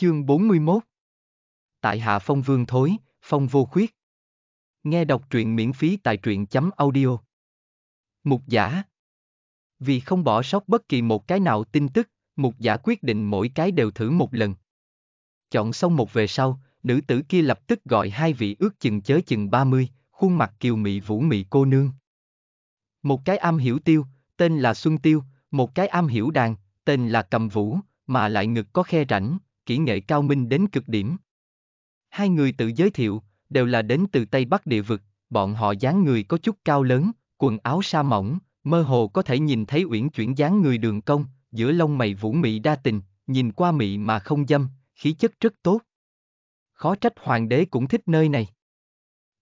Chương 41 Tại hạ phong vương thối, phong vô khuyết. Nghe đọc truyện miễn phí tại truyện chấm audio. Mục giả Vì không bỏ sót bất kỳ một cái nào tin tức, mục giả quyết định mỗi cái đều thử một lần. Chọn xong một về sau, nữ tử kia lập tức gọi hai vị ước chừng chớ chừng 30, khuôn mặt kiều mị vũ mị cô nương. Một cái am hiểu tiêu, tên là Xuân Tiêu, một cái am hiểu đàn, tên là Cầm Vũ, mà lại ngực có khe rảnh, kỹ nghệ cao minh đến cực điểm. Hai người tự giới thiệu, đều là đến từ Tây Bắc địa vực, bọn họ dáng người có chút cao lớn, quần áo sa mỏng, mơ hồ có thể nhìn thấy uyển chuyển dáng người đường công, giữa lông mày vũ mị đa tình, nhìn qua mị mà không dâm, khí chất rất tốt. Khó trách hoàng đế cũng thích nơi này.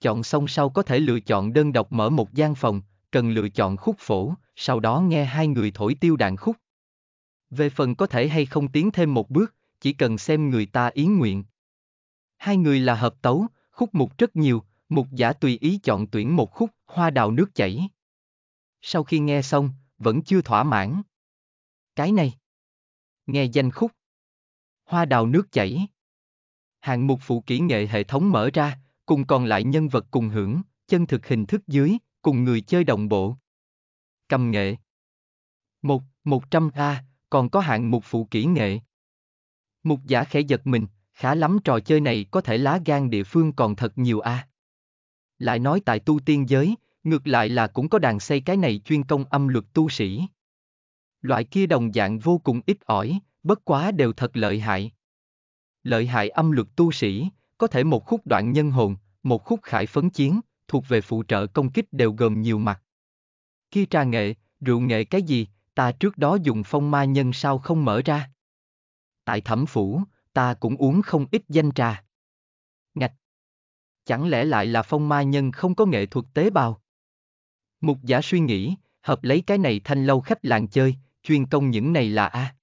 Chọn xong sau có thể lựa chọn đơn độc mở một gian phòng, cần lựa chọn khúc phổ, sau đó nghe hai người thổi tiêu đạn khúc. Về phần có thể hay không tiến thêm một bước, chỉ cần xem người ta ý nguyện. Hai người là hợp tấu, khúc mục rất nhiều, mục giả tùy ý chọn tuyển một khúc, hoa đào nước chảy. Sau khi nghe xong, vẫn chưa thỏa mãn. Cái này. Nghe danh khúc. Hoa đào nước chảy. Hạng mục phụ kỹ nghệ hệ thống mở ra, cùng còn lại nhân vật cùng hưởng, chân thực hình thức dưới, cùng người chơi đồng bộ. Cầm nghệ. một 100A, còn có hạng mục phụ kỹ nghệ. Mục giả khẽ giật mình, khá lắm trò chơi này có thể lá gan địa phương còn thật nhiều a. À. Lại nói tại tu tiên giới, ngược lại là cũng có đàn xây cái này chuyên công âm luật tu sĩ. Loại kia đồng dạng vô cùng ít ỏi, bất quá đều thật lợi hại. Lợi hại âm luật tu sĩ, có thể một khúc đoạn nhân hồn, một khúc khải phấn chiến, thuộc về phụ trợ công kích đều gồm nhiều mặt. Khi trà nghệ, rượu nghệ cái gì, ta trước đó dùng phong ma nhân sao không mở ra tại thẩm phủ, ta cũng uống không ít danh trà. Ngạch! Chẳng lẽ lại là phong mai nhân không có nghệ thuật tế bào? Mục giả suy nghĩ, hợp lấy cái này thanh lâu khách làng chơi, chuyên công những này là a. À?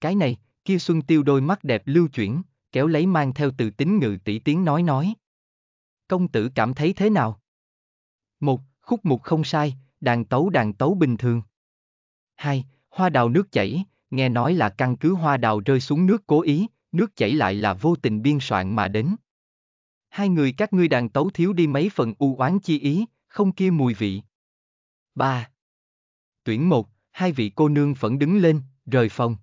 Cái này, kia Xuân Tiêu đôi mắt đẹp lưu chuyển, kéo lấy mang theo từ tính ngự tỷ tiếng nói nói. Công tử cảm thấy thế nào? Một, khúc mục không sai, đàn tấu đàn tấu bình thường. Hai, hoa đào nước chảy, nghe nói là căn cứ hoa đào rơi xuống nước cố ý, nước chảy lại là vô tình biên soạn mà đến. Hai người các ngươi đàn tấu thiếu đi mấy phần u oán chi ý, không kia mùi vị. 3. Tuyển 1, hai vị cô nương vẫn đứng lên, rời phòng.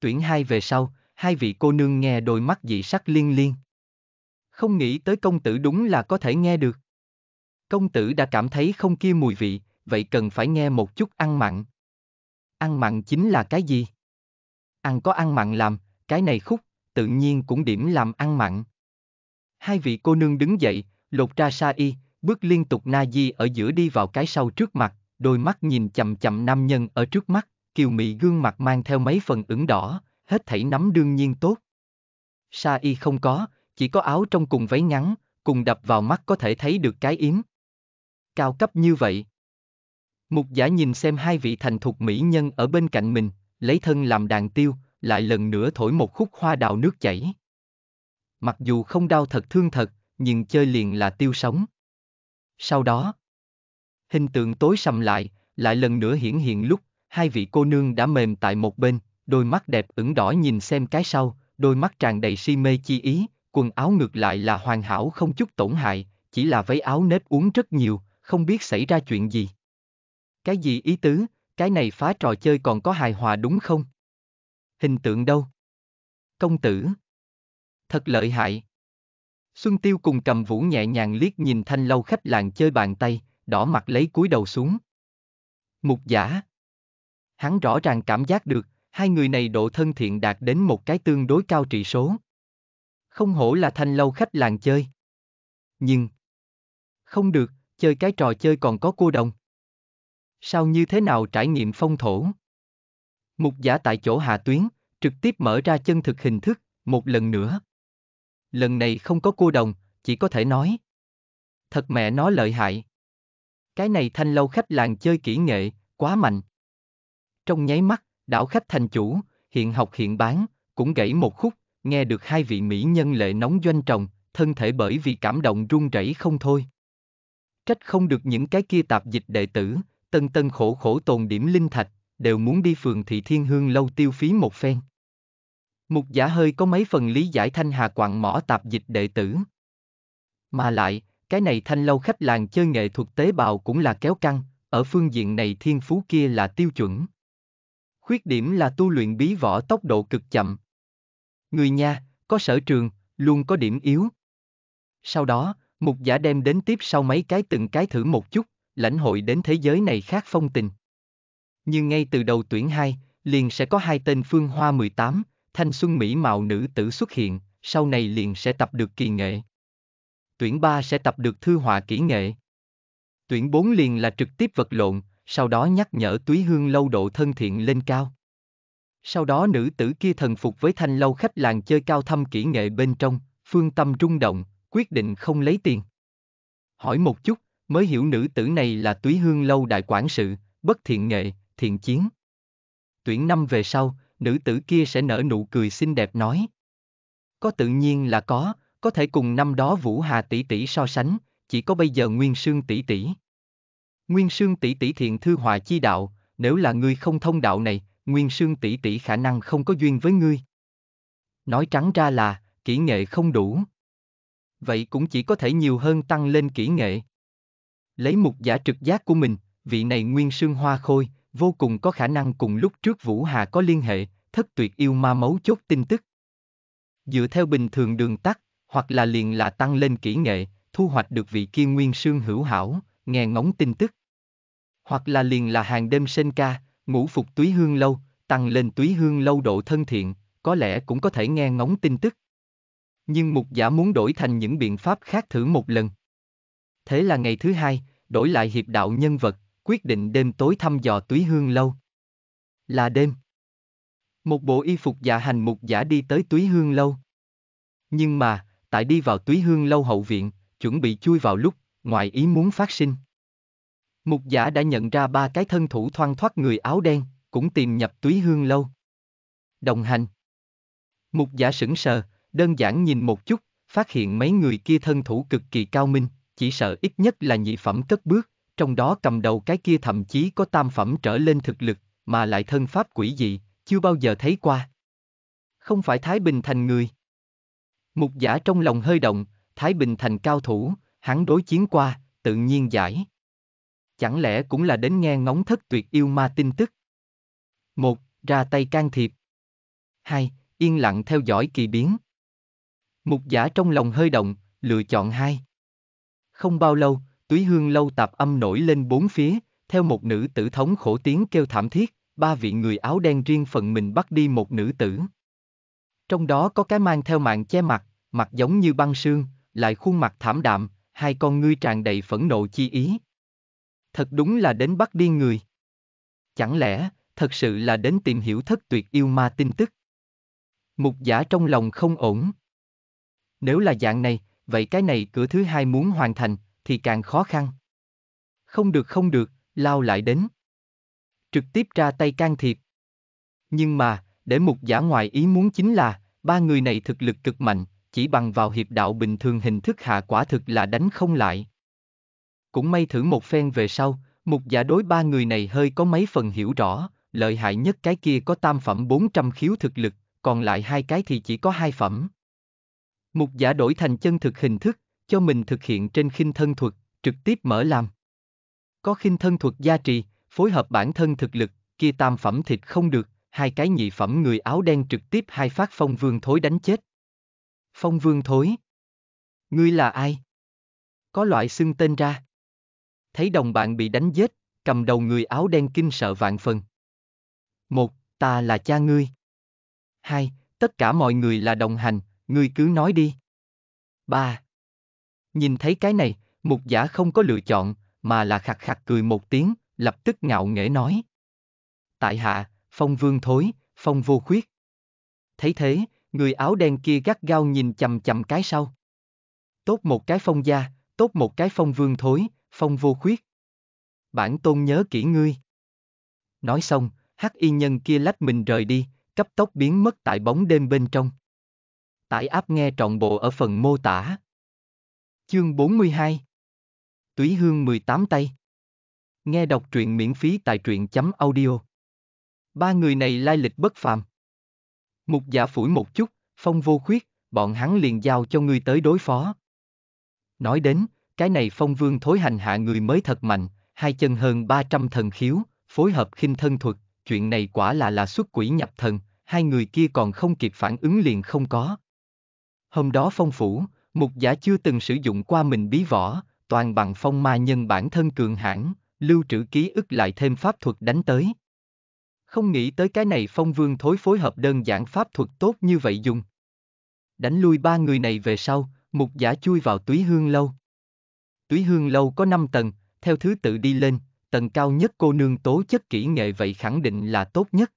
Tuyển 2 về sau, hai vị cô nương nghe đôi mắt dị sắc liên liên. Không nghĩ tới công tử đúng là có thể nghe được. Công tử đã cảm thấy không kia mùi vị, vậy cần phải nghe một chút ăn mặn. Ăn mặn chính là cái gì? Ăn có ăn mặn làm, cái này khúc, tự nhiên cũng điểm làm ăn mặn. Hai vị cô nương đứng dậy, lột ra sa y, bước liên tục na di ở giữa đi vào cái sau trước mặt, đôi mắt nhìn chậm chậm nam nhân ở trước mắt, kiều mị gương mặt mang theo mấy phần ửng đỏ, hết thảy nắm đương nhiên tốt. Sa y không có, chỉ có áo trong cùng váy ngắn, cùng đập vào mắt có thể thấy được cái yếm. Cao cấp như vậy, Mục giả nhìn xem hai vị thành thục mỹ nhân ở bên cạnh mình, lấy thân làm đàn tiêu, lại lần nữa thổi một khúc hoa đào nước chảy. Mặc dù không đau thật thương thật, nhưng chơi liền là tiêu sống. Sau đó, hình tượng tối sầm lại, lại lần nữa hiển hiện lúc, hai vị cô nương đã mềm tại một bên, đôi mắt đẹp ửng đỏ nhìn xem cái sau, đôi mắt tràn đầy si mê chi ý, quần áo ngược lại là hoàn hảo không chút tổn hại, chỉ là váy áo nếp uống rất nhiều, không biết xảy ra chuyện gì. Cái gì ý tứ, cái này phá trò chơi còn có hài hòa đúng không? Hình tượng đâu? Công tử. Thật lợi hại. Xuân Tiêu cùng cầm vũ nhẹ nhàng liếc nhìn thanh lâu khách làng chơi bàn tay, đỏ mặt lấy cúi đầu xuống. Mục giả. Hắn rõ ràng cảm giác được, hai người này độ thân thiện đạt đến một cái tương đối cao trị số. Không hổ là thanh lâu khách làng chơi. Nhưng. Không được, chơi cái trò chơi còn có cô đồng. Sao như thế nào trải nghiệm phong thổ? Mục giả tại chỗ hạ tuyến, trực tiếp mở ra chân thực hình thức, một lần nữa. Lần này không có cô đồng, chỉ có thể nói. Thật mẹ nó lợi hại. Cái này thanh lâu khách làng chơi kỹ nghệ, quá mạnh. Trong nháy mắt, đảo khách thành chủ, hiện học hiện bán, cũng gãy một khúc, nghe được hai vị mỹ nhân lệ nóng doanh trồng, thân thể bởi vì cảm động run rẩy không thôi. Trách không được những cái kia tạp dịch đệ tử, tân tân khổ khổ tồn điểm linh thạch, đều muốn đi phường thị thiên hương lâu tiêu phí một phen. Mục giả hơi có mấy phần lý giải thanh hà quặng mỏ tạp dịch đệ tử. Mà lại, cái này thanh lâu khách làng chơi nghệ thuật tế bào cũng là kéo căng, ở phương diện này thiên phú kia là tiêu chuẩn. Khuyết điểm là tu luyện bí võ tốc độ cực chậm. Người nha, có sở trường, luôn có điểm yếu. Sau đó, mục giả đem đến tiếp sau mấy cái từng cái thử một chút, lãnh hội đến thế giới này khác phong tình. Nhưng ngay từ đầu tuyển 2, liền sẽ có hai tên Phương Hoa 18, thanh xuân mỹ mạo nữ tử xuất hiện, sau này liền sẽ tập được kỳ nghệ. Tuyển 3 sẽ tập được thư họa kỹ nghệ. Tuyển 4 liền là trực tiếp vật lộn, sau đó nhắc nhở túy hương lâu độ thân thiện lên cao. Sau đó nữ tử kia thần phục với thanh lâu khách làng chơi cao thâm kỹ nghệ bên trong, phương tâm rung động, quyết định không lấy tiền. Hỏi một chút, mới hiểu nữ tử này là túy hương lâu đại quản sự, bất thiện nghệ, thiện chiến. Tuyển năm về sau, nữ tử kia sẽ nở nụ cười xinh đẹp nói. Có tự nhiên là có, có thể cùng năm đó Vũ Hà tỷ tỷ so sánh, chỉ có bây giờ Nguyên Sương tỷ tỷ. Nguyên Sương tỷ tỷ thiện thư hòa chi đạo, nếu là ngươi không thông đạo này, Nguyên Sương tỷ tỷ khả năng không có duyên với ngươi. Nói trắng ra là, kỹ nghệ không đủ. Vậy cũng chỉ có thể nhiều hơn tăng lên kỹ nghệ lấy một giả trực giác của mình, vị này nguyên sương hoa khôi, vô cùng có khả năng cùng lúc trước Vũ Hà có liên hệ, thất tuyệt yêu ma mấu chốt tin tức. Dựa theo bình thường đường tắt, hoặc là liền là tăng lên kỹ nghệ, thu hoạch được vị kia nguyên sương hữu hảo, nghe ngóng tin tức. Hoặc là liền là hàng đêm sên ca, ngũ phục túy hương lâu, tăng lên túy hương lâu độ thân thiện, có lẽ cũng có thể nghe ngóng tin tức. Nhưng mục giả muốn đổi thành những biện pháp khác thử một lần. Thế là ngày thứ hai, đổi lại hiệp đạo nhân vật, quyết định đêm tối thăm dò túy hương lâu. Là đêm. Một bộ y phục dạ hành mục giả đi tới túy hương lâu. Nhưng mà, tại đi vào túy hương lâu hậu viện, chuẩn bị chui vào lúc, ngoại ý muốn phát sinh. Mục giả đã nhận ra ba cái thân thủ thoang thoát người áo đen, cũng tìm nhập túy hương lâu. Đồng hành. Mục giả sững sờ, đơn giản nhìn một chút, phát hiện mấy người kia thân thủ cực kỳ cao minh, chỉ sợ ít nhất là nhị phẩm cất bước, trong đó cầm đầu cái kia thậm chí có tam phẩm trở lên thực lực, mà lại thân pháp quỷ dị, chưa bao giờ thấy qua. Không phải Thái Bình Thành người. Mục giả trong lòng hơi động, Thái Bình Thành cao thủ, hắn đối chiến qua, tự nhiên giải. Chẳng lẽ cũng là đến nghe ngóng thất tuyệt yêu ma tin tức? Một, ra tay can thiệp. Hai, yên lặng theo dõi kỳ biến. Mục giả trong lòng hơi động, lựa chọn hai. Không bao lâu, túy hương lâu tạp âm nổi lên bốn phía, theo một nữ tử thống khổ tiếng kêu thảm thiết, ba vị người áo đen riêng phần mình bắt đi một nữ tử. Trong đó có cái mang theo mạng che mặt, mặt giống như băng sương, lại khuôn mặt thảm đạm, hai con ngươi tràn đầy phẫn nộ chi ý. Thật đúng là đến bắt đi người. Chẳng lẽ, thật sự là đến tìm hiểu thất tuyệt yêu ma tin tức? Mục giả trong lòng không ổn. Nếu là dạng này, vậy cái này cửa thứ hai muốn hoàn thành, thì càng khó khăn. Không được không được, lao lại đến. Trực tiếp ra tay can thiệp. Nhưng mà, để mục giả ngoại ý muốn chính là, ba người này thực lực cực mạnh, chỉ bằng vào hiệp đạo bình thường hình thức hạ quả thực là đánh không lại. Cũng may thử một phen về sau, mục giả đối ba người này hơi có mấy phần hiểu rõ, lợi hại nhất cái kia có tam phẩm 400 khiếu thực lực, còn lại hai cái thì chỉ có hai phẩm. Mục giả đổi thành chân thực hình thức, cho mình thực hiện trên khinh thân thuật, trực tiếp mở làm. Có khinh thân thuật gia trì, phối hợp bản thân thực lực, kia tam phẩm thịt không được, hai cái nhị phẩm người áo đen trực tiếp hai phát phong vương thối đánh chết. Phong vương thối. Ngươi là ai? Có loại xưng tên ra. Thấy đồng bạn bị đánh giết, cầm đầu người áo đen kinh sợ vạn phần. Một, ta là cha ngươi. Hai, tất cả mọi người là đồng hành, ngươi cứ nói đi. Ba. Nhìn thấy cái này, mục giả không có lựa chọn, mà là khặt khặt cười một tiếng, lập tức ngạo nghễ nói. Tại hạ, phong vương thối, phong vô khuyết. Thấy thế, người áo đen kia gắt gao nhìn chầm chầm cái sau. Tốt một cái phong gia, tốt một cái phong vương thối, phong vô khuyết. Bản tôn nhớ kỹ ngươi. Nói xong, hắc y nhân kia lách mình rời đi, cấp tốc biến mất tại bóng đêm bên trong. Tải app nghe trọn bộ ở phần mô tả. Chương 42 Túy Hương 18 tay Nghe đọc truyện miễn phí tại truyện chấm audio. Ba người này lai lịch bất phàm. Mục giả phủi một chút, phong vô khuyết, bọn hắn liền giao cho ngươi tới đối phó. Nói đến, cái này phong vương thối hành hạ người mới thật mạnh, hai chân hơn 300 thần khiếu, phối hợp khinh thân thuật, chuyện này quả là là xuất quỷ nhập thần, hai người kia còn không kịp phản ứng liền không có. Hôm đó phong phủ, mục giả chưa từng sử dụng qua mình bí võ, toàn bằng phong ma nhân bản thân cường hãn, lưu trữ ký ức lại thêm pháp thuật đánh tới. Không nghĩ tới cái này phong vương thối phối hợp đơn giản pháp thuật tốt như vậy dùng. Đánh lui ba người này về sau, mục giả chui vào túy hương lâu. Túy hương lâu có 5 tầng, theo thứ tự đi lên, tầng cao nhất cô nương tố chất kỹ nghệ vậy khẳng định là tốt nhất.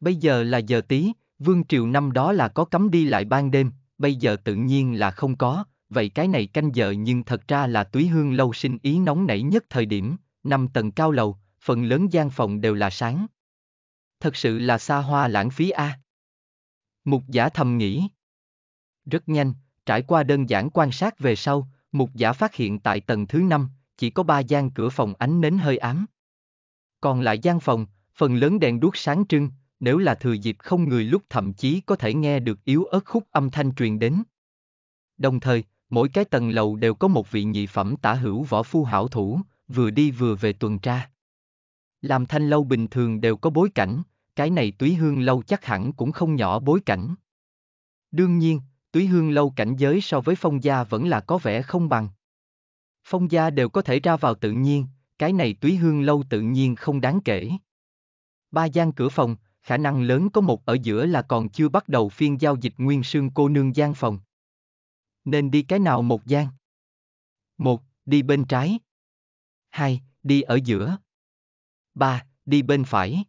Bây giờ là giờ tí, vương triều năm đó là có cấm đi lại ban đêm, bây giờ tự nhiên là không có, vậy cái này canh giờ nhưng thật ra là túy hương lâu sinh ý nóng nảy nhất thời điểm, năm tầng cao lầu, phần lớn gian phòng đều là sáng. Thật sự là xa hoa lãng phí a. À. Mục giả thầm nghĩ. Rất nhanh, trải qua đơn giản quan sát về sau, mục giả phát hiện tại tầng thứ năm chỉ có ba gian cửa phòng ánh nến hơi ám. Còn lại gian phòng, phần lớn đèn đuốc sáng trưng, nếu là thừa dịp không người lúc thậm chí có thể nghe được yếu ớt khúc âm thanh truyền đến. Đồng thời, mỗi cái tầng lầu đều có một vị nhị phẩm tả hữu võ phu hảo thủ, vừa đi vừa về tuần tra. Làm thanh lâu bình thường đều có bối cảnh, cái này túy hương lâu chắc hẳn cũng không nhỏ bối cảnh. Đương nhiên, túy hương lâu cảnh giới so với phong gia vẫn là có vẻ không bằng. Phong gia đều có thể ra vào tự nhiên, cái này túy hương lâu tự nhiên không đáng kể. Ba gian cửa phòng, khả năng lớn có một ở giữa là còn chưa bắt đầu phiên giao dịch nguyên sương cô nương gian phòng. Nên đi cái nào một gian? Một, đi bên trái. Hai, đi ở giữa. Ba, đi bên phải.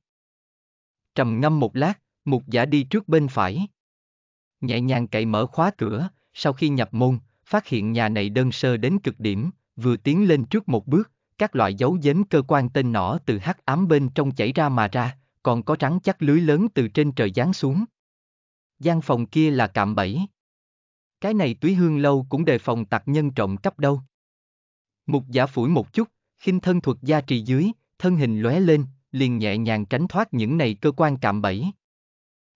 Trầm ngâm một lát, mục giả đi trước bên phải. Nhẹ nhàng cậy mở khóa cửa, sau khi nhập môn, phát hiện nhà này đơn sơ đến cực điểm, vừa tiến lên trước một bước, các loại dấu dếm cơ quan tên nỏ từ hắc ám bên trong chảy ra mà ra, còn có rắn chắc lưới lớn từ trên trời giáng xuống. Gian phòng kia là cạm bẫy. Cái này túy hương lâu cũng đề phòng tặc nhân trộm cắp đâu. Mục giả phủi một chút, khinh thân thuật gia trì dưới, thân hình lóe lên, liền nhẹ nhàng tránh thoát những này cơ quan cạm bẫy.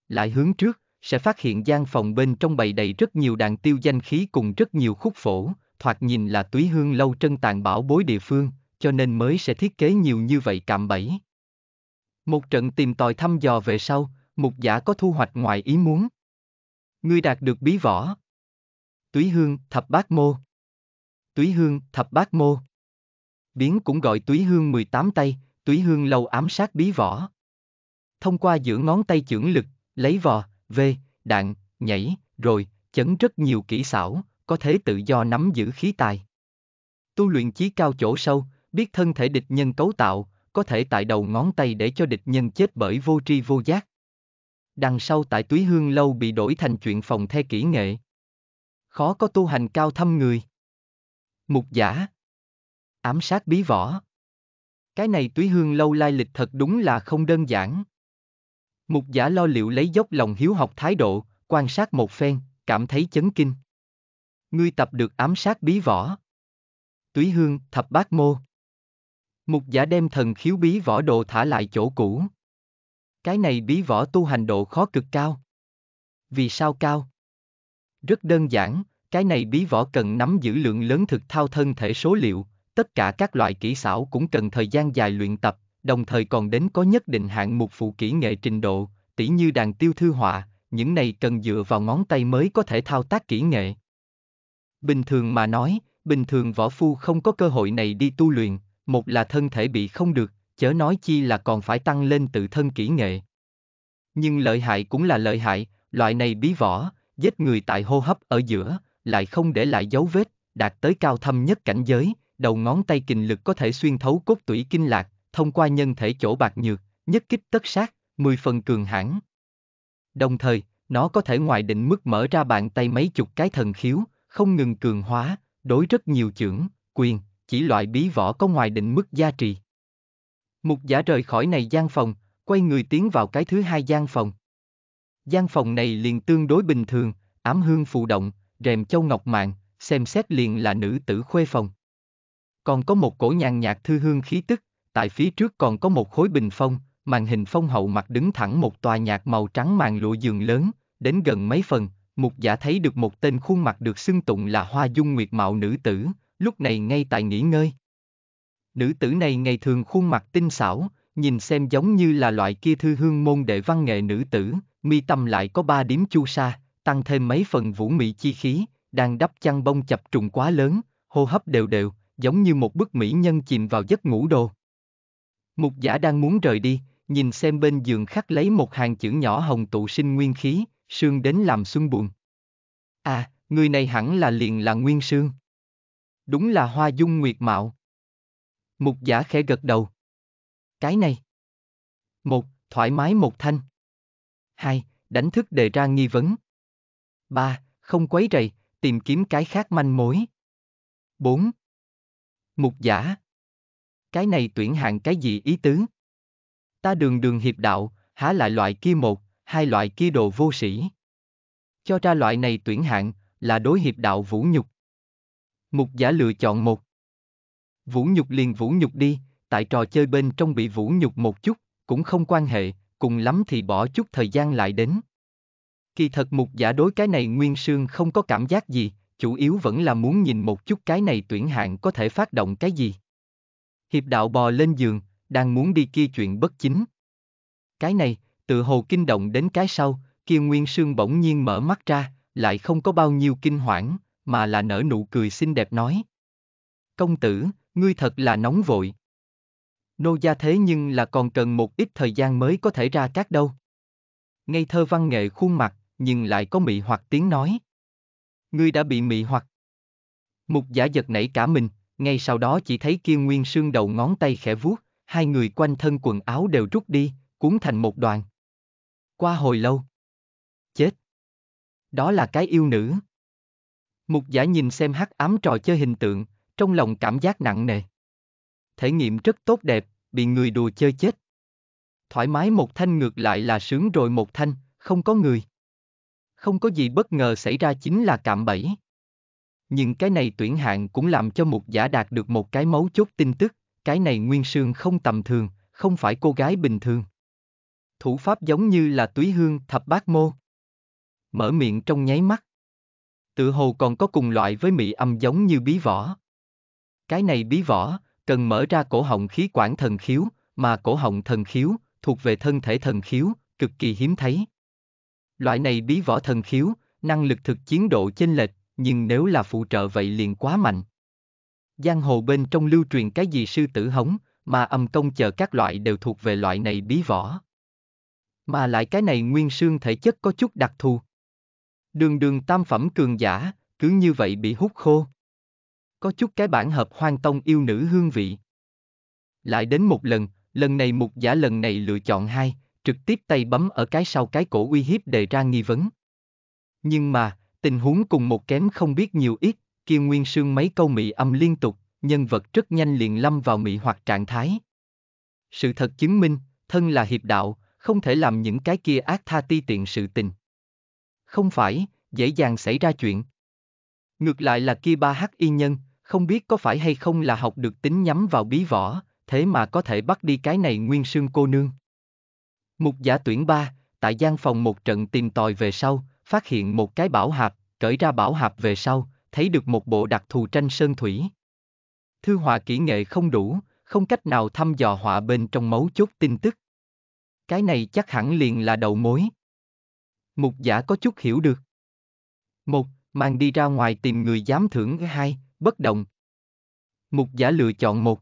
Lại hướng trước, sẽ phát hiện gian phòng bên trong bày đầy rất nhiều đàn tiêu danh khí cùng rất nhiều khúc phổ, thoạt nhìn là túy hương lâu trân tàn bảo bối địa phương, cho nên mới sẽ thiết kế nhiều như vậy cạm bẫy. Một trận tìm tòi thăm dò về sau, mục giả có thu hoạch ngoài ý muốn. Ngươi đạt được bí võ. Túy hương, thập bát mô. Túy hương, thập bát mô. Biến cũng gọi túy hương 18 tay, túy hương lâu ám sát bí võ. Thông qua giữa ngón tay chưởng lực, lấy vò, vê, đạn, nhảy, rồi, chấn rất nhiều kỹ xảo, có thể tự do nắm giữ khí tài. Tu luyện chí cao chỗ sâu, biết thân thể địch nhân cấu tạo, có thể tại đầu ngón tay để cho địch nhân chết bởi vô tri vô giác. Đằng sau tại túy hương lâu bị đổi thành chuyện phòng the kỹ nghệ. Khó có tu hành cao thâm người. Mục giả. Ám sát bí võ. Cái này túy hương lâu lai lịch thật đúng là không đơn giản. Mục giả lo liệu lấy dốc lòng hiếu học thái độ, quan sát một phen, cảm thấy chấn kinh. Ngươi tập được ám sát bí võ. Túy hương, thập bát mô. Mục giả đem thần khiếu bí võ đồ thả lại chỗ cũ. Cái này bí võ tu hành độ khó cực cao. Vì sao cao? Rất đơn giản, cái này bí võ cần nắm giữ lượng lớn thực thao thân thể số liệu, tất cả các loại kỹ xảo cũng cần thời gian dài luyện tập, đồng thời còn đến có nhất định hạng mục phụ kỹ nghệ trình độ, tỉ như đàn tiêu thư họa, những này cần dựa vào ngón tay mới có thể thao tác kỹ nghệ. Bình thường mà nói, bình thường võ phu không có cơ hội này đi tu luyện, một là thân thể bị không được, chớ nói chi là còn phải tăng lên tự thân kỹ nghệ. Nhưng lợi hại cũng là lợi hại, loại này bí võ, giết người tại hô hấp ở giữa, lại không để lại dấu vết, đạt tới cao thâm nhất cảnh giới, đầu ngón tay kình lực có thể xuyên thấu cốt tủy kinh lạc, thông qua nhân thể chỗ bạc nhược, nhất kích tất sát, mười phần cường hãn. Đồng thời, nó có thể ngoài định mức mở ra bàn tay mấy chục cái thần khiếu, không ngừng cường hóa, đối rất nhiều trưởng quyền, chỉ loại bí võ có ngoài định mức giá trị. Mục giả rời khỏi này gian phòng, quay người tiến vào cái thứ hai gian phòng. Gian phòng này liền tương đối bình thường, ám hương phụ động, rèm châu ngọc mạng, xem xét liền là nữ tử khuê phòng. Còn có một cổ nhàn nhạt thư hương khí tức, tại phía trước còn có một khối bình phong, màn hình phong hậu mặt đứng thẳng một tòa nhạc màu trắng màn lụa giường lớn, đến gần mấy phần, mục giả thấy được một tên khuôn mặt được xưng tụng là hoa dung nguyệt mạo nữ tử, lúc này ngay tại nghỉ ngơi. Nữ tử này ngày thường khuôn mặt tinh xảo, nhìn xem giống như là loại kia thư hương môn đệ văn nghệ nữ tử, mi tâm lại có ba điểm chu sa, tăng thêm mấy phần vũ mị chi khí, đang đắp chăn bông chập trùng quá lớn, hô hấp đều đều, giống như một bức mỹ nhân chìm vào giấc ngủ đồ. Mục giả đang muốn rời đi, nhìn xem bên giường khắc lấy một hàng chữ nhỏ hồng tụ sinh nguyên khí, sương đến làm xuân buồn. À, người này hẳn là liền là nguyên sương. Đúng là hoa dung nguyệt mạo. Mục giả khẽ gật đầu. Cái này. Một, thoải mái một thanh. Hai, đánh thức đề ra nghi vấn. Ba, không quấy rầy, tìm kiếm cái khác manh mối. Bốn, Mục giả. Cái này tuyển hạng cái gì ý tứ? Ta đường đường hiệp đạo, há lại loại kia một, hai loại kia đồ vô sĩ. Cho ra loại này tuyển hạng, là đối hiệp đạo vũ nhục. Mục giả lựa chọn một. Vũ nhục liền vũ nhục đi, tại trò chơi bên trong bị vũ nhục một chút, cũng không quan hệ, cùng lắm thì bỏ chút thời gian lại đến. Kỳ thật mục giả đối cái này nguyên sương không có cảm giác gì, chủ yếu vẫn là muốn nhìn một chút cái này tuyển hạng có thể phát động cái gì. Hiệp đạo bò lên giường, đang muốn đi kia chuyện bất chính. Cái này, tự hồ kinh động đến cái sau, kia nguyên sương bỗng nhiên mở mắt ra, lại không có bao nhiêu kinh hoảng, mà là nở nụ cười xinh đẹp nói. Công tử, ngươi thật là nóng vội. Nô gia thế nhưng là còn cần một ít thời gian mới có thể ra các đâu. Ngây thơ văn nghệ khuôn mặt, nhưng lại có mị hoặc tiếng nói. Ngươi đã bị mị hoặc. Mục giả giật nảy cả mình, ngay sau đó chỉ thấy kia nguyên sương đầu ngón tay khẽ vuốt, hai người quanh thân quần áo đều rút đi, cuốn thành một đoàn. Qua hồi lâu. Chết. Đó là cái yêu nữ. Mục giả nhìn xem hắc ám trò chơi hình tượng, trong lòng cảm giác nặng nề. Thể nghiệm rất tốt đẹp, bị người đùa chơi chết. Thoải mái một thanh ngược lại là sướng rồi một thanh, không có người. Không có gì bất ngờ xảy ra chính là cạm bẫy. Nhưng cái này tuyển hạng cũng làm cho mục giả đạt được một cái mấu chốt tin tức, cái này nguyên sương không tầm thường, không phải cô gái bình thường. Thủ pháp giống như là túy hương thập bát mô. Mở miệng trong nháy mắt. Tự hồ còn có cùng loại với Mị âm giống như bí Võ. Cái này bí Võ cần mở ra cổ họng khí quản thần khiếu, mà cổ họng thần khiếu, thuộc về thân thể thần khiếu, cực kỳ hiếm thấy. Loại này bí võ thần khiếu, năng lực thực chiến độ chênh lệch, nhưng nếu là phụ trợ vậy liền quá mạnh. Giang hồ bên trong lưu truyền cái gì sư tử hống, mà âm công chờ các loại đều thuộc về loại này bí võ. Mà lại cái này nguyên xương thể chất có chút đặc thù. Đường đường tam phẩm cường giả, cứ như vậy bị hút khô. Có chút cái bản hợp hoang tông yêu nữ hương vị. Lại đến một lần, lần này mục giả lần này lựa chọn hai, trực tiếp tay bấm ở cái sau cái cổ uy hiếp đề ra nghi vấn. Nhưng mà, tình huống cùng một kém không biết nhiều ít, kia nguyên sương mấy câu mị âm liên tục, nhân vật rất nhanh liền lâm vào mị hoặc trạng thái. Sự thật chứng minh, thân là hiệp đạo, không thể làm những cái kia ác tha ti tiện sự tình không phải, dễ dàng xảy ra chuyện. Ngược lại là kia ba hắc y nhân, không biết có phải hay không là học được tính nhắm vào bí võ, thế mà có thể bắt đi cái này nguyên sương cô nương. Mục giả tuyển ba, tại gian phòng một trận tìm tòi về sau, phát hiện một cái bảo hạp, cởi ra bảo hạp về sau, thấy được một bộ đặc thù tranh sơn thủy. Thư họa kỹ nghệ không đủ, không cách nào thăm dò họa bên trong mấu chốt tin tức. Cái này chắc hẳn liền là đầu mối. Mục giả có chút hiểu được. Một, mang đi ra ngoài tìm người giám thưởng hai, bất động. Mục giả lựa chọn một.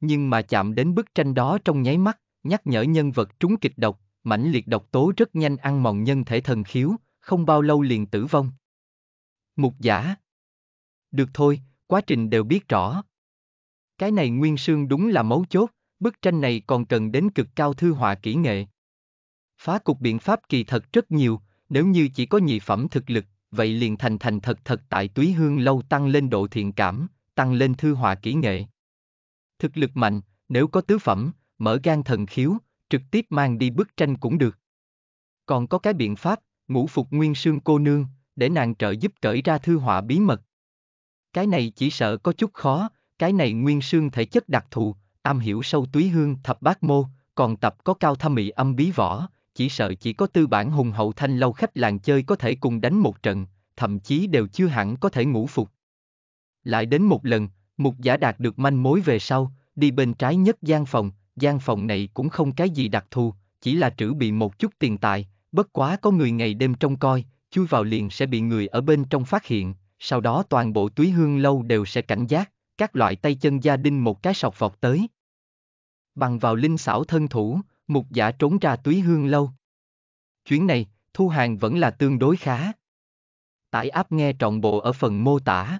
Nhưng mà chạm đến bức tranh đó trong nháy mắt, nhắc nhở nhân vật trúng kịch độc, mãnh liệt độc tố rất nhanh ăn mòn nhân thể thần khiếu, không bao lâu liền tử vong. Mục giả. Được thôi, quá trình đều biết rõ. Cái này nguyên sương đúng là mấu chốt, bức tranh này còn cần đến cực cao thư họa kỹ nghệ. Phá cục biện pháp kỳ thật rất nhiều, nếu như chỉ có nhị phẩm thực lực, vậy liền thành thành thật thật tại túy hương lâu tăng lên độ thiện cảm, tăng lên thư họa kỹ nghệ. Thực lực mạnh, nếu có tứ phẩm, mở gan thần khiếu, trực tiếp mang đi bức tranh cũng được. Còn có cái biện pháp, ngũ phục nguyên sương cô nương, để nàng trợ giúp cởi ra thư họa bí mật. Cái này chỉ sợ có chút khó, cái này nguyên sương thể chất đặc thù, am hiểu sâu túy hương thập bát mô, còn tập có cao thâm mị âm bí võ, chỉ sợ chỉ có tư bản hùng hậu thanh lâu khách làng chơi có thể cùng đánh một trận, thậm chí đều chưa hẳn có thể ngủ phục. Lại đến một lần, mục giả đạt được manh mối về sau, đi bên trái nhất gian phòng, gian phòng này cũng không cái gì đặc thù, chỉ là trữ bị một chút tiền tài, bất quá có người ngày đêm trông coi, chui vào liền sẽ bị người ở bên trong phát hiện, sau đó toàn bộ túy hương lâu đều sẽ cảnh giác, các loại tay chân gia đình một cái sọc vọt tới. Bằng vào linh xảo thân thủ, Mục giả trốn ra túy hương lâu. Chuyến này, thu hàng vẫn là tương đối khá. Tải áp nghe trọn bộ ở phần mô tả.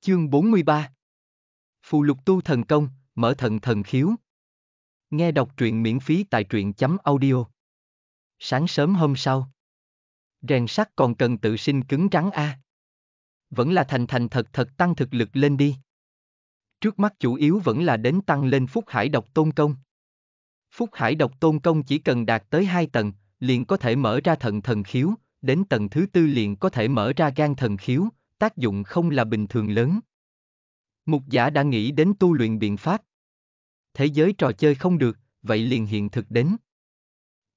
Chương 43 Phù lục tu thần công, mở thần thần khiếu. Nghe đọc truyện miễn phí tại truyện chấm audio. Sáng sớm hôm sau. Rèn sắt còn cần tự sinh cứng trắng a. À. Vẫn là thành thành thật thật tăng thực lực lên đi. Trước mắt chủ yếu vẫn là đến tăng lên phúc hải độc tôn công. Phúc Hải độc tôn công chỉ cần đạt tới hai tầng, liền có thể mở ra thận thần khiếu, đến tầng thứ tư liền có thể mở ra gan thần khiếu, tác dụng không là bình thường lớn. Mục giả đã nghĩ đến tu luyện biện pháp. Thế giới trò chơi không được, vậy liền hiện thực đến.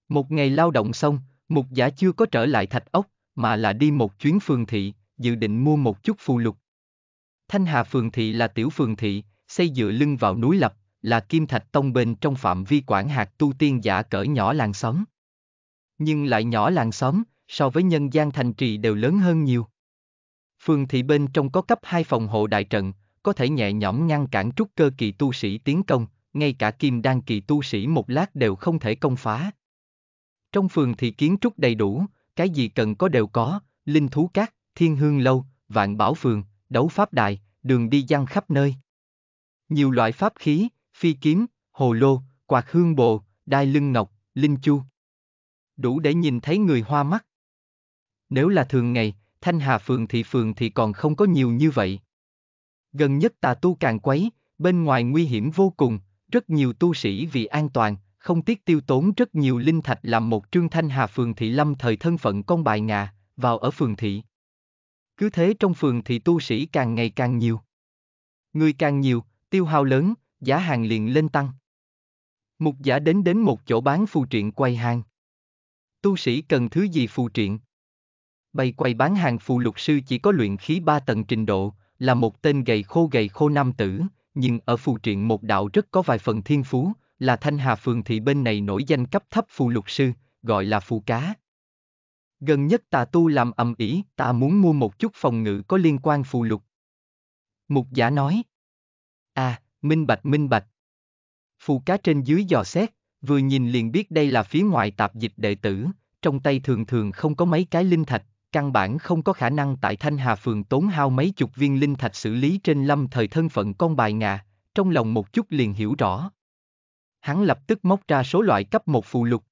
Một ngày lao động xong, mục giả chưa có trở lại thạch ốc, mà là đi một chuyến phường thị, dự định mua một chút phù lục. Thanh Hà phường thị là tiểu phường thị, xây dựa lưng vào núi lập, là Kim Thạch Tông bên trong phạm vi quản hạt tu tiên giả cỡ nhỏ làng xóm. Nhưng lại nhỏ làng xóm, so với nhân gian thành trì đều lớn hơn nhiều. Phường thị bên trong có cấp hai phòng hộ đại trận, có thể nhẹ nhõm ngăn cản trúc cơ kỳ tu sĩ tiến công, ngay cả kim đan kỳ tu sĩ một lát đều không thể công phá. Trong phường thị kiến trúc đầy đủ, cái gì cần có đều có, linh thú cát, thiên hương lâu, vạn bảo phường, đấu pháp đài, đường đi gian khắp nơi. Nhiều loại pháp khí, phi kiếm, hồ lô, quạt hương bồ, đai lưng ngọc, linh chu. Đủ để nhìn thấy người hoa mắt. Nếu là thường ngày, Thanh Hà phường thị phường thì còn không có nhiều như vậy. Gần nhất tà tu càng quấy, bên ngoài nguy hiểm vô cùng, rất nhiều tu sĩ vì an toàn, không tiếc tiêu tốn rất nhiều linh thạch làm một trương Thanh Hà phường thị lâm thời thân phận con bài ngà, vào ở phường thị. Cứ thế trong phường thị tu sĩ càng ngày càng nhiều. Người càng nhiều, tiêu hao lớn, giá hàng liền lên tăng. Mục giả đến đến một chỗ bán phù triện quay hàng. Tu sĩ cần thứ gì phù triện? Bày quay bán hàng phù lục sư chỉ có luyện khí ba tầng trình độ, là một tên gầy khô gầy khô nam tử, nhưng ở phù triện một đạo rất có vài phần thiên phú, là Thanh Hà Phường thị bên này nổi danh cấp thấp phù lục sư, gọi là phù cá. Gần nhất tà tu làm ầm ĩ, ta muốn mua một chút phòng ngự có liên quan phù lục. Mục giả nói. À, Minh bạch minh bạch. Phù cá trên dưới dò xét, vừa nhìn liền biết đây là phía ngoại tạp dịch đệ tử, trong tay thường thường không có mấy cái linh thạch, căn bản không có khả năng tại Thanh Hà Phường tốn hao mấy chục viên linh thạch xử lý trên lâm thời thân phận con bài ngà, trong lòng một chút liền hiểu rõ. Hắn lập tức móc ra số loại cấp một phù lục.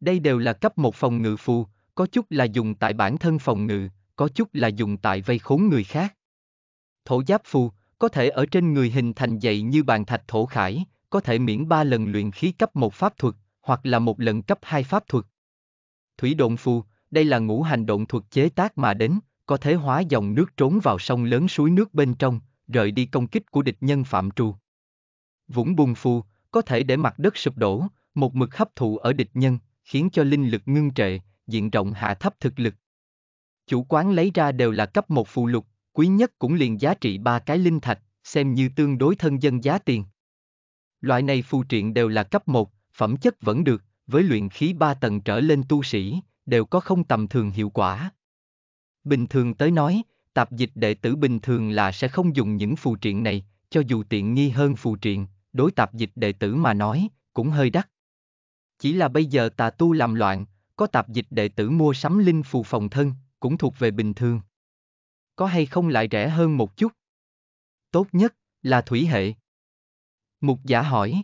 Đây đều là cấp một phòng ngự phù, có chút là dùng tại bản thân phòng ngự, có chút là dùng tại vây khốn người khác. Thổ giáp phù, có thể ở trên người hình thành dậy như bàn thạch thổ khải, có thể miễn ba lần luyện khí cấp một pháp thuật, hoặc là một lần cấp hai pháp thuật. Thủy độn phù, đây là ngũ hành động thuật chế tác mà đến, có thể hóa dòng nước trốn vào sông lớn suối nước bên trong, rời đi công kích của địch nhân phạm trù. Vũng bùng phù, có thể để mặt đất sụp đổ, một mực hấp thụ ở địch nhân, khiến cho linh lực ngưng trệ, diện rộng hạ thấp thực lực. Chủ quán lấy ra đều là cấp một phù lục, quý nhất cũng liền giá trị ba cái linh thạch, xem như tương đối thân dân giá tiền. Loại này phù triện đều là cấp 1, phẩm chất vẫn được, với luyện khí 3 tầng trở lên tu sĩ, đều có không tầm thường hiệu quả. Bình thường tới nói, tạp dịch đệ tử bình thường là sẽ không dùng những phù triện này, cho dù tiện nghi hơn phù triện, đối tạp dịch đệ tử mà nói, cũng hơi đắt. Chỉ là bây giờ tà tu làm loạn, có tạp dịch đệ tử mua sắm linh phù phòng thân, cũng thuộc về bình thường có hay không lại rẻ hơn một chút? Tốt nhất là thủy hệ. Mục giả hỏi.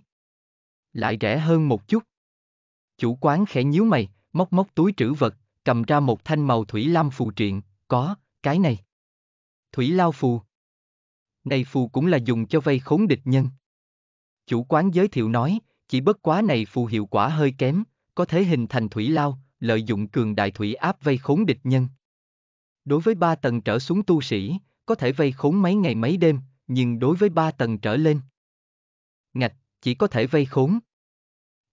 Lại rẻ hơn một chút. Chủ quán khẽ nhíu mày, móc móc túi trữ vật, cầm ra một thanh màu thủy lam phù triện, có, cái này. Thủy lao phù. Này phù cũng là dùng cho vây khốn địch nhân. Chủ quán giới thiệu nói, chỉ bất quá này phù hiệu quả hơi kém, có thể hình thành thủy lao, lợi dụng cường đại thủy áp vây khốn địch nhân. Đối với ba tầng trở xuống tu sĩ, có thể vây khốn mấy ngày mấy đêm, nhưng đối với ba tầng trở lên. Ngạch, chỉ có thể vây khốn.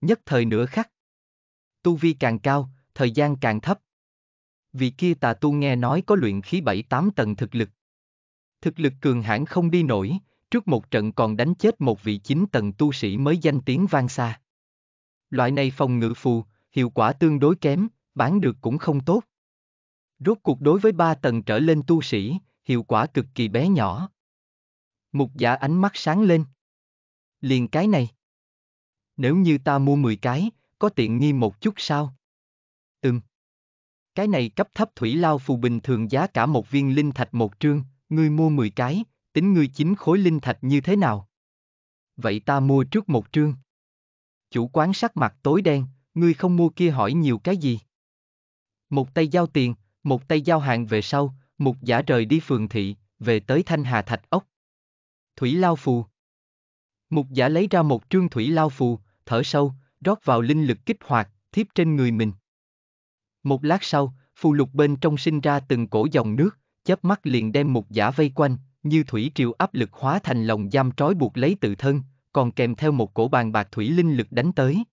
Nhất thời nửa khắc. Tu vi càng cao, thời gian càng thấp. Vì kia tà tu nghe nói có luyện khí bảy tám tầng thực lực. Thực lực cường hãn không đi nổi, trước một trận còn đánh chết một vị chín tầng tu sĩ mới danh tiếng vang xa. Loại này phòng ngự phù, hiệu quả tương đối kém, bán được cũng không tốt. Rốt cuộc đối với ba tầng trở lên tu sĩ, hiệu quả cực kỳ bé nhỏ. Mục giả ánh mắt sáng lên. Liền cái này. Nếu như ta mua 10 cái, có tiện nghi một chút sao? Ừm. Cái này cấp thấp thủy lao phù bình thường giá cả một viên linh thạch một trương, ngươi mua 10 cái, tính ngươi chính khối linh thạch như thế nào? Vậy ta mua trước một trương. Chủ quán sắc mặt tối đen, ngươi không mua kia hỏi nhiều cái gì? Một tay giao tiền, một tay giao hàng về sau, mục giả rời đi phường thị, về tới thanh hà thạch ốc. Thủy lao phù. Mục giả lấy ra một trương thủy lao phù, thở sâu, rót vào linh lực kích hoạt, thiếp trên người mình. Một lát sau, phù lục bên trong sinh ra từng cổ dòng nước, chớp mắt liền đem mục giả vây quanh, như thủy triều áp lực hóa thành lòng giam trói buộc lấy tự thân, còn kèm theo một cổ bàn bạc thủy linh lực đánh tới.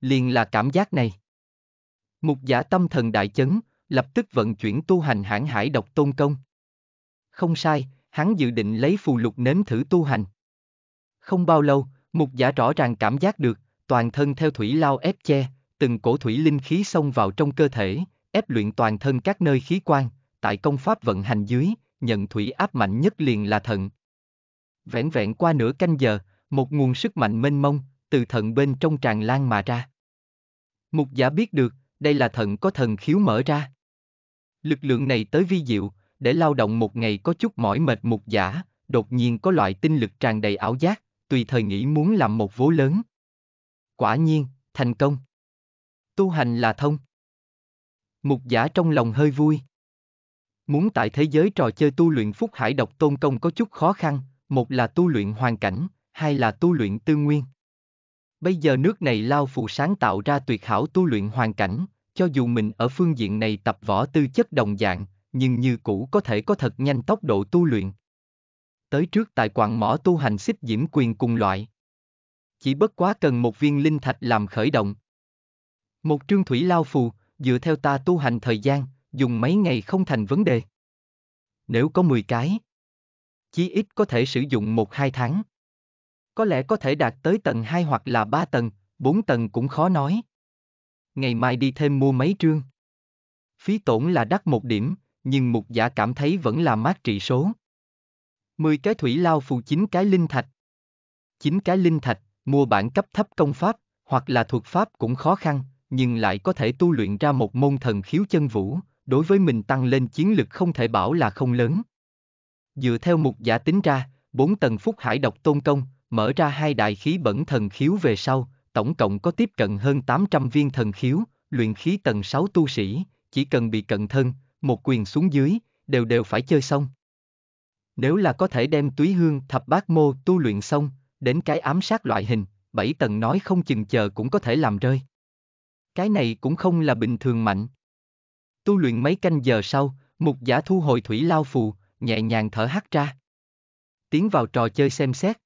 Liền là cảm giác này. Mục giả tâm thần đại chấn, lập tức vận chuyển tu hành hãng hải độc tôn công. Không sai, hắn dự định lấy phù lục nếm thử tu hành. Không bao lâu, mục giả rõ ràng cảm giác được, toàn thân theo thủy lao ép che, từng cổ thủy linh khí xông vào trong cơ thể, ép luyện toàn thân các nơi khí quan, tại công pháp vận hành dưới, nhận thủy áp mạnh nhất liền là thận. Vẹn vẹn qua nửa canh giờ, một nguồn sức mạnh mênh mông, từ thận bên trong tràn lan mà ra. Mục giả biết được, đây là thận có thần khiếu mở ra. Lực lượng này tới vi diệu, để lao động một ngày có chút mỏi mệt mục giả, đột nhiên có loại tinh lực tràn đầy ảo giác, tùy thời nghĩ muốn làm một vố lớn. Quả nhiên, thành công. Tu hành là thông. Mục giả trong lòng hơi vui. Muốn tại thế giới trò chơi tu luyện phúc hải độc tôn công có chút khó khăn, một là tu luyện hoàn cảnh, hai là tu luyện tư nguyên. Bây giờ nước này lao phù sáng tạo ra tuyệt hảo tu luyện hoàn cảnh, cho dù mình ở phương diện này tập võ tư chất đồng dạng, nhưng như cũ có thể có thật nhanh tốc độ tu luyện. Tới trước tại quạng mỏ tu hành xích diễm quyền cùng loại. Chỉ bất quá cần một viên linh thạch làm khởi động. Một trương thủy lao phù, dựa theo ta tu hành thời gian, dùng mấy ngày không thành vấn đề. Nếu có 10 cái, chí ít có thể sử dụng 1-2 tháng. Có lẽ có thể đạt tới tầng 2 hoặc là 3 tầng, 4 tầng cũng khó nói ngày mai đi thêm mua mấy trương. Phí tổn là đắt một điểm, nhưng mục giả cảm thấy vẫn là mát trị số. 10 cái thủy lao phù 9 cái linh thạch. 9 cái linh thạch, mua bản cấp thấp công pháp, hoặc là thuật pháp cũng khó khăn, nhưng lại có thể tu luyện ra một môn thần khiếu chân vũ, đối với mình tăng lên chiến lực không thể bảo là không lớn. Dựa theo mục giả tính ra, 4 tầng phúc hải độc tôn công, mở ra hai đại khí bẩn thần khiếu về sau, tổng cộng có tiếp cận hơn 800 viên thần khiếu, luyện khí tầng 6 tu sĩ, chỉ cần bị cận thân, một quyền xuống dưới, đều đều phải chơi xong. Nếu là có thể đem túy hương thập bát mô tu luyện xong, đến cái ám sát loại hình, bảy tầng nói không chừng chờ cũng có thể làm rơi. Cái này cũng không là bình thường mạnh. Tu luyện mấy canh giờ sau, mục giả thu hồi thủy lao phù, nhẹ nhàng thở hắt ra. Tiến vào trò chơi xem xét.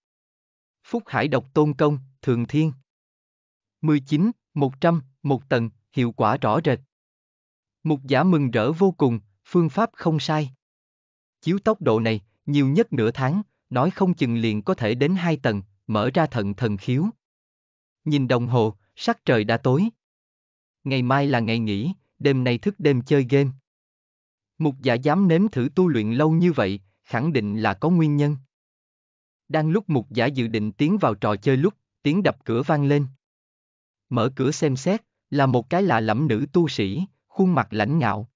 Phúc Hải độc tôn công, thường thiên. 19, 100, 1 tầng, hiệu quả rõ rệt. Mục giả mừng rỡ vô cùng, phương pháp không sai. Chiếu tốc độ này, nhiều nhất nửa tháng, nói không chừng liền có thể đến hai tầng, mở ra thận thần khiếu. Nhìn đồng hồ, sắc trời đã tối. Ngày mai là ngày nghỉ, đêm nay thức đêm chơi game. Mục giả dám nếm thử tu luyện lâu như vậy, khẳng định là có nguyên nhân. Đang lúc mục giả dự định tiến vào trò chơi lúc, tiếng đập cửa vang lên mở cửa xem xét, là một cái lạ lẫm nữ tu sĩ, khuôn mặt lãnh ngạo.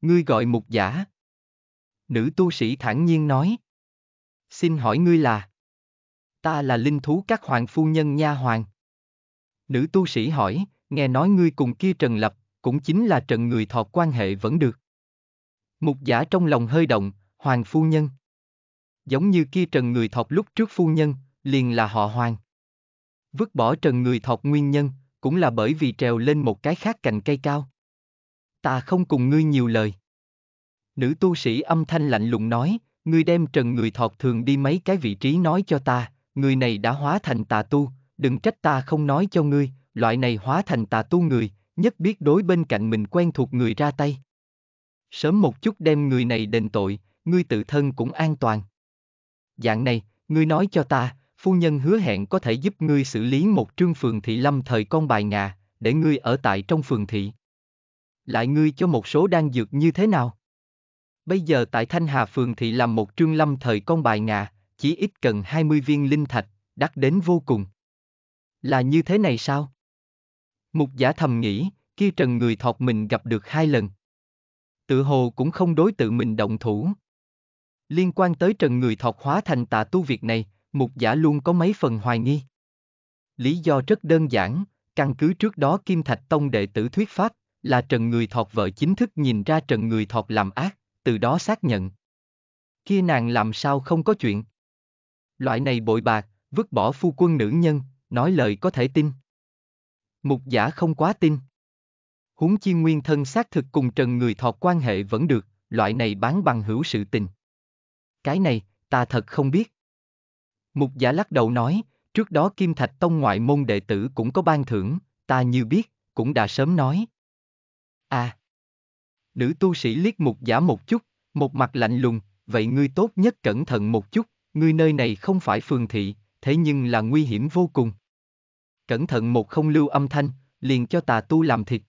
Ngươi gọi mục giả. Nữ tu sĩ thản nhiên nói. Xin hỏi ngươi là? Ta là linh thú các hoàng phu nhân nha hoàng. Nữ tu sĩ hỏi, nghe nói ngươi cùng kia Trần Lập, cũng chính là Trần người thọ quan hệ vẫn được. Mục giả trong lòng hơi động, hoàng phu nhân. Giống như kia Trần người thọ lúc trước phu nhân, liền là họ hoàng. Vứt bỏ trần người thọt nguyên nhân, cũng là bởi vì trèo lên một cái khác cành cây cao. Ta không cùng ngươi nhiều lời. Nữ tu sĩ âm thanh lạnh lùng nói, ngươi đem trần người thọt thường đi mấy cái vị trí nói cho ta, người này đã hóa thành tà tu, đừng trách ta không nói cho ngươi, loại này hóa thành tà tu người, nhất biết đối bên cạnh mình quen thuộc người ra tay. Sớm một chút đem người này đền tội, ngươi tự thân cũng an toàn. Dạng này, ngươi nói cho ta, phu nhân hứa hẹn có thể giúp ngươi xử lý một trương phường thị lâm thời con bài ngà, để ngươi ở tại trong phường thị. Lại ngươi cho một số đan dược như thế nào? Bây giờ tại Thanh Hà phường thị làm một trương lâm thời con bài ngà, chỉ ít cần 20 viên linh thạch, đắt đến vô cùng. Là như thế này sao? Mục giả thầm nghĩ, kia trần người thọt mình gặp được hai lần. Tự hồ cũng không đối tự mình động thủ. Liên quan tới trần người thọt hóa thành tà tu việc này, mục giả luôn có mấy phần hoài nghi. Lý do rất đơn giản, căn cứ trước đó Kim Thạch Tông đệ tử thuyết pháp, là Trần Người Thọt vợ chính thức nhìn ra Trần Người Thọt làm ác, từ đó xác nhận. Kia nàng làm sao không có chuyện. Loại này bội bạc, vứt bỏ phu quân nữ nhân, nói lời có thể tin. Mục giả không quá tin. Huống chi nguyên thân xác thực cùng Trần Người Thọt quan hệ vẫn được, loại này bán bằng hữu sự tình. Cái này, ta thật không biết. Mục giả lắc đầu nói, trước đó Kim Thạch Tông ngoại môn đệ tử cũng có ban thưởng, ta như biết, cũng đã sớm nói. À! Nữ tu sĩ liếc mục giả một chút, một mặt lạnh lùng, vậy ngươi tốt nhất cẩn thận một chút, ngươi nơi này không phải phường thị, thế nhưng là nguy hiểm vô cùng. Cẩn thận một không lưu âm thanh, liền cho tà tu làm thịt.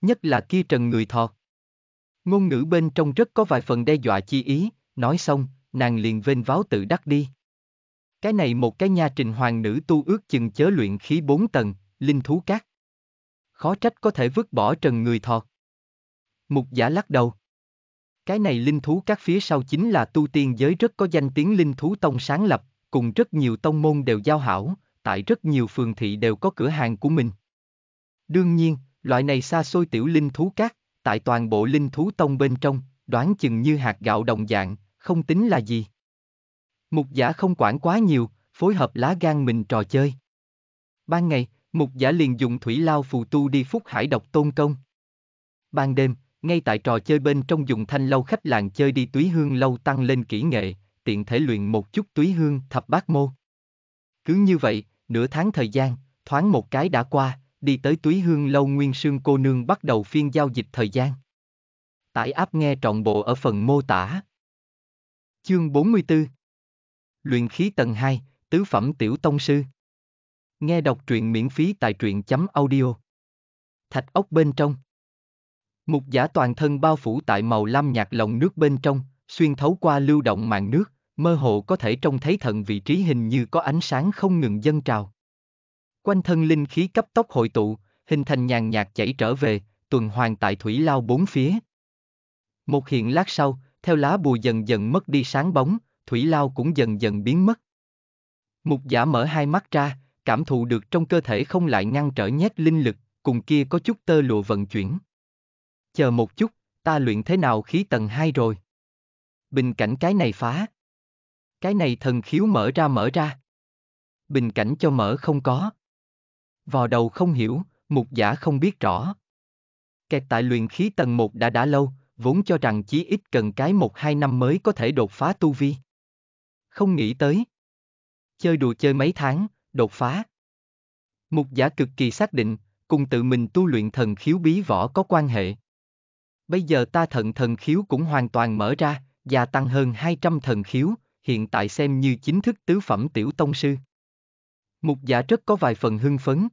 Nhất là kia trần người thọt. Ngôn ngữ bên trong rất có vài phần đe dọa chi ý, nói xong, nàng liền vênh váo tự đắc đi. Cái này một cái nha trình hoàng nữ tu ước chừng chớ luyện khí bốn tầng, linh thú cát. Khó trách có thể vứt bỏ trần người thọt. Mục giả lắc đầu. Cái này linh thú các phía sau chính là tu tiên giới rất có danh tiếng linh thú tông sáng lập, cùng rất nhiều tông môn đều giao hảo, tại rất nhiều phường thị đều có cửa hàng của mình. Đương nhiên, loại này xa xôi tiểu linh thú cát, tại toàn bộ linh thú tông bên trong, đoán chừng như hạt gạo đồng dạng, không tính là gì. Mục giả không quản quá nhiều, phối hợp lá gan mình trò chơi. Ban ngày, mục giả liền dùng thủy lao phù tu đi phúc hải độc tôn công. Ban đêm, ngay tại trò chơi bên trong dùng thanh lâu khách làng chơi đi túy hương lâu tăng lên kỹ nghệ, tiện thể luyện một chút túy hương thập bát mô. Cứ như vậy, nửa tháng thời gian, thoáng một cái đã qua, đi tới túy hương lâu nguyên sương cô nương bắt đầu phiên giao dịch thời gian. Tải áp nghe trọn bộ ở phần mô tả. Chương 44 Luyện khí tầng 2, tứ phẩm tiểu tông sư. Nghe đọc truyện miễn phí tại truyện chấm audio. Thạch ốc bên trong. Mục giả toàn thân bao phủ tại màu lam nhạt lồng nước bên trong, xuyên thấu qua lưu động màn nước, mơ hồ có thể trông thấy thần vị trí hình như có ánh sáng không ngừng dâng trào. Quanh thân linh khí cấp tốc hội tụ, hình thành nhàn nhạt chảy trở về, tuần hoàn tại thủy lao bốn phía. Một hiện lát sau, theo lá bùa dần dần mất đi sáng bóng, thủy lao cũng dần dần biến mất. Mục giả mở hai mắt ra, cảm thụ được trong cơ thể không lại ngăn trở nhét linh lực, cùng kia có chút tơ lụa vận chuyển. Chờ một chút, ta luyện thế nào khí tầng 2 rồi? Bình cảnh cái này phá. Cái này thần khiếu mở ra mở ra. Bình cảnh cho mở không có. Vò đầu không hiểu, mục giả không biết rõ. Kẹt tại luyện khí tầng 1 đã đã lâu, vốn cho rằng chí ít cần cái 1-2 năm mới có thể đột phá tu vi không nghĩ tới. Chơi đùa chơi mấy tháng, đột phá. Mục giả cực kỳ xác định, cùng tự mình tu luyện thần khiếu bí võ có quan hệ. Bây giờ ta thận thần khiếu cũng hoàn toàn mở ra, gia tăng hơn 200 thần khiếu, hiện tại xem như chính thức tứ phẩm tiểu tông sư. Mục giả rất có vài phần hưng phấn.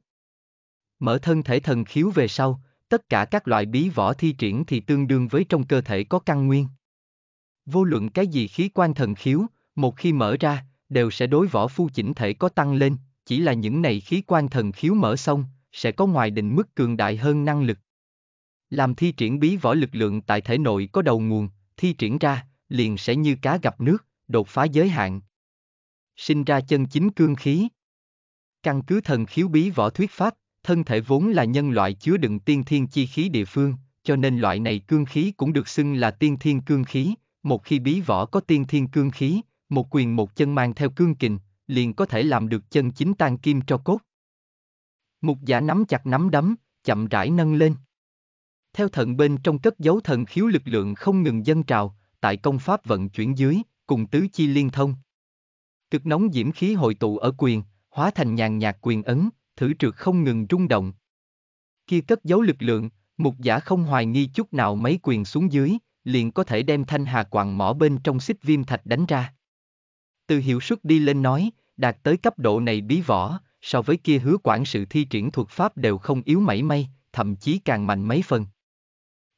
Mở thân thể thần khiếu về sau, tất cả các loại bí võ thi triển thì tương đương với trong cơ thể có căn nguyên. Vô luận cái gì khí quan thần khiếu, một khi mở ra, đều sẽ đối võ phu chỉnh thể có tăng lên, chỉ là những này khí quan thần khiếu mở xong, sẽ có ngoài định mức cường đại hơn năng lực. Làm thi triển bí võ lực lượng tại thể nội có đầu nguồn, thi triển ra, liền sẽ như cá gặp nước, đột phá giới hạn. Sinh ra chân chính cương khí. Căn cứ thần khiếu bí võ thuyết pháp, thân thể vốn là nhân loại chứa đựng tiên thiên chi khí địa phương, cho nên loại này cương khí cũng được xưng là tiên thiên cương khí, một khi bí võ có tiên thiên cương khí, một quyền một chân mang theo cương kình, liền có thể làm được chân chính tan kim cho cốt. Mục giả nắm chặt nắm đấm, chậm rãi nâng lên. Theo thận bên trong cất giấu thần khiếu lực lượng không ngừng dâng trào, tại công pháp vận chuyển dưới, cùng tứ chi liên thông. Cực nóng diễm khí hội tụ ở quyền, hóa thành nhàn nhạt quyền ấn, thử trượt không ngừng rung động. Kia cất giấu lực lượng, mục giả không hoài nghi chút nào mấy quyền xuống dưới, liền có thể đem thanh hà quặng mỏ bên trong xích viêm thạch đánh ra. Từ hiểu suất đi lên nói, đạt tới cấp độ này bí võ, so với kia hứa quản sự thi triển thuật pháp đều không yếu mảy may, thậm chí càng mạnh mấy phần.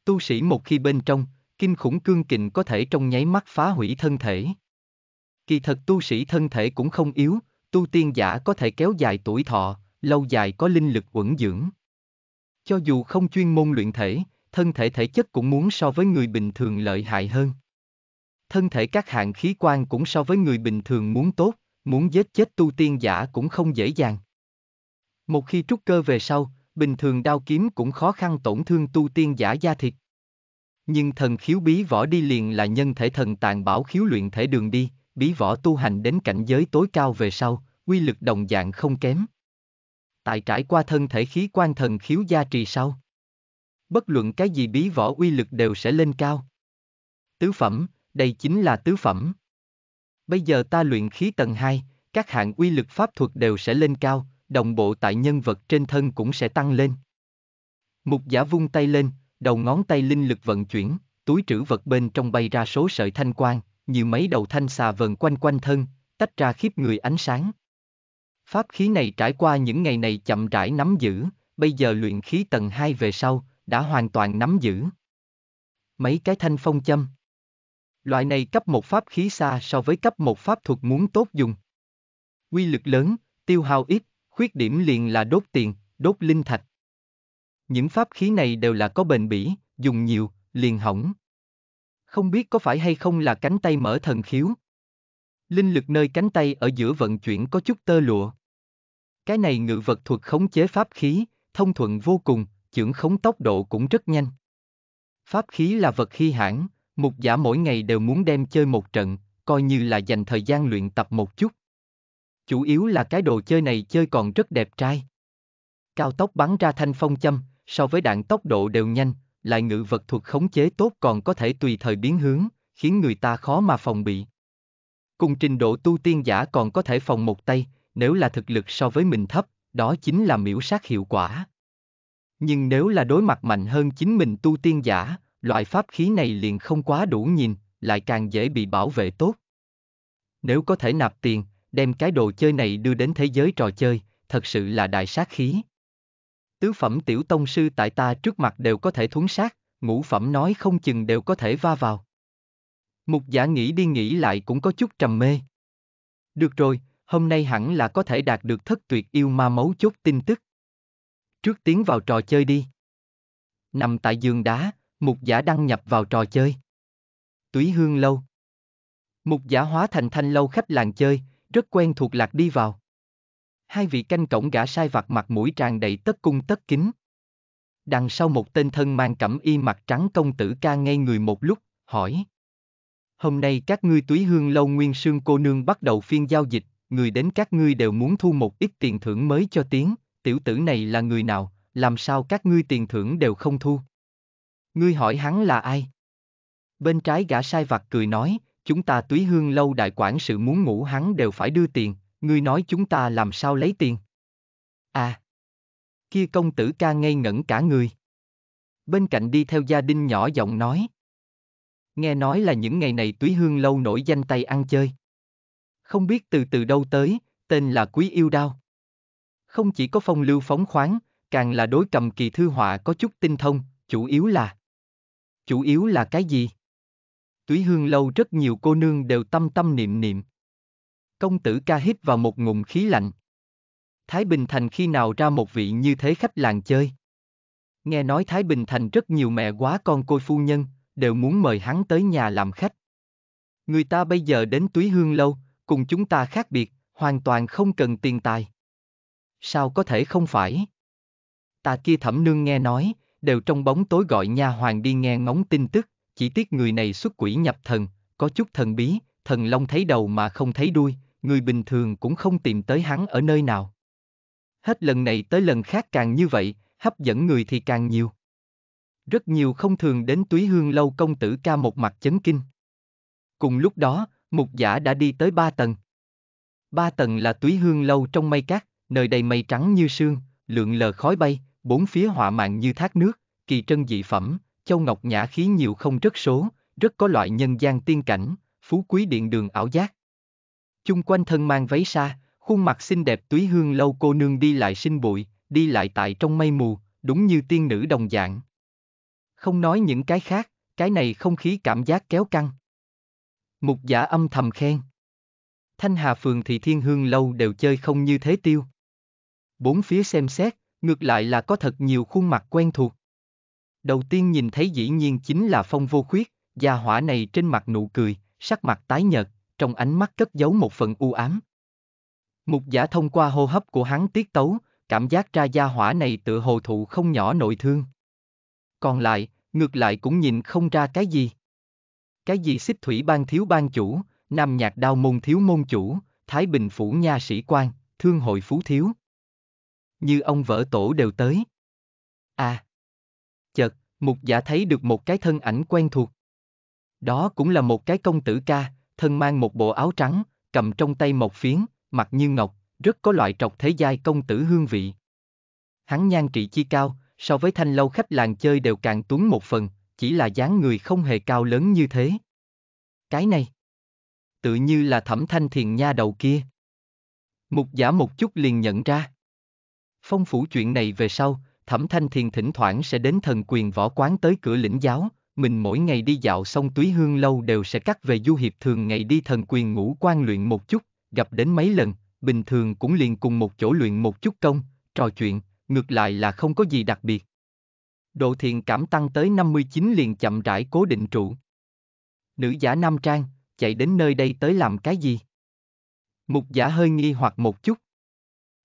Tu sĩ một khi bên trong, kinh khủng cương kình có thể trong nháy mắt phá hủy thân thể. Kỳ thật tu sĩ thân thể cũng không yếu, tu tiên giả có thể kéo dài tuổi thọ, lâu dài có linh lực quẩn dưỡng. Cho dù không chuyên môn luyện thể, thân thể thể chất cũng muốn so với người bình thường lợi hại hơn thân thể các hạng khí quan cũng so với người bình thường muốn tốt, muốn giết chết tu tiên giả cũng không dễ dàng. Một khi trúc cơ về sau, bình thường đao kiếm cũng khó khăn tổn thương tu tiên giả da thịt. Nhưng thần khiếu bí võ đi liền là nhân thể thần tàn bảo khiếu luyện thể đường đi, bí võ tu hành đến cảnh giới tối cao về sau, quy lực đồng dạng không kém. Tại trải qua thân thể khí quan thần khiếu gia trì sau. Bất luận cái gì bí võ uy lực đều sẽ lên cao. Tứ phẩm, đây chính là tứ phẩm. Bây giờ ta luyện khí tầng 2, các hạng uy lực pháp thuật đều sẽ lên cao, đồng bộ tại nhân vật trên thân cũng sẽ tăng lên. Mục giả vung tay lên, đầu ngón tay linh lực vận chuyển, túi trữ vật bên trong bay ra số sợi thanh quang, như mấy đầu thanh xà vần quanh quanh thân, tách ra khiếp người ánh sáng. Pháp khí này trải qua những ngày này chậm rãi nắm giữ, bây giờ luyện khí tầng 2 về sau, đã hoàn toàn nắm giữ. Mấy cái thanh phong châm Loại này cấp một pháp khí xa so với cấp một pháp thuật muốn tốt dùng. Quy lực lớn, tiêu hao ít, khuyết điểm liền là đốt tiền, đốt linh thạch. Những pháp khí này đều là có bền bỉ, dùng nhiều, liền hỏng. Không biết có phải hay không là cánh tay mở thần khiếu. Linh lực nơi cánh tay ở giữa vận chuyển có chút tơ lụa. Cái này ngự vật thuật khống chế pháp khí, thông thuận vô cùng, trưởng khống tốc độ cũng rất nhanh. Pháp khí là vật khi hãn, Mục giả mỗi ngày đều muốn đem chơi một trận, coi như là dành thời gian luyện tập một chút. Chủ yếu là cái đồ chơi này chơi còn rất đẹp trai. Cao tốc bắn ra thanh phong châm, so với đạn tốc độ đều nhanh, lại ngự vật thuật khống chế tốt còn có thể tùy thời biến hướng, khiến người ta khó mà phòng bị. Cùng trình độ tu tiên giả còn có thể phòng một tay, nếu là thực lực so với mình thấp, đó chính là miễu sát hiệu quả. Nhưng nếu là đối mặt mạnh hơn chính mình tu tiên giả, loại pháp khí này liền không quá đủ nhìn, lại càng dễ bị bảo vệ tốt. Nếu có thể nạp tiền, đem cái đồ chơi này đưa đến thế giới trò chơi, thật sự là đại sát khí. Tứ phẩm tiểu tông sư tại ta trước mặt đều có thể thuấn sát, ngũ phẩm nói không chừng đều có thể va vào. Mục giả nghĩ đi nghĩ lại cũng có chút trầm mê. Được rồi, hôm nay hẳn là có thể đạt được thất tuyệt yêu ma mấu chốt tin tức. Trước tiến vào trò chơi đi. Nằm tại giường đá, Mục giả đăng nhập vào trò chơi. Túy hương lâu. Mục giả hóa thành thanh lâu khách làng chơi, rất quen thuộc lạc đi vào. Hai vị canh cổng gã sai vặt mặt mũi tràn đầy tất cung tất kính. Đằng sau một tên thân mang cẩm y mặt trắng công tử ca ngay người một lúc, hỏi. Hôm nay các ngươi túy hương lâu nguyên sương cô nương bắt đầu phiên giao dịch, người đến các ngươi đều muốn thu một ít tiền thưởng mới cho tiếng, tiểu tử này là người nào, làm sao các ngươi tiền thưởng đều không thu. Ngươi hỏi hắn là ai? Bên trái gã sai vặt cười nói, chúng ta túy hương lâu đại quản sự muốn ngủ hắn đều phải đưa tiền, ngươi nói chúng ta làm sao lấy tiền? À! Kia công tử ca ngây ngẩn cả người. Bên cạnh đi theo gia đình nhỏ giọng nói. Nghe nói là những ngày này túy hương lâu nổi danh tay ăn chơi. Không biết từ từ đâu tới, tên là Quý Yêu Đao. Không chỉ có phong lưu phóng khoáng, càng là đối cầm kỳ thư họa có chút tinh thông, chủ yếu là Chủ yếu là cái gì? Túy hương lâu rất nhiều cô nương đều tâm tâm niệm niệm. Công tử ca hít vào một ngụm khí lạnh. Thái Bình Thành khi nào ra một vị như thế khách làng chơi? Nghe nói Thái Bình Thành rất nhiều mẹ quá con côi phu nhân, đều muốn mời hắn tới nhà làm khách. Người ta bây giờ đến túy hương lâu, cùng chúng ta khác biệt, hoàn toàn không cần tiền tài. Sao có thể không phải? Ta kia thẩm nương nghe nói, đều trong bóng tối gọi nha hoàng đi nghe ngóng tin tức, chỉ tiếc người này xuất quỷ nhập thần, có chút thần bí, thần long thấy đầu mà không thấy đuôi, người bình thường cũng không tìm tới hắn ở nơi nào. Hết lần này tới lần khác càng như vậy, hấp dẫn người thì càng nhiều. Rất nhiều không thường đến túy hương lâu công tử ca một mặt chấn kinh. Cùng lúc đó, mục giả đã đi tới ba tầng. Ba tầng là túy hương lâu trong mây cát, nơi đầy mây trắng như sương, lượng lờ khói bay, bốn phía họa mạng như thác nước, kỳ trân dị phẩm, châu ngọc nhã khí nhiều không rất số, rất có loại nhân gian tiên cảnh, phú quý điện đường ảo giác. Chung quanh thân mang váy sa, khuôn mặt xinh đẹp túy hương lâu cô nương đi lại sinh bụi, đi lại tại trong mây mù, đúng như tiên nữ đồng dạng. Không nói những cái khác, cái này không khí cảm giác kéo căng. Mục giả âm thầm khen. Thanh Hà Phường thì thiên hương lâu đều chơi không như thế tiêu. Bốn phía xem xét, ngược lại là có thật nhiều khuôn mặt quen thuộc. Đầu tiên nhìn thấy dĩ nhiên chính là phong vô khuyết, gia hỏa này trên mặt nụ cười, sắc mặt tái nhợt, trong ánh mắt cất giấu một phần u ám. Mục giả thông qua hô hấp của hắn tiết tấu, cảm giác ra gia hỏa này tự hồ thụ không nhỏ nội thương. Còn lại, ngược lại cũng nhìn không ra cái gì. Cái gì xích thủy ban thiếu ban chủ, nam nhạc đao môn thiếu môn chủ, thái bình phủ nha sĩ quan, thương hội phú thiếu, như ông vỡ tổ đều tới. À! Chợt, mục giả thấy được một cái thân ảnh quen thuộc. Đó cũng là một cái công tử ca, thân mang một bộ áo trắng, cầm trong tay một phiến, mặt như ngọc, rất có loại trọc thế giai công tử hương vị. Hắn nhan trị chi cao, so với thanh lâu khách làng chơi đều càng tuấn một phần, chỉ là dáng người không hề cao lớn như thế. Cái này, tự như là thẩm thanh thiền nha đầu kia. Mục giả một chút liền nhận ra phong phủ chuyện này về sau, Thẩm Thanh Thiền thỉnh thoảng sẽ đến thần quyền võ quán tới cửa lĩnh giáo, mình mỗi ngày đi dạo xong túy hương lâu đều sẽ cắt về du hiệp thường ngày đi thần quyền ngủ quan luyện một chút, gặp đến mấy lần, bình thường cũng liền cùng một chỗ luyện một chút công, trò chuyện, ngược lại là không có gì đặc biệt. Độ thiền cảm tăng tới 59 liền chậm rãi cố định trụ. Nữ giả nam trang, chạy đến nơi đây tới làm cái gì? Mục giả hơi nghi hoặc một chút.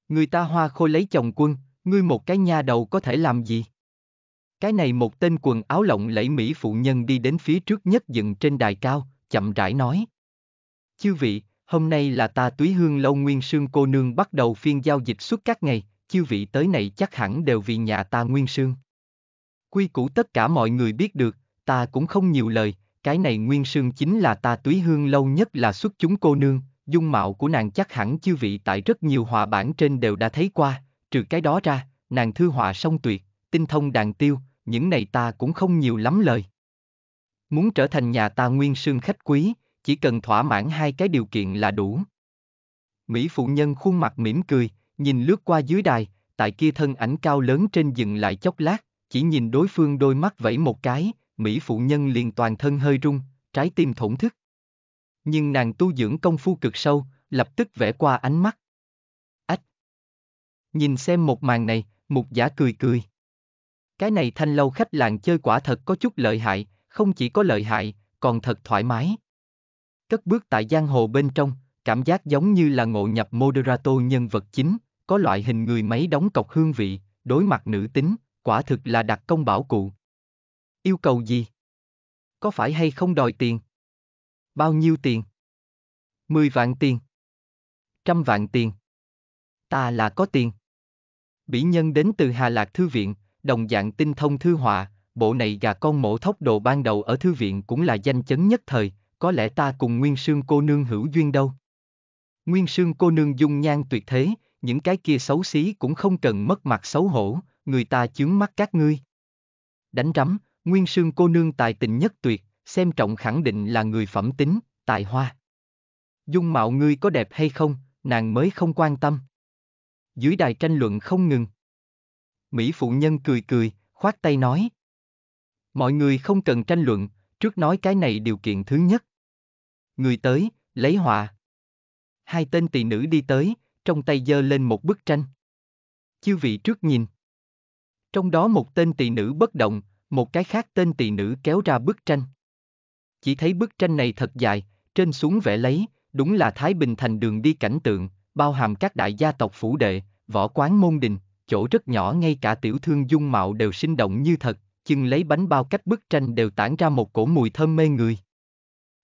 Người ta hoa khôi lấy chồng quân, ngươi một cái nha đầu có thể làm gì? Cái này một tên quần áo lộng lẫy Mỹ phụ nhân đi đến phía trước nhất dựng trên đài cao, chậm rãi nói. Chư vị, hôm nay là ta túy hương lâu nguyên sương cô nương bắt đầu phiên giao dịch suốt các ngày, chư vị tới này chắc hẳn đều vì nhà ta nguyên sương. Quy củ tất cả mọi người biết được, ta cũng không nhiều lời, cái này nguyên sương chính là ta túy hương lâu nhất là xuất chúng cô nương, dung mạo của nàng chắc hẳn chư vị tại rất nhiều họa bản trên đều đã thấy qua, trừ cái đó ra, nàng thư họa song tuyệt, tinh thông đàn tiêu, những này ta cũng không nhiều lắm lời. Muốn trở thành nhà ta nguyên sương khách quý, chỉ cần thỏa mãn hai cái điều kiện là đủ. Mỹ phụ nhân khuôn mặt mỉm cười, nhìn lướt qua dưới đài, tại kia thân ảnh cao lớn trên dừng lại chốc lát, chỉ nhìn đối phương đôi mắt vẫy một cái, Mỹ phụ nhân liền toàn thân hơi rung, trái tim thổn thức nhưng nàng tu dưỡng công phu cực sâu, lập tức vẽ qua ánh mắt. Ách! Nhìn xem một màn này, mục giả cười cười. Cái này thanh lâu khách làng chơi quả thật có chút lợi hại, không chỉ có lợi hại, còn thật thoải mái. Cất bước tại giang hồ bên trong, cảm giác giống như là ngộ nhập moderato nhân vật chính, có loại hình người máy đóng cọc hương vị, đối mặt nữ tính, quả thực là đặc công bảo cụ. Yêu cầu gì? Có phải hay không đòi tiền? Bao nhiêu tiền? Mười vạn tiền. Trăm vạn tiền. Ta là có tiền. Bỉ nhân đến từ Hà Lạc Thư Viện, đồng dạng tinh thông thư họa, bộ này gà con mổ thóc đồ ban đầu ở thư viện cũng là danh chấn nhất thời, có lẽ ta cùng Nguyên Sương cô nương hữu duyên đâu. Nguyên Sương cô nương dung nhan tuyệt thế, những cái kia xấu xí cũng không cần mất mặt xấu hổ, người ta chướng mắt các ngươi. Đánh rắm, Nguyên Sương cô nương tài tình nhất tuyệt, xem trọng khẳng định là người phẩm tính, tài hoa. Dung mạo ngươi có đẹp hay không, nàng mới không quan tâm. Dưới đài tranh luận không ngừng. Mỹ phụ nhân cười cười, khoát tay nói. Mọi người không cần tranh luận, trước nói cái này điều kiện thứ nhất. Người tới, lấy họa. Hai tên tỳ nữ đi tới, trong tay giơ lên một bức tranh. Chư vị trước nhìn. Trong đó một tên tỳ nữ bất động, một cái khác tên tỳ nữ kéo ra bức tranh chỉ thấy bức tranh này thật dài, trên xuống vẽ lấy, đúng là Thái Bình Thành đường đi cảnh tượng, bao hàm các đại gia tộc phủ đệ, võ quán môn đình, chỗ rất nhỏ ngay cả tiểu thương dung mạo đều sinh động như thật, chừng lấy bánh bao cách bức tranh đều tản ra một cổ mùi thơm mê người.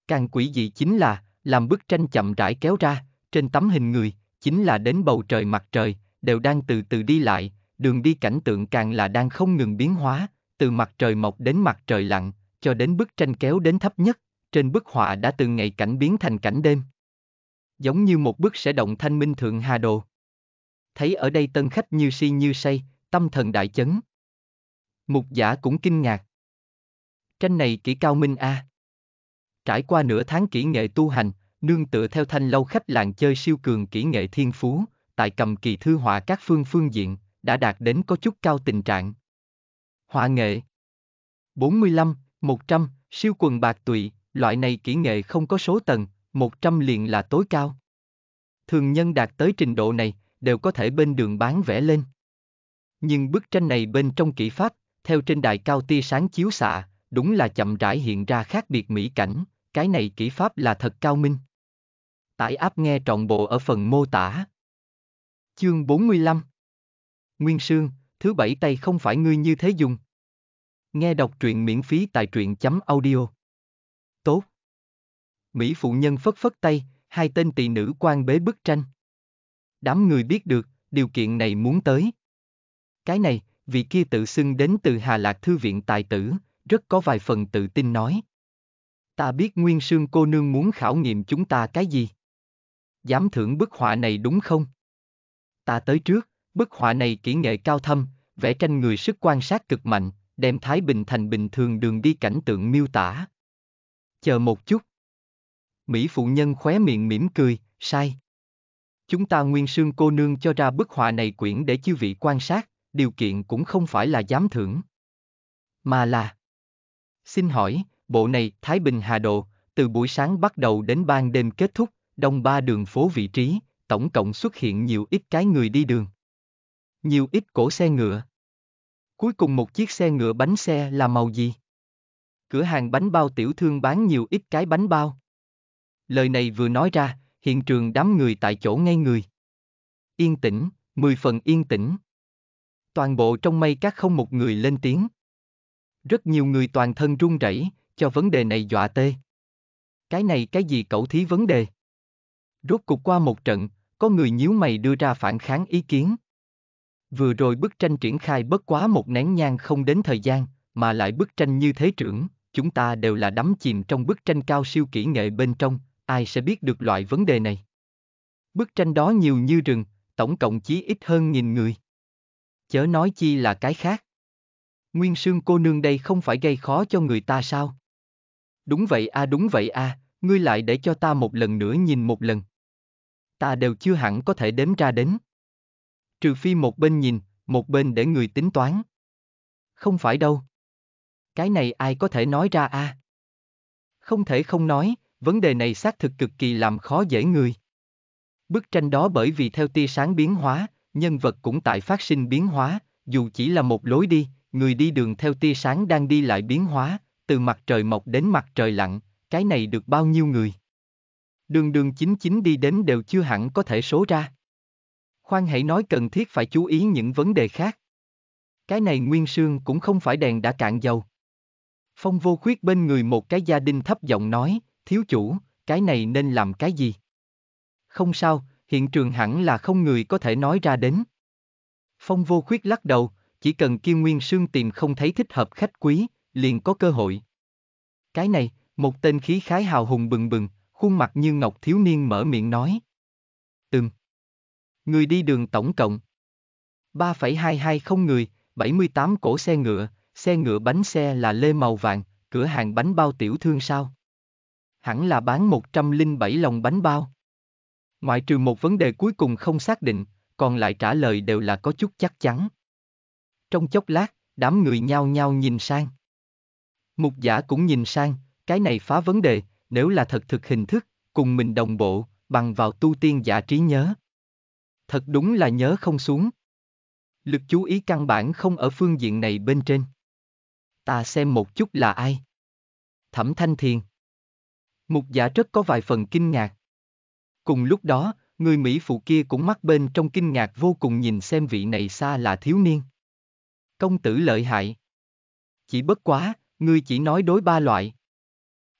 Càng quỷ dị chính là, làm bức tranh chậm rãi kéo ra, trên tấm hình người, chính là đến bầu trời mặt trời, đều đang từ từ đi lại, đường đi cảnh tượng càng là đang không ngừng biến hóa, từ mặt trời mọc đến mặt trời lặn, cho đến bức tranh kéo đến thấp nhất, trên bức họa đã từng ngày cảnh biến thành cảnh đêm. Giống như một bức sẽ động thanh minh thượng hà đồ. Thấy ở đây tân khách như si như say, tâm thần đại chấn. Mục giả cũng kinh ngạc. Tranh này kỹ cao minh a. À. Trải qua nửa tháng kỹ nghệ tu hành, nương tựa theo thanh lâu khách làng chơi siêu cường kỹ nghệ thiên phú, tại cầm kỳ thư họa các phương phương diện, đã đạt đến có chút cao tình trạng. Họa nghệ 45, 100, siêu quần bạc tụy, loại này kỹ nghệ không có số tầng, 100 liền là tối cao. Thường nhân đạt tới trình độ này, đều có thể bên đường bán vẽ lên. Nhưng bức tranh này bên trong kỹ pháp, theo trên đài cao tia sáng chiếu xạ, đúng là chậm rãi hiện ra khác biệt mỹ cảnh, cái này kỹ pháp là thật cao minh. Tải áp nghe trọn bộ ở phần mô tả. Chương 45 Nguyên Sương, thứ bảy tay không phải ngươi như thế dùng. Nghe đọc truyện miễn phí tại truyện chấm audio. Tốt. Mỹ phụ nhân phất phất tay, hai tên tỳ nữ quan bế bức tranh. Đám người biết được, điều kiện này muốn tới. Cái này, vị kia tự xưng đến từ Hà Lạc Thư viện tài tử, rất có vài phần tự tin nói. Ta biết Nguyên Sương cô nương muốn khảo nghiệm chúng ta cái gì? Dám thưởng bức họa này đúng không? Ta tới trước, bức họa này kỹ nghệ cao thâm, vẽ tranh người sức quan sát cực mạnh, đem Thái Bình thành bình thường đường đi cảnh tượng miêu tả. Chờ một chút. Mỹ phụ nhân khóe miệng mỉm cười, sai. Chúng ta nguyên sương cô nương cho ra bức họa này quyển để chư vị quan sát, điều kiện cũng không phải là giám thưởng. Mà là... Xin hỏi, bộ này Thái Bình Hà Đồ, từ buổi sáng bắt đầu đến ban đêm kết thúc, đông ba đường phố vị trí, tổng cộng xuất hiện nhiều ít cái người đi đường. Nhiều ít cổ xe ngựa. Cuối cùng một chiếc xe ngựa bánh xe là màu gì? Cửa hàng bánh bao tiểu thương bán nhiều ít cái bánh bao. Lời này vừa nói ra, hiện trường đám người tại chỗ ngay người. Yên tĩnh, mười phần yên tĩnh. Toàn bộ trong mây các không một người lên tiếng. Rất nhiều người toàn thân run rẩy, cho vấn đề này dọa tê. Cái này cái gì cậu thí vấn đề? Rốt cục qua một trận, có người nhíu mày đưa ra phản kháng ý kiến. Vừa rồi bức tranh triển khai bất quá một nén nhang không đến thời gian, mà lại bức tranh như thế trưởng, chúng ta đều là đắm chìm trong bức tranh cao siêu kỹ nghệ bên trong, ai sẽ biết được loại vấn đề này. Bức tranh đó nhiều như rừng, tổng cộng chí ít hơn nghìn người. Chớ nói chi là cái khác. Nguyên sương cô nương đây không phải gây khó cho người ta sao? Đúng vậy a à, đúng vậy a, à, ngươi lại để cho ta một lần nữa nhìn một lần. Ta đều chưa hẳn có thể đếm ra đến. Trừ phi một bên nhìn, một bên để người tính toán. Không phải đâu. Cái này ai có thể nói ra a? À? Không thể không nói, vấn đề này xác thực cực kỳ làm khó dễ người. Bức tranh đó bởi vì theo tia sáng biến hóa, nhân vật cũng tại phát sinh biến hóa, dù chỉ là một lối đi, người đi đường theo tia sáng đang đi lại biến hóa, từ mặt trời mọc đến mặt trời lặn, cái này được bao nhiêu người? Đường đường chính chính đi đến đều chưa hẳn có thể số ra. Khoan hãy nói cần thiết phải chú ý những vấn đề khác. Cái này Nguyên Sương cũng không phải đèn đã cạn dầu. Phong vô khuyết bên người một cái gia đình thấp giọng nói, thiếu chủ, cái này nên làm cái gì? Không sao, hiện trường hẳn là không người có thể nói ra đến. Phong vô khuyết lắc đầu, chỉ cần kia Nguyên Sương tìm không thấy thích hợp khách quý, liền có cơ hội. Cái này, một tên khí khái hào hùng bừng bừng, khuôn mặt như ngọc thiếu niên mở miệng nói. từng. Người đi đường tổng cộng 3,220 người, 78 cổ xe ngựa, xe ngựa bánh xe là lê màu vàng, cửa hàng bánh bao tiểu thương sao? Hẳn là bán 107 lòng bánh bao. Ngoại trừ một vấn đề cuối cùng không xác định, còn lại trả lời đều là có chút chắc chắn. Trong chốc lát, đám người nhao nhao nhìn sang. Mục giả cũng nhìn sang, cái này phá vấn đề, nếu là thật thực hình thức, cùng mình đồng bộ, bằng vào tu tiên giả trí nhớ, thật đúng là nhớ không xuống. Lực chú ý căn bản không ở phương diện này bên trên. Ta xem một chút là ai. Thẩm Thanh Thiền. Mục giả rất có vài phần kinh ngạc. Cùng lúc đó, người Mỹ phụ kia cũng mắc bên trong kinh ngạc vô cùng nhìn xem vị này xa là thiếu niên. Công tử lợi hại. Chỉ bất quá, ngươi chỉ nói đối ba loại.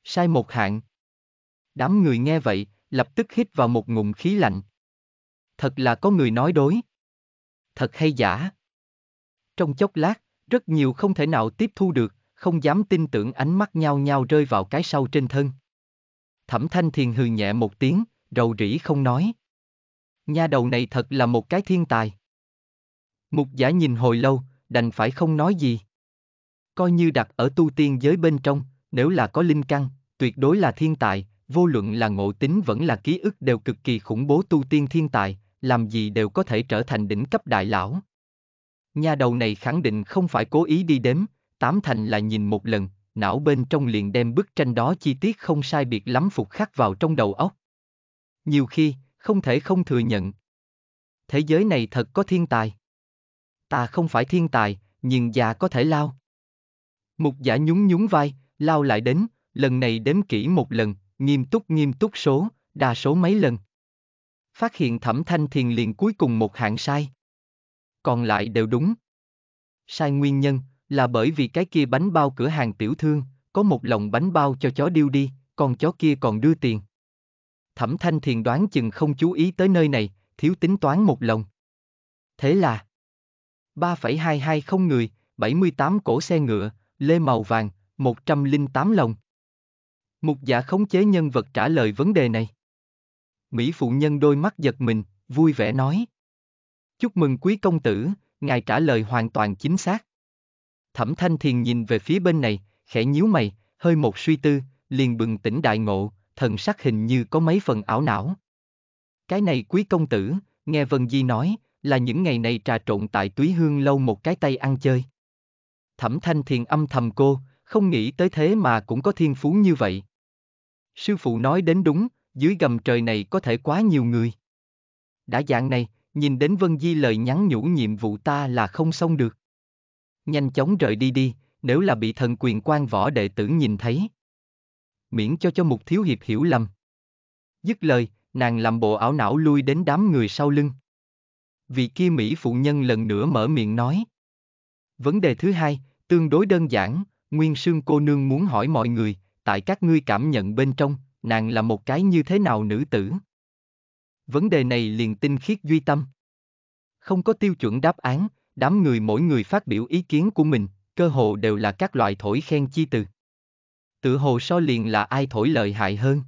Sai một hạng. Đám người nghe vậy, lập tức hít vào một ngụm khí lạnh thật là có người nói đối. Thật hay giả? Trong chốc lát, rất nhiều không thể nào tiếp thu được, không dám tin tưởng ánh mắt nhau nhau rơi vào cái sau trên thân. Thẩm thanh thiền hừ nhẹ một tiếng, rầu rĩ không nói. Nha đầu này thật là một cái thiên tài. Mục giả nhìn hồi lâu, đành phải không nói gì. Coi như đặt ở tu tiên giới bên trong, nếu là có linh căn, tuyệt đối là thiên tài, vô luận là ngộ tính vẫn là ký ức đều cực kỳ khủng bố tu tiên thiên tài, làm gì đều có thể trở thành đỉnh cấp đại lão. Nhà đầu này khẳng định không phải cố ý đi đếm, tám thành là nhìn một lần, não bên trong liền đem bức tranh đó chi tiết không sai biệt lắm phục khắc vào trong đầu óc. Nhiều khi, không thể không thừa nhận. Thế giới này thật có thiên tài. Ta không phải thiên tài, nhưng già có thể lao. Mục giả nhún nhún vai, lao lại đến, lần này đếm kỹ một lần, nghiêm túc nghiêm túc số, đa số mấy lần phát hiện Thẩm Thanh Thiền liền cuối cùng một hạng sai. Còn lại đều đúng. Sai nguyên nhân là bởi vì cái kia bánh bao cửa hàng tiểu thương, có một lồng bánh bao cho chó điêu đi, còn chó kia còn đưa tiền. Thẩm Thanh Thiền đoán chừng không chú ý tới nơi này, thiếu tính toán một lồng. Thế là 3,220 người, 78 cổ xe ngựa, lê màu vàng, 108 lồng. Mục giả khống chế nhân vật trả lời vấn đề này. Mỹ phụ nhân đôi mắt giật mình, vui vẻ nói. Chúc mừng quý công tử, ngài trả lời hoàn toàn chính xác. Thẩm thanh thiền nhìn về phía bên này, khẽ nhíu mày, hơi một suy tư, liền bừng tỉnh đại ngộ, thần sắc hình như có mấy phần ảo não. Cái này quý công tử, nghe Vân Di nói, là những ngày này trà trộn tại túy hương lâu một cái tay ăn chơi. Thẩm thanh thiền âm thầm cô, không nghĩ tới thế mà cũng có thiên phú như vậy. Sư phụ nói đến đúng, dưới gầm trời này có thể quá nhiều người. Đã dạng này, nhìn đến Vân Di lời nhắn nhủ nhiệm vụ ta là không xong được. Nhanh chóng rời đi đi, nếu là bị thần quyền quan võ đệ tử nhìn thấy. Miễn cho cho một thiếu hiệp hiểu lầm. Dứt lời, nàng làm bộ ảo não lui đến đám người sau lưng. Vị kia Mỹ phụ nhân lần nữa mở miệng nói. Vấn đề thứ hai, tương đối đơn giản, Nguyên Sương cô nương muốn hỏi mọi người, tại các ngươi cảm nhận bên trong, nàng là một cái như thế nào nữ tử? Vấn đề này liền tinh khiết duy tâm. Không có tiêu chuẩn đáp án, đám người mỗi người phát biểu ý kiến của mình, cơ hồ đều là các loại thổi khen chi từ. Tự hồ so liền là ai thổi lợi hại hơn.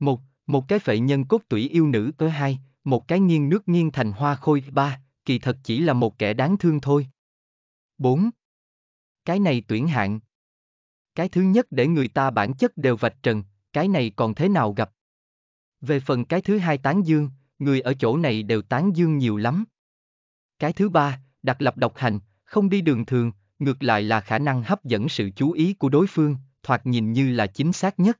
Một, một cái phệ nhân cốt tủy yêu nữ tới hai, một cái nghiêng nước nghiêng thành hoa khôi ba, kỳ thật chỉ là một kẻ đáng thương thôi. bốn, Cái này tuyển hạng. Cái thứ nhất để người ta bản chất đều vạch trần, cái này còn thế nào gặp. Về phần cái thứ hai tán dương, người ở chỗ này đều tán dương nhiều lắm. Cái thứ ba, đặt lập độc hành, không đi đường thường, ngược lại là khả năng hấp dẫn sự chú ý của đối phương, thoạt nhìn như là chính xác nhất.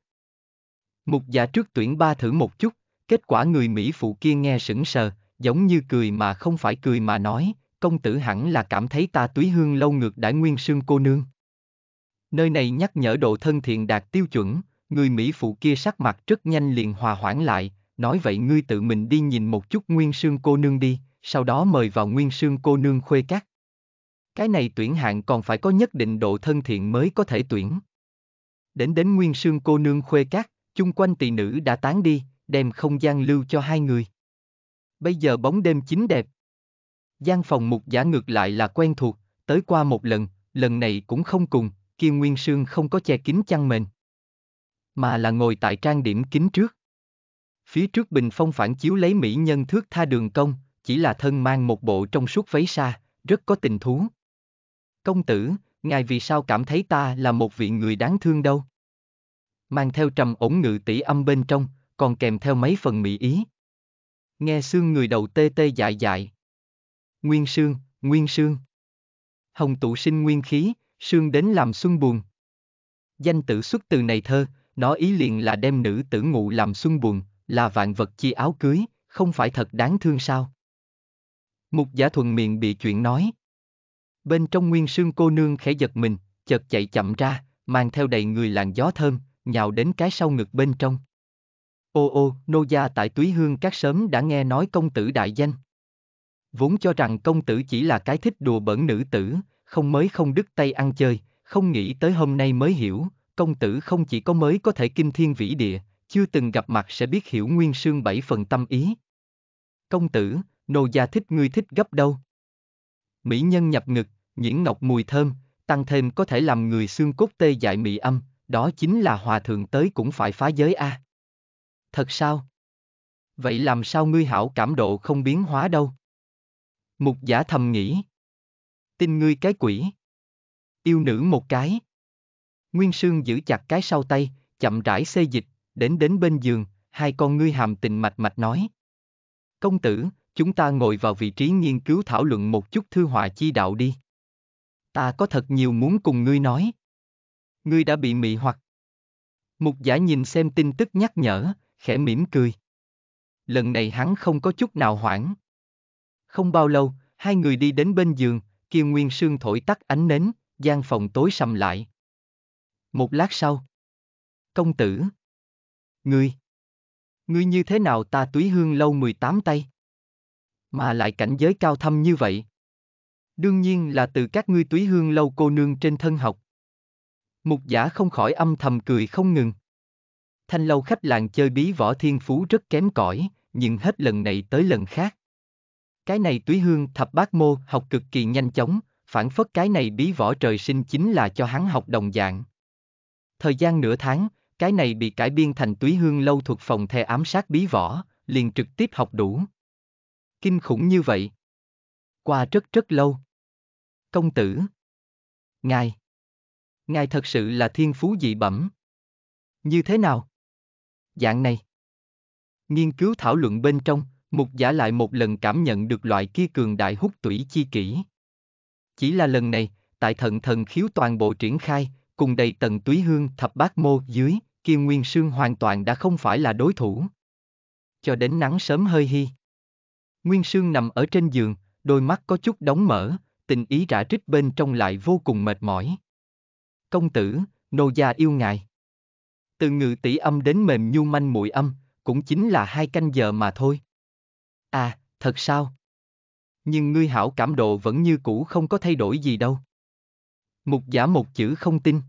Mục giả trước tuyển ba thử một chút, kết quả người Mỹ phụ kia nghe sững sờ, giống như cười mà không phải cười mà nói, công tử hẳn là cảm thấy ta túy hương lâu ngược đã nguyên sương cô nương. Nơi này nhắc nhở độ thân thiện đạt tiêu chuẩn, người Mỹ phụ kia sắc mặt rất nhanh liền hòa hoãn lại, nói vậy ngươi tự mình đi nhìn một chút Nguyên Sương cô nương đi, sau đó mời vào Nguyên Sương cô nương khuê các. Cái này tuyển hạng còn phải có nhất định độ thân thiện mới có thể tuyển. Đến đến Nguyên Sương cô nương khuê các, chung quanh tỳ nữ đã tán đi, đem không gian lưu cho hai người. Bây giờ bóng đêm chính đẹp. Gian phòng mục giả ngược lại là quen thuộc, tới qua một lần, lần này cũng không cùng, kia Nguyên Sương không có che kín chăn mền mà là ngồi tại trang điểm kính trước. Phía trước bình phong phản chiếu lấy mỹ nhân thước tha đường công, chỉ là thân mang một bộ trong suốt váy xa, rất có tình thú. Công tử, ngài vì sao cảm thấy ta là một vị người đáng thương đâu? Mang theo trầm ổn ngự tỷ âm bên trong, còn kèm theo mấy phần mỹ ý. Nghe xương người đầu tê tê dại dại. Nguyên xương, nguyên xương. Hồng tụ sinh nguyên khí, xương đến làm xuân buồn. Danh tử xuất từ này thơ, nó ý liền là đem nữ tử ngụ làm xuân buồn, là vạn vật chi áo cưới, không phải thật đáng thương sao. Mục giả thuần miệng bị chuyện nói. Bên trong nguyên sương cô nương khẽ giật mình, chợt chạy chậm ra, mang theo đầy người làn gió thơm, nhào đến cái sau ngực bên trong. Ô ô, nô gia tại túy hương các sớm đã nghe nói công tử đại danh. Vốn cho rằng công tử chỉ là cái thích đùa bẩn nữ tử, không mới không đứt tay ăn chơi, không nghĩ tới hôm nay mới hiểu, công tử không chỉ có mới có thể kinh thiên vĩ địa, chưa từng gặp mặt sẽ biết hiểu nguyên sương bảy phần tâm ý. Công tử, nô gia thích ngươi thích gấp đâu. Mỹ nhân nhập ngực, những ngọc mùi thơm, tăng thêm có thể làm người xương cốt tê dại mị âm, đó chính là hòa thượng tới cũng phải phá giới a. À. Thật sao? Vậy làm sao ngươi hảo cảm độ không biến hóa đâu? Mục giả thầm nghĩ. Tin ngươi cái quỷ. Yêu nữ một cái. Nguyên Sương giữ chặt cái sau tay, chậm rãi xê dịch, đến đến bên giường, hai con ngươi hàm tình mạch mạch nói. Công tử, chúng ta ngồi vào vị trí nghiên cứu thảo luận một chút thư họa chi đạo đi. Ta có thật nhiều muốn cùng ngươi nói. Ngươi đã bị mị hoặc. Mục giả nhìn xem tin tức nhắc nhở, khẽ mỉm cười. Lần này hắn không có chút nào hoảng. Không bao lâu, hai người đi đến bên giường, kia nguyên sương thổi tắt ánh nến, gian phòng tối sầm lại. Một lát sau. Công tử. Ngươi. Ngươi như thế nào ta túy hương lâu 18 tay? Mà lại cảnh giới cao thâm như vậy. Đương nhiên là từ các ngươi túy hương lâu cô nương trên thân học. Mục giả không khỏi âm thầm cười không ngừng. Thanh lâu khách làng chơi bí võ thiên phú rất kém cỏi, nhưng hết lần này tới lần khác. Cái này túy hương thập bát mô học cực kỳ nhanh chóng, phản phất cái này bí võ trời sinh chính là cho hắn học đồng dạng. Thời gian nửa tháng, cái này bị cải biên thành túy hương lâu thuộc phòng thè ám sát bí võ, liền trực tiếp học đủ. Kinh khủng như vậy. Qua rất rất lâu. Công tử. Ngài. Ngài thật sự là thiên phú dị bẩm. Như thế nào? Dạng này. Nghiên cứu thảo luận bên trong, mục giả lại một lần cảm nhận được loại kia cường đại hút tủy chi kỹ. Chỉ là lần này, tại thận thần khiếu toàn bộ triển khai, cùng đầy tần túy hương thập bát mô dưới, kia Nguyên Sương hoàn toàn đã không phải là đối thủ. Cho đến nắng sớm hơi hi. Nguyên Sương nằm ở trên giường, đôi mắt có chút đóng mở, tình ý rã rít bên trong lại vô cùng mệt mỏi. Công tử, nô gia yêu ngài. Từ ngự tỷ âm đến mềm nhu manh mùi âm, cũng chính là hai canh giờ mà thôi. À, thật sao? Nhưng ngươi hảo cảm độ vẫn như cũ không có thay đổi gì đâu. Mục giả một chữ không tin.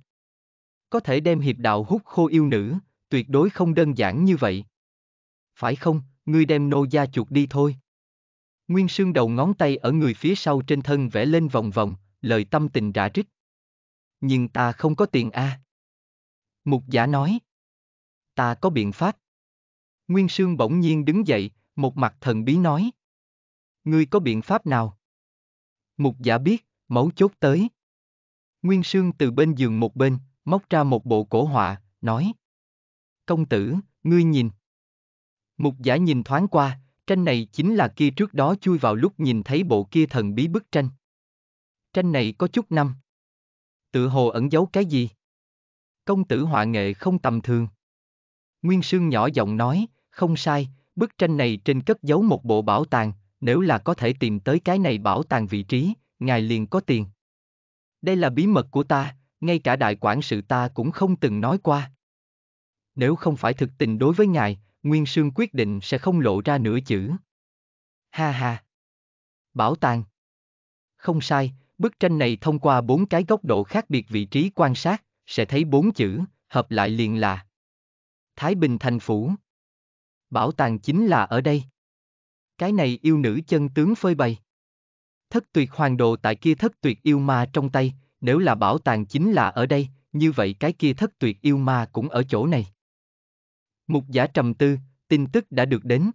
Có thể đem hiệp đạo hút khô yêu nữ, tuyệt đối không đơn giản như vậy. Phải không, ngươi đem nô gia chuột đi thôi. Nguyên sương đầu ngón tay ở người phía sau trên thân vẽ lên vòng vòng, lời tâm tình rã rít. Nhưng ta không có tiền a. À. Mục giả nói. Ta có biện pháp. Nguyên sương bỗng nhiên đứng dậy, một mặt thần bí nói. Ngươi có biện pháp nào? Mục giả biết, mấu chốt tới. Nguyên Sương từ bên giường một bên, móc ra một bộ cổ họa, nói. Công tử, ngươi nhìn. Mục giả nhìn thoáng qua, tranh này chính là kia trước đó chui vào lúc nhìn thấy bộ kia thần bí bức tranh. Tranh này có chút năm. Tự hồ ẩn giấu cái gì? Công tử họa nghệ không tầm thường. Nguyên Sương nhỏ giọng nói, không sai, bức tranh này trên cất giấu một bộ bảo tàng, nếu là có thể tìm tới cái này bảo tàng vị trí, ngài liền có tiền. Đây là bí mật của ta, ngay cả đại quản sự ta cũng không từng nói qua. Nếu không phải thực tình đối với ngài, Nguyên Sương quyết định sẽ không lộ ra nửa chữ. Ha ha. Bảo tàng. Không sai, bức tranh này thông qua bốn cái góc độ khác biệt vị trí quan sát, sẽ thấy bốn chữ, hợp lại liền là Thái Bình Thành Phủ. Bảo tàng chính là ở đây. Cái này yêu nữ chân tướng phơi bày. Thất tuyệt hoàng đồ tại kia thất tuyệt yêu ma trong tay, nếu là bảo tàng chính là ở đây, như vậy cái kia thất tuyệt yêu ma cũng ở chỗ này. Mục giả trầm tư, tin tức đã được đến.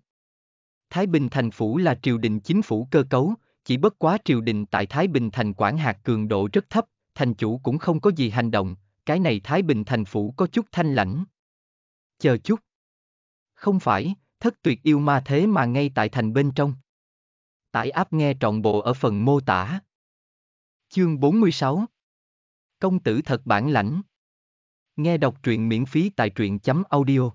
Thái Bình thành phủ là triều đình chính phủ cơ cấu, chỉ bất quá triều đình tại Thái Bình thành quản hạt cường độ rất thấp, thành chủ cũng không có gì hành động, cái này Thái Bình thành phủ có chút thanh lãnh. Chờ chút. Không phải, thất tuyệt yêu ma thế mà ngay tại thành bên trong. Tải app nghe trọn bộ ở phần mô tả. Chương 46 Công tử thật bản lãnh Nghe đọc truyện miễn phí tại truyện chấm audio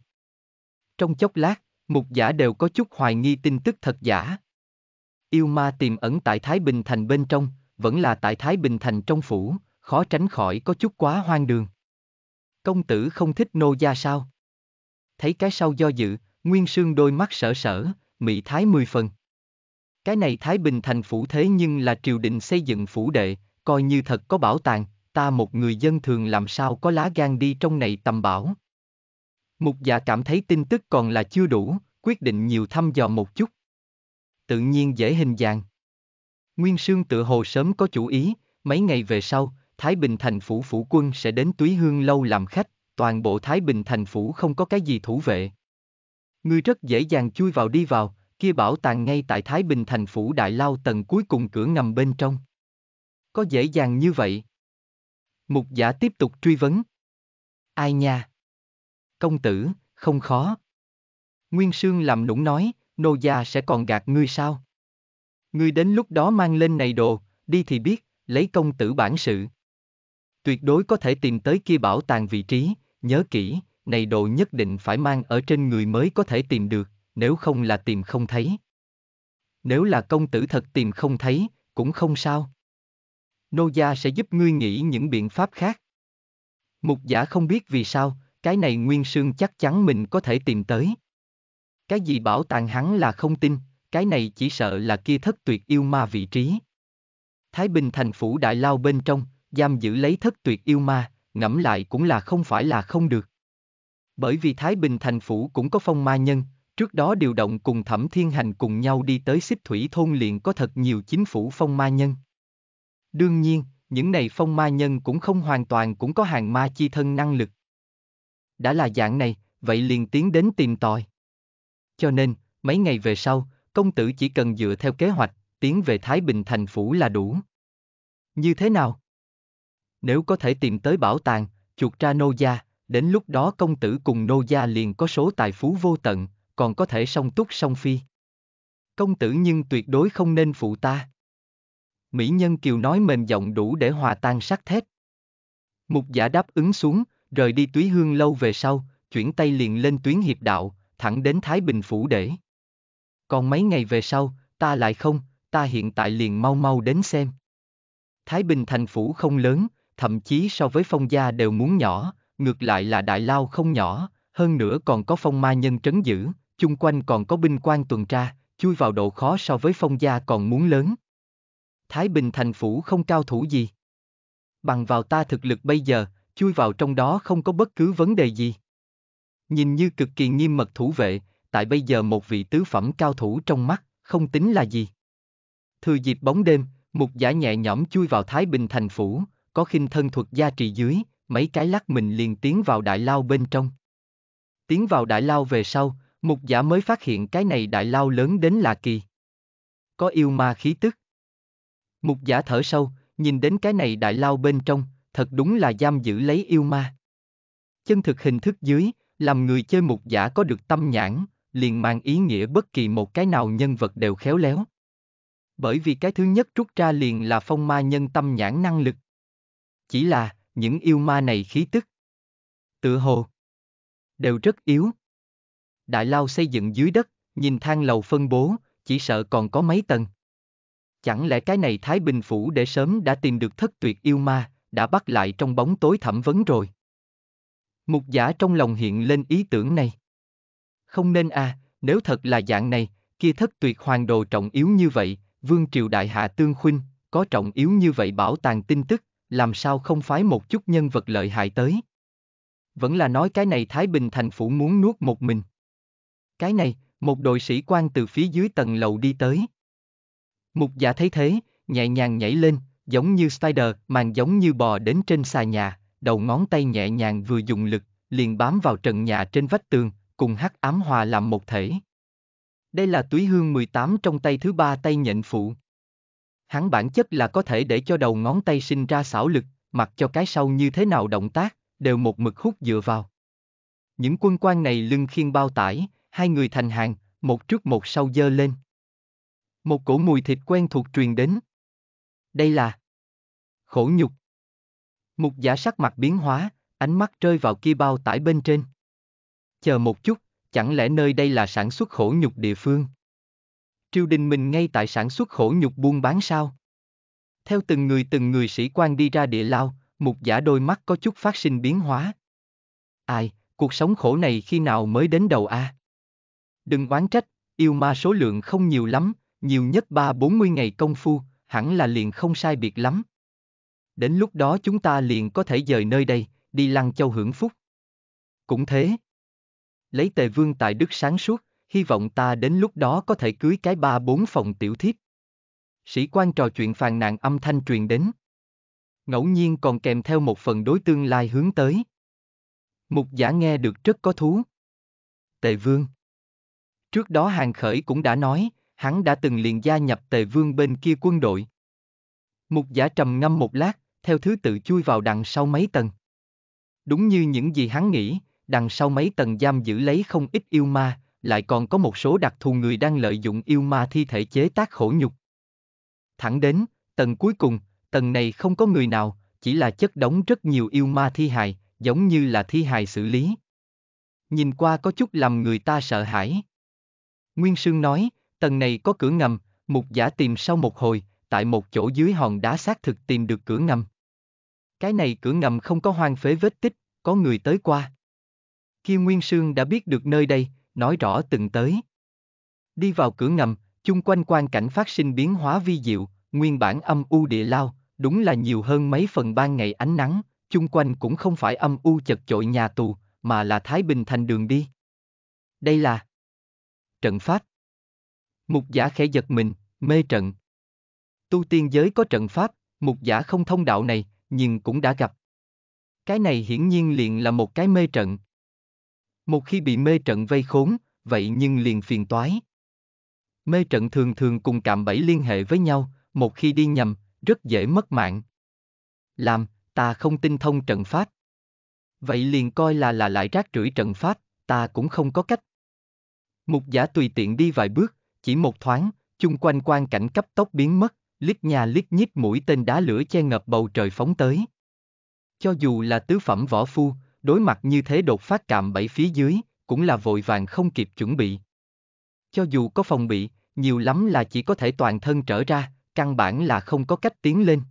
Trong chốc lát, mục giả đều có chút hoài nghi tin tức thật giả. Yêu ma tiềm ẩn tại Thái Bình Thành bên trong, vẫn là tại Thái Bình Thành trong phủ, khó tránh khỏi có chút quá hoang đường. Công tử không thích nô gia sao? Thấy cái sau do dự, Nguyên Sương đôi mắt sở sở, mị thái mười phần. Cái này Thái Bình thành phủ thế nhưng là triều đình xây dựng phủ đệ, coi như thật có bảo tàng, ta một người dân thường làm sao có lá gan đi trong này tầm bảo. Mục dạ cảm thấy tin tức còn là chưa đủ, quyết định nhiều thăm dò một chút. Tự nhiên dễ hình dạng. Nguyên Sương tự hồ sớm có chủ ý, mấy ngày về sau, Thái Bình thành phủ phủ quân sẽ đến Túy Hương lâu làm khách, toàn bộ Thái Bình thành phủ không có cái gì thủ vệ. Ngươi rất dễ dàng chui vào đi vào, Kia bảo tàng ngay tại Thái Bình thành phủ Đại Lao tầng cuối cùng cửa ngầm bên trong. Có dễ dàng như vậy? Mục giả tiếp tục truy vấn. Ai nha? Công tử, không khó. Nguyên Sương làm nũng nói, nô gia sẽ còn gạt ngươi sao? Ngươi đến lúc đó mang lên này đồ, đi thì biết, lấy công tử bản sự. Tuyệt đối có thể tìm tới kia bảo tàng vị trí, nhớ kỹ, này đồ nhất định phải mang ở trên người mới có thể tìm được nếu không là tìm không thấy. Nếu là công tử thật tìm không thấy, cũng không sao. Nô gia sẽ giúp ngươi nghĩ những biện pháp khác. Mục giả không biết vì sao, cái này Nguyên Sương chắc chắn mình có thể tìm tới. Cái gì bảo tàng hắn là không tin, cái này chỉ sợ là kia thất tuyệt yêu ma vị trí. Thái Bình thành phủ đại lao bên trong, giam giữ lấy thất tuyệt yêu ma, ngẫm lại cũng là không phải là không được. Bởi vì Thái Bình thành phủ cũng có phong ma nhân, Trước đó điều động cùng Thẩm Thiên Hành cùng nhau đi tới xích thủy thôn liền có thật nhiều chính phủ phong ma nhân. Đương nhiên, những này phong ma nhân cũng không hoàn toàn cũng có hàng ma chi thân năng lực. Đã là dạng này, vậy liền tiến đến tìm tòi. Cho nên, mấy ngày về sau, công tử chỉ cần dựa theo kế hoạch, tiến về Thái Bình thành phủ là đủ. Như thế nào? Nếu có thể tìm tới bảo tàng, chuột ra nô gia, đến lúc đó công tử cùng nô gia liền có số tài phú vô tận, còn có thể song túc song phi. Công tử nhưng tuyệt đối không nên phụ ta. Mỹ nhân kiều nói mềm giọng đủ để hòa tan sắc thép. Mục giả đáp ứng xuống, rời đi túy hương lâu về sau, chuyển tay liền lên tuyến hiệp đạo, thẳng đến Thái Bình Phủ để. Còn mấy ngày về sau, ta lại không, ta hiện tại liền mau mau đến xem. Thái Bình thành phủ không lớn, thậm chí so với phong gia đều muốn nhỏ, ngược lại là đại lao không nhỏ, hơn nữa còn có phong ma nhân trấn giữ, chung quanh còn có binh quan tuần tra, chui vào độ khó so với phong gia còn muốn lớn. Thái Bình thành phủ không cao thủ gì. Bằng vào ta thực lực bây giờ, chui vào trong đó không có bất cứ vấn đề gì. Nhìn như cực kỳ nghiêm mật thủ vệ, tại bây giờ một vị tứ phẩm cao thủ trong mắt, không tính là gì. Thừa dịp bóng đêm, một giả nhẹ nhõm chui vào Thái Bình thành phủ, có khinh thân thuật gia trì dưới, mấy cái lắc mình liền tiến vào đại lao bên trong. Tiến vào đại lao về sau, Mục giả mới phát hiện cái này đại lao lớn đến là kỳ. Có yêu ma khí tức. Mục giả thở sâu, nhìn đến cái này đại lao bên trong, thật đúng là giam giữ lấy yêu ma. Chân thực hình thức dưới, làm người chơi mục giả có được tâm nhãn, liền mang ý nghĩa bất kỳ một cái nào nhân vật đều khéo léo. Bởi vì cái thứ nhất rút ra liền là phong ma nhân tâm nhãn năng lực. Chỉ là, những yêu ma này khí tức. Tự hồ. Đều rất yếu, đại lao xây dựng dưới đất, nhìn thang lầu phân bố, chỉ sợ còn có mấy tầng. Chẳng lẽ cái này Thái Bình Phủ để sớm đã tìm được thất tuyệt yêu ma, đã bắt lại trong bóng tối thẩm vấn rồi. Mục giả trong lòng hiện lên ý tưởng này. Không nên à, nếu thật là dạng này, kia thất tuyệt hoàng đồ trọng yếu như vậy, vương triều đại hạ tương khuynh, có trọng yếu như vậy bảo tàng tin tức, làm sao không phái một chút nhân vật lợi hại tới. Vẫn là nói cái này Thái Bình thành phủ muốn nuốt một mình. Cái này, một đội sĩ quan từ phía dưới tầng lầu đi tới. Mục giả thấy thế, nhẹ nhàng nhảy lên, giống như Spider, màn giống như bò đến trên xà nhà, đầu ngón tay nhẹ nhàng vừa dùng lực, liền bám vào trần nhà trên vách tường, cùng hắc ám hòa làm một thể. Đây là túy hương 18 trong tay thứ ba tay nhện phụ. Hắn bản chất là có thể để cho đầu ngón tay sinh ra xảo lực, mặc cho cái sau như thế nào động tác, đều một mực hút dựa vào. Những quân quan này lưng khiên bao tải, hai người thành hàng, một trước một sau dơ lên. Một cổ mùi thịt quen thuộc truyền đến. Đây là khổ nhục. Mục giả sắc mặt biến hóa, ánh mắt rơi vào kia bao tải bên trên. Chờ một chút, chẳng lẽ nơi đây là sản xuất khổ nhục địa phương? Triều đình mình ngay tại sản xuất khổ nhục buôn bán sao? Theo từng người từng người sĩ quan đi ra địa lao, mục giả đôi mắt có chút phát sinh biến hóa. Ai, cuộc sống khổ này khi nào mới đến đầu a? À? đừng oán trách, yêu ma số lượng không nhiều lắm, nhiều nhất ba bốn mươi ngày công phu, hẳn là liền không sai biệt lắm. Đến lúc đó chúng ta liền có thể dời nơi đây, đi Lăng Châu hưởng phúc. Cũng thế. Lấy tề vương tại đức sáng suốt, hy vọng ta đến lúc đó có thể cưới cái ba bốn phòng tiểu thiếp. Sĩ quan trò chuyện phàn nàn âm thanh truyền đến. Ngẫu nhiên còn kèm theo một phần đối tương lai hướng tới. Mục giả nghe được rất có thú. Tề vương. Trước đó Hàng Khởi cũng đã nói, hắn đã từng liền gia nhập tề vương bên kia quân đội. Mục giả trầm ngâm một lát, theo thứ tự chui vào đằng sau mấy tầng. Đúng như những gì hắn nghĩ, đằng sau mấy tầng giam giữ lấy không ít yêu ma, lại còn có một số đặc thù người đang lợi dụng yêu ma thi thể chế tác khổ nhục. Thẳng đến, tầng cuối cùng, tầng này không có người nào, chỉ là chất đống rất nhiều yêu ma thi hài, giống như là thi hài xử lý. Nhìn qua có chút làm người ta sợ hãi, Nguyên Sương nói, tầng này có cửa ngầm, mục giả tìm sau một hồi, tại một chỗ dưới hòn đá xác thực tìm được cửa ngầm. Cái này cửa ngầm không có hoang phế vết tích, có người tới qua. Khi Nguyên Sương đã biết được nơi đây, nói rõ từng tới. Đi vào cửa ngầm, chung quanh quan cảnh phát sinh biến hóa vi diệu, nguyên bản âm u địa lao, đúng là nhiều hơn mấy phần ban ngày ánh nắng, chung quanh cũng không phải âm u chật chội nhà tù, mà là Thái Bình thành đường đi. Đây là trận pháp. Mục giả khẽ giật mình, mê trận. Tu tiên giới có trận pháp, mục giả không thông đạo này, nhưng cũng đã gặp. Cái này hiển nhiên liền là một cái mê trận. Một khi bị mê trận vây khốn, vậy nhưng liền phiền toái. Mê trận thường thường cùng cạm bẫy liên hệ với nhau, một khi đi nhầm, rất dễ mất mạng. Làm, ta không tin thông trận pháp. Vậy liền coi là là lại rác rưởi trận pháp, ta cũng không có cách. Mục giả tùy tiện đi vài bước, chỉ một thoáng, chung quanh quan cảnh cấp tốc biến mất, lít nhà lít nhít mũi tên đá lửa che ngập bầu trời phóng tới. Cho dù là tứ phẩm võ phu, đối mặt như thế đột phát cạm bẫy phía dưới, cũng là vội vàng không kịp chuẩn bị. Cho dù có phòng bị, nhiều lắm là chỉ có thể toàn thân trở ra, căn bản là không có cách tiến lên.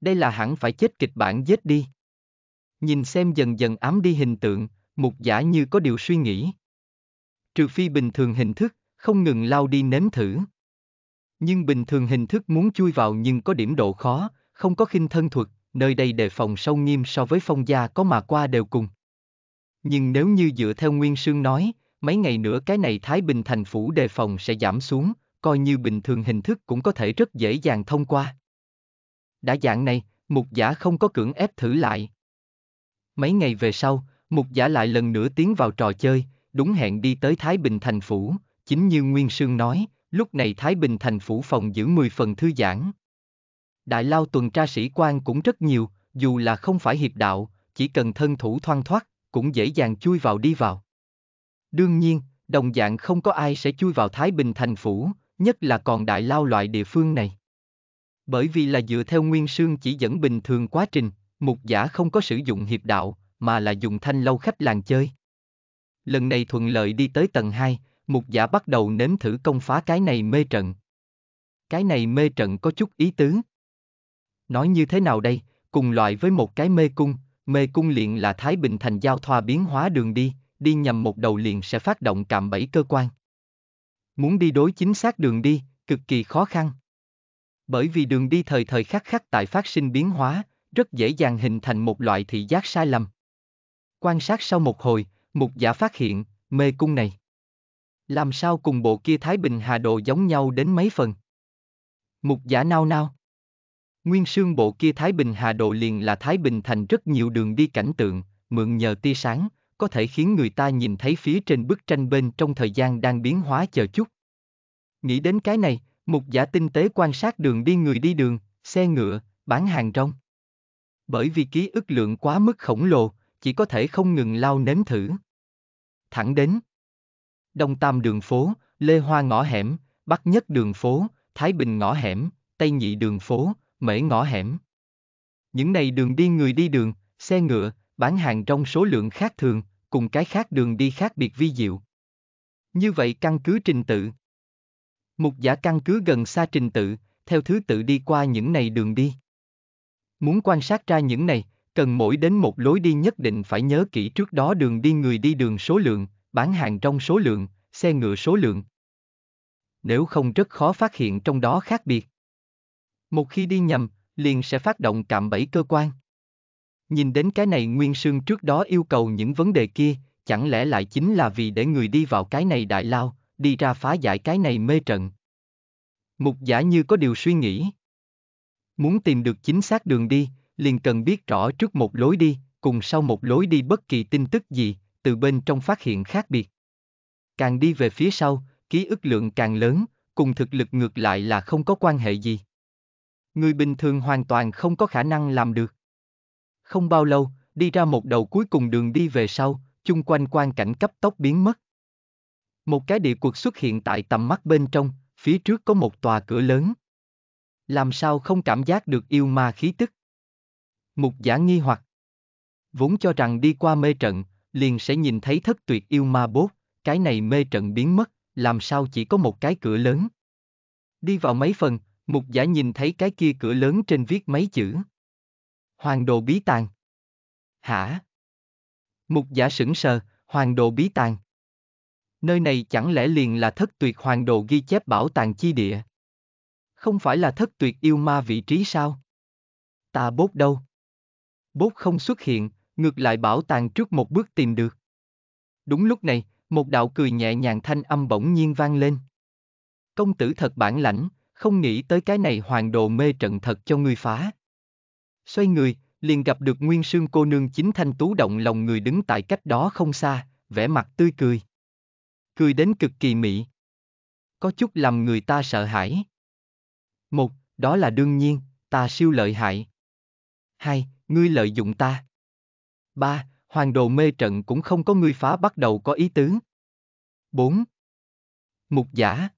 Đây là hẳn phải chết kịch bản giết đi. Nhìn xem dần dần ám đi hình tượng, mục giả như có điều suy nghĩ, trừ phi bình thường hình thức, không ngừng lao đi nếm thử. Nhưng bình thường hình thức muốn chui vào nhưng có điểm độ khó, không có khinh thân thuật, nơi đây đề phòng sâu nghiêm so với phong gia có mà qua đều cùng. Nhưng nếu như dựa theo Nguyên Sương nói, mấy ngày nữa cái này Thái Bình thành phủ đề phòng sẽ giảm xuống, coi như bình thường hình thức cũng có thể rất dễ dàng thông qua. Đã dạng này, mục giả không có cưỡng ép thử lại. Mấy ngày về sau, mục giả lại lần nữa tiến vào trò chơi, đúng hẹn đi tới Thái Bình thành phủ, chính như Nguyên Sương nói, lúc này Thái Bình thành phủ phòng giữ 10 phần thư giãn. Đại lao tuần tra sĩ quan cũng rất nhiều, dù là không phải hiệp đạo, chỉ cần thân thủ thoang thoát, cũng dễ dàng chui vào đi vào. Đương nhiên, đồng dạng không có ai sẽ chui vào Thái Bình thành phủ, nhất là còn đại lao loại địa phương này. Bởi vì là dựa theo nguyên sương chỉ dẫn bình thường quá trình, mục giả không có sử dụng hiệp đạo, mà là dùng thanh lâu khách làng chơi. Lần này thuận lợi đi tới tầng 2, mục giả bắt đầu nếm thử công phá cái này mê trận. Cái này mê trận có chút ý tứ. Nói như thế nào đây, cùng loại với một cái mê cung, mê cung liền là Thái Bình Thành giao thoa biến hóa đường đi, đi nhầm một đầu liền sẽ phát động cạm bẫy cơ quan. Muốn đi đối chính xác đường đi, cực kỳ khó khăn. Bởi vì đường đi thời thời khắc khắc tại phát sinh biến hóa, rất dễ dàng hình thành một loại thị giác sai lầm. Quan sát sau một hồi, mục giả phát hiện, mê cung này. Làm sao cùng bộ kia Thái Bình Hà Đồ giống nhau đến mấy phần? Mục giả nao nao. Nguyên sương bộ kia Thái Bình Hà Đồ liền là Thái Bình thành rất nhiều đường đi cảnh tượng, mượn nhờ tia sáng, có thể khiến người ta nhìn thấy phía trên bức tranh bên trong thời gian đang biến hóa chờ chút. Nghĩ đến cái này, mục giả tinh tế quan sát đường đi người đi đường, xe ngựa, bán hàng rong. Bởi vì ký ức lượng quá mức khổng lồ, chỉ có thể không ngừng lao nếm thử. Thẳng đến Đông Tam đường phố, Lê Hoa ngõ hẻm, Bắc Nhất đường phố, Thái Bình ngõ hẻm, Tây Nhị đường phố, Mễ ngõ hẻm. Những này đường đi người đi đường, xe ngựa, bán hàng trong số lượng khác thường, cùng cái khác đường đi khác biệt vi diệu. Như vậy căn cứ trình tự. Mục giả căn cứ gần xa trình tự, theo thứ tự đi qua những này đường đi. Muốn quan sát ra những này, cần mỗi đến một lối đi nhất định phải nhớ kỹ trước đó đường đi người đi đường số lượng, bán hàng trong số lượng, xe ngựa số lượng. Nếu không rất khó phát hiện trong đó khác biệt. Một khi đi nhầm, liền sẽ phát động cạm bẫy cơ quan. Nhìn đến cái này Nguyên Sương trước đó yêu cầu những vấn đề kia, chẳng lẽ lại chính là vì để người đi vào cái này đại lao, đi ra phá giải cái này mê trận. Mục giả như có điều suy nghĩ. Muốn tìm được chính xác đường đi, liền cần biết rõ trước một lối đi, cùng sau một lối đi bất kỳ tin tức gì, từ bên trong phát hiện khác biệt. Càng đi về phía sau, ký ức lượng càng lớn, cùng thực lực ngược lại là không có quan hệ gì. Người bình thường hoàn toàn không có khả năng làm được. Không bao lâu, đi ra một đầu cuối cùng đường đi về sau, chung quanh quan cảnh cấp tốc biến mất. Một cái địa cuộc xuất hiện tại tầm mắt bên trong, phía trước có một tòa cửa lớn. Làm sao không cảm giác được yêu ma khí tức? Mục giả nghi hoặc. Vốn cho rằng đi qua mê trận, liền sẽ nhìn thấy thất tuyệt yêu ma bốt, cái này mê trận biến mất, làm sao chỉ có một cái cửa lớn. Đi vào mấy phần, mục giả nhìn thấy cái kia cửa lớn trên viết mấy chữ. Hoàng đồ bí tàng. Hả? Mục giả sững sờ, hoàng đồ bí tàng. Nơi này chẳng lẽ liền là thất tuyệt hoàng đồ ghi chép bảo tàng chi địa? Không phải là thất tuyệt yêu ma vị trí sao? Ta bốt đâu? bốt không xuất hiện, ngược lại bảo tàng trước một bước tìm được. Đúng lúc này, một đạo cười nhẹ nhàng thanh âm bỗng nhiên vang lên. Công tử thật bản lãnh, không nghĩ tới cái này hoàng đồ mê trận thật cho người phá. Xoay người, liền gặp được nguyên sương cô nương chính thanh tú động lòng người đứng tại cách đó không xa, vẻ mặt tươi cười. Cười đến cực kỳ mị. Có chút làm người ta sợ hãi. Một, đó là đương nhiên, ta siêu lợi hại. Hai, ngươi lợi dụng ta. Ba, hoàng đồ mê trận cũng không có ngươi phá bắt đầu có ý tứ. 4. Mục giả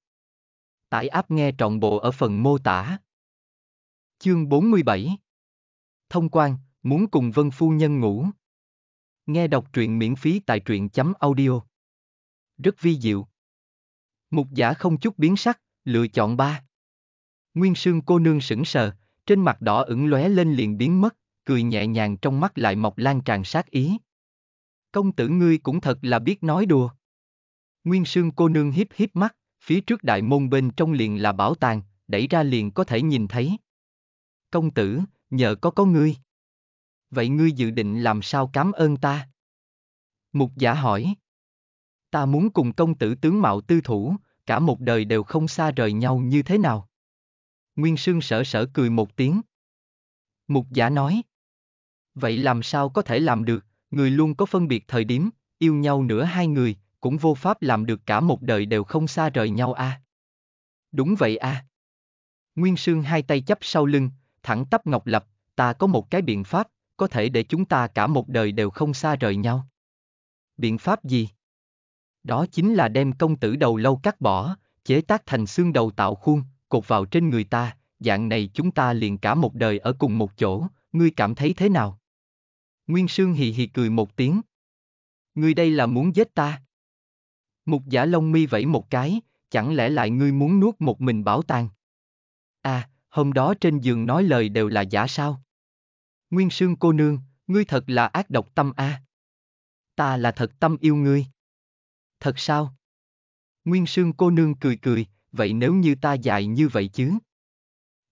Tải áp nghe trọn bộ ở phần mô tả. Chương 47 Thông quan, muốn cùng Vân Phu Nhân ngủ. Nghe đọc truyện miễn phí tại truyện chấm audio. Rất vi diệu. Mục giả không chút biến sắc, lựa chọn ba. Nguyên sương cô nương sững sờ, trên mặt đỏ ửng lóe lên liền biến mất, cười nhẹ nhàng trong mắt lại mọc lan tràn sát ý. Công tử ngươi cũng thật là biết nói đùa. Nguyên sương cô nương híp híp mắt, phía trước đại môn bên trong liền là bảo tàng, đẩy ra liền có thể nhìn thấy. Công tử, nhờ có có ngươi. Vậy ngươi dự định làm sao cảm ơn ta? Mục giả hỏi. Ta muốn cùng công tử tướng mạo tư thủ, cả một đời đều không xa rời nhau như thế nào? Nguyên sương sở sở cười một tiếng. Mục giả nói. Vậy làm sao có thể làm được, người luôn có phân biệt thời điểm, yêu nhau nữa hai người, cũng vô pháp làm được cả một đời đều không xa rời nhau a. À. Đúng vậy a. À. Nguyên Sương hai tay chắp sau lưng, thẳng tắp ngọc lập, ta có một cái biện pháp, có thể để chúng ta cả một đời đều không xa rời nhau. Biện pháp gì? Đó chính là đem công tử đầu lâu cắt bỏ, chế tác thành xương đầu tạo khuôn, cột vào trên người ta, dạng này chúng ta liền cả một đời ở cùng một chỗ, ngươi cảm thấy thế nào? Nguyên Sương hì hì cười một tiếng. Ngươi đây là muốn giết ta? Mục giả lông mi vẫy một cái, chẳng lẽ lại ngươi muốn nuốt một mình bảo tàng? À, hôm đó trên giường nói lời đều là giả sao? Nguyên Sương cô nương, ngươi thật là ác độc tâm a. À. Ta là thật tâm yêu ngươi. Thật sao? Nguyên Sương cô nương cười cười, vậy nếu như ta dạy như vậy chứ?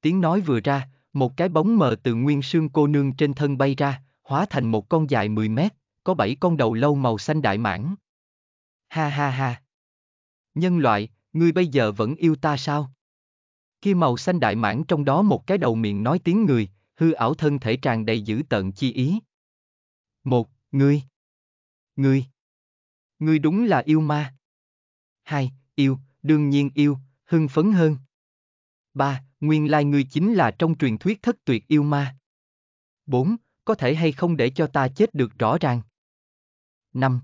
Tiếng nói vừa ra, một cái bóng mờ từ Nguyên Sương cô nương trên thân bay ra, hóa thành một con dài 10 mét, có bảy con đầu lâu màu xanh đại mãn. Ha ha ha. Nhân loại, ngươi bây giờ vẫn yêu ta sao? Khi màu xanh đại mãn trong đó một cái đầu miệng nói tiếng người, hư ảo thân thể tràn đầy dữ tợn chi ý. Một, ngươi. Ngươi. Ngươi đúng là yêu ma. Hai, yêu, đương nhiên yêu, hưng phấn hơn. Ba, nguyên lai ngươi chính là trong truyền thuyết thất tuyệt yêu ma. Bốn, có thể hay không để cho ta chết được rõ ràng. 5.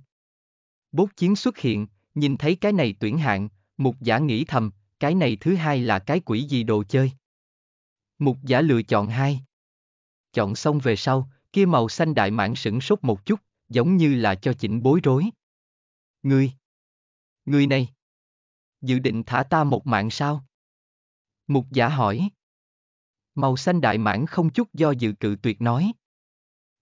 Bốt chiến xuất hiện, nhìn thấy cái này tuyển hạng, mục giả nghĩ thầm, cái này thứ hai là cái quỷ gì đồ chơi. Mục giả lựa chọn hai. Chọn xong về sau, kia màu xanh đại mãn sửng sốt một chút, giống như là cho chỉnh bối rối. Ngươi! Ngươi này! Dự định thả ta một mạng sao? Mục giả hỏi. Màu xanh đại mãn không chút do dự cự tuyệt nói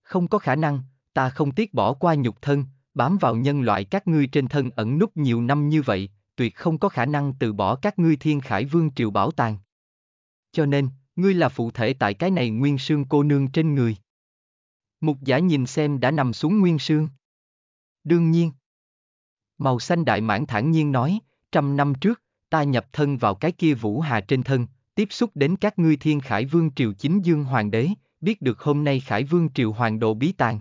không có khả năng, ta không tiếc bỏ qua nhục thân, bám vào nhân loại các ngươi trên thân ẩn núp nhiều năm như vậy, tuyệt không có khả năng từ bỏ các ngươi thiên khải vương triều bảo tàng. Cho nên, ngươi là phụ thể tại cái này nguyên sương cô nương trên người. Mục giả nhìn xem đã nằm xuống nguyên sương. Đương nhiên. Màu xanh đại mãn thản nhiên nói, trăm năm trước, ta nhập thân vào cái kia vũ hà trên thân, tiếp xúc đến các ngươi thiên khải vương triều chính dương hoàng đế, biết được hôm nay Khải Vương Triều Hoàng Độ Bí Tàng.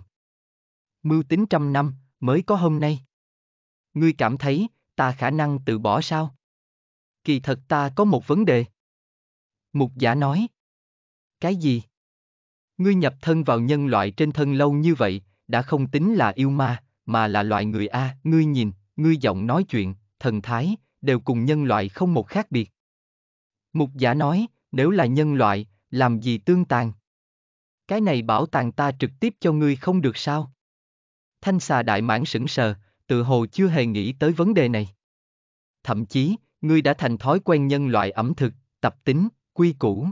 Mưu tính trăm năm, mới có hôm nay. Ngươi cảm thấy, ta khả năng tự bỏ sao? Kỳ thật ta có một vấn đề. Mục giả nói. Cái gì? Ngươi nhập thân vào nhân loại trên thân lâu như vậy, đã không tính là yêu ma, mà là loại người A, ngươi nhìn, ngươi giọng nói chuyện, thần thái, đều cùng nhân loại không một khác biệt. Mục giả nói, nếu là nhân loại, làm gì tương tàn? Cái này bảo tàng ta trực tiếp cho ngươi không được sao? Thanh xà đại mãn sững sờ, tự hồ chưa hề nghĩ tới vấn đề này. Thậm chí, ngươi đã thành thói quen nhân loại ẩm thực, tập tính, quy củ.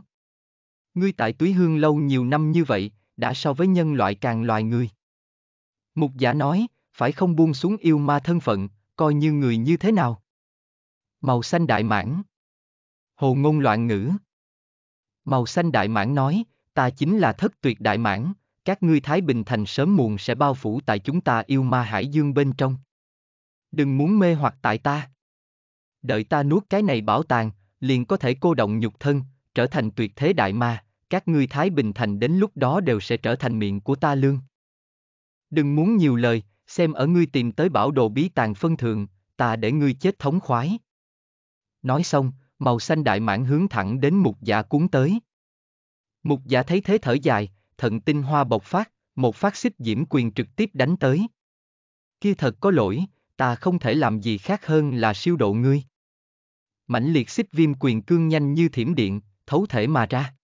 Ngươi tại túy hương lâu nhiều năm như vậy, đã so với nhân loại càng loài người. Mục giả nói, phải không buông xuống yêu ma thân phận, coi như người như thế nào. Màu xanh đại mãn. Hồ ngôn loạn ngữ. Màu xanh đại mãn nói, Ta chính là thất tuyệt đại mãn, các ngươi Thái Bình Thành sớm muộn sẽ bao phủ tại chúng ta yêu ma hải dương bên trong. Đừng muốn mê hoặc tại ta. Đợi ta nuốt cái này bảo tàng, liền có thể cô động nhục thân, trở thành tuyệt thế đại ma, các ngươi Thái Bình Thành đến lúc đó đều sẽ trở thành miệng của ta lương. Đừng muốn nhiều lời, xem ở ngươi tìm tới bảo đồ bí tàng phân thượng, ta để ngươi chết thống khoái. Nói xong, màu xanh đại mãn hướng thẳng đến mục giả cuốn tới. Mục giả thấy thế thở dài, thận tinh hoa bộc phát, một phát xích diễm quyền trực tiếp đánh tới. Kia thật có lỗi, ta không thể làm gì khác hơn là siêu độ ngươi. Mãnh liệt xích viêm quyền cương nhanh như thiểm điện, thấu thể mà ra.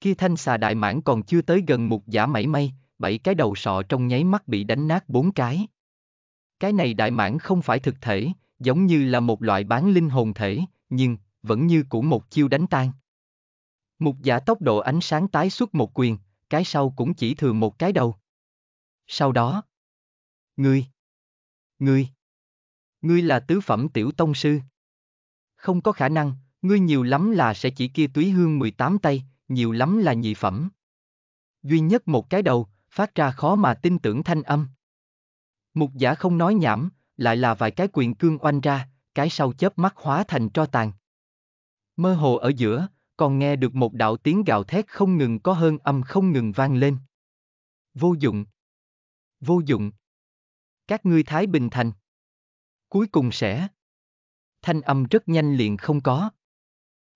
Kia thanh xà đại mãn còn chưa tới gần mục giả mảy may, bảy cái đầu sọ trong nháy mắt bị đánh nát bốn cái. Cái này đại mãn không phải thực thể, giống như là một loại bán linh hồn thể, nhưng vẫn như cũ một chiêu đánh tan. Mục giả tốc độ ánh sáng tái xuất một quyền, cái sau cũng chỉ thừa một cái đầu. Sau đó, ngươi, ngươi, ngươi là tứ phẩm tiểu tông sư. Không có khả năng, ngươi nhiều lắm là sẽ chỉ kia túy hương 18 tay, nhiều lắm là nhị phẩm. Duy nhất một cái đầu, phát ra khó mà tin tưởng thanh âm. Mục giả không nói nhảm, lại là vài cái quyền cương oanh ra, cái sau chớp mắt hóa thành tro tàn. Mơ hồ ở giữa, còn nghe được một đạo tiếng gào thét không ngừng có hơn âm không ngừng vang lên. Vô dụng. Vô dụng. Các ngươi Thái Bình Thành. Cuối cùng sẽ. Thanh âm rất nhanh liền không có.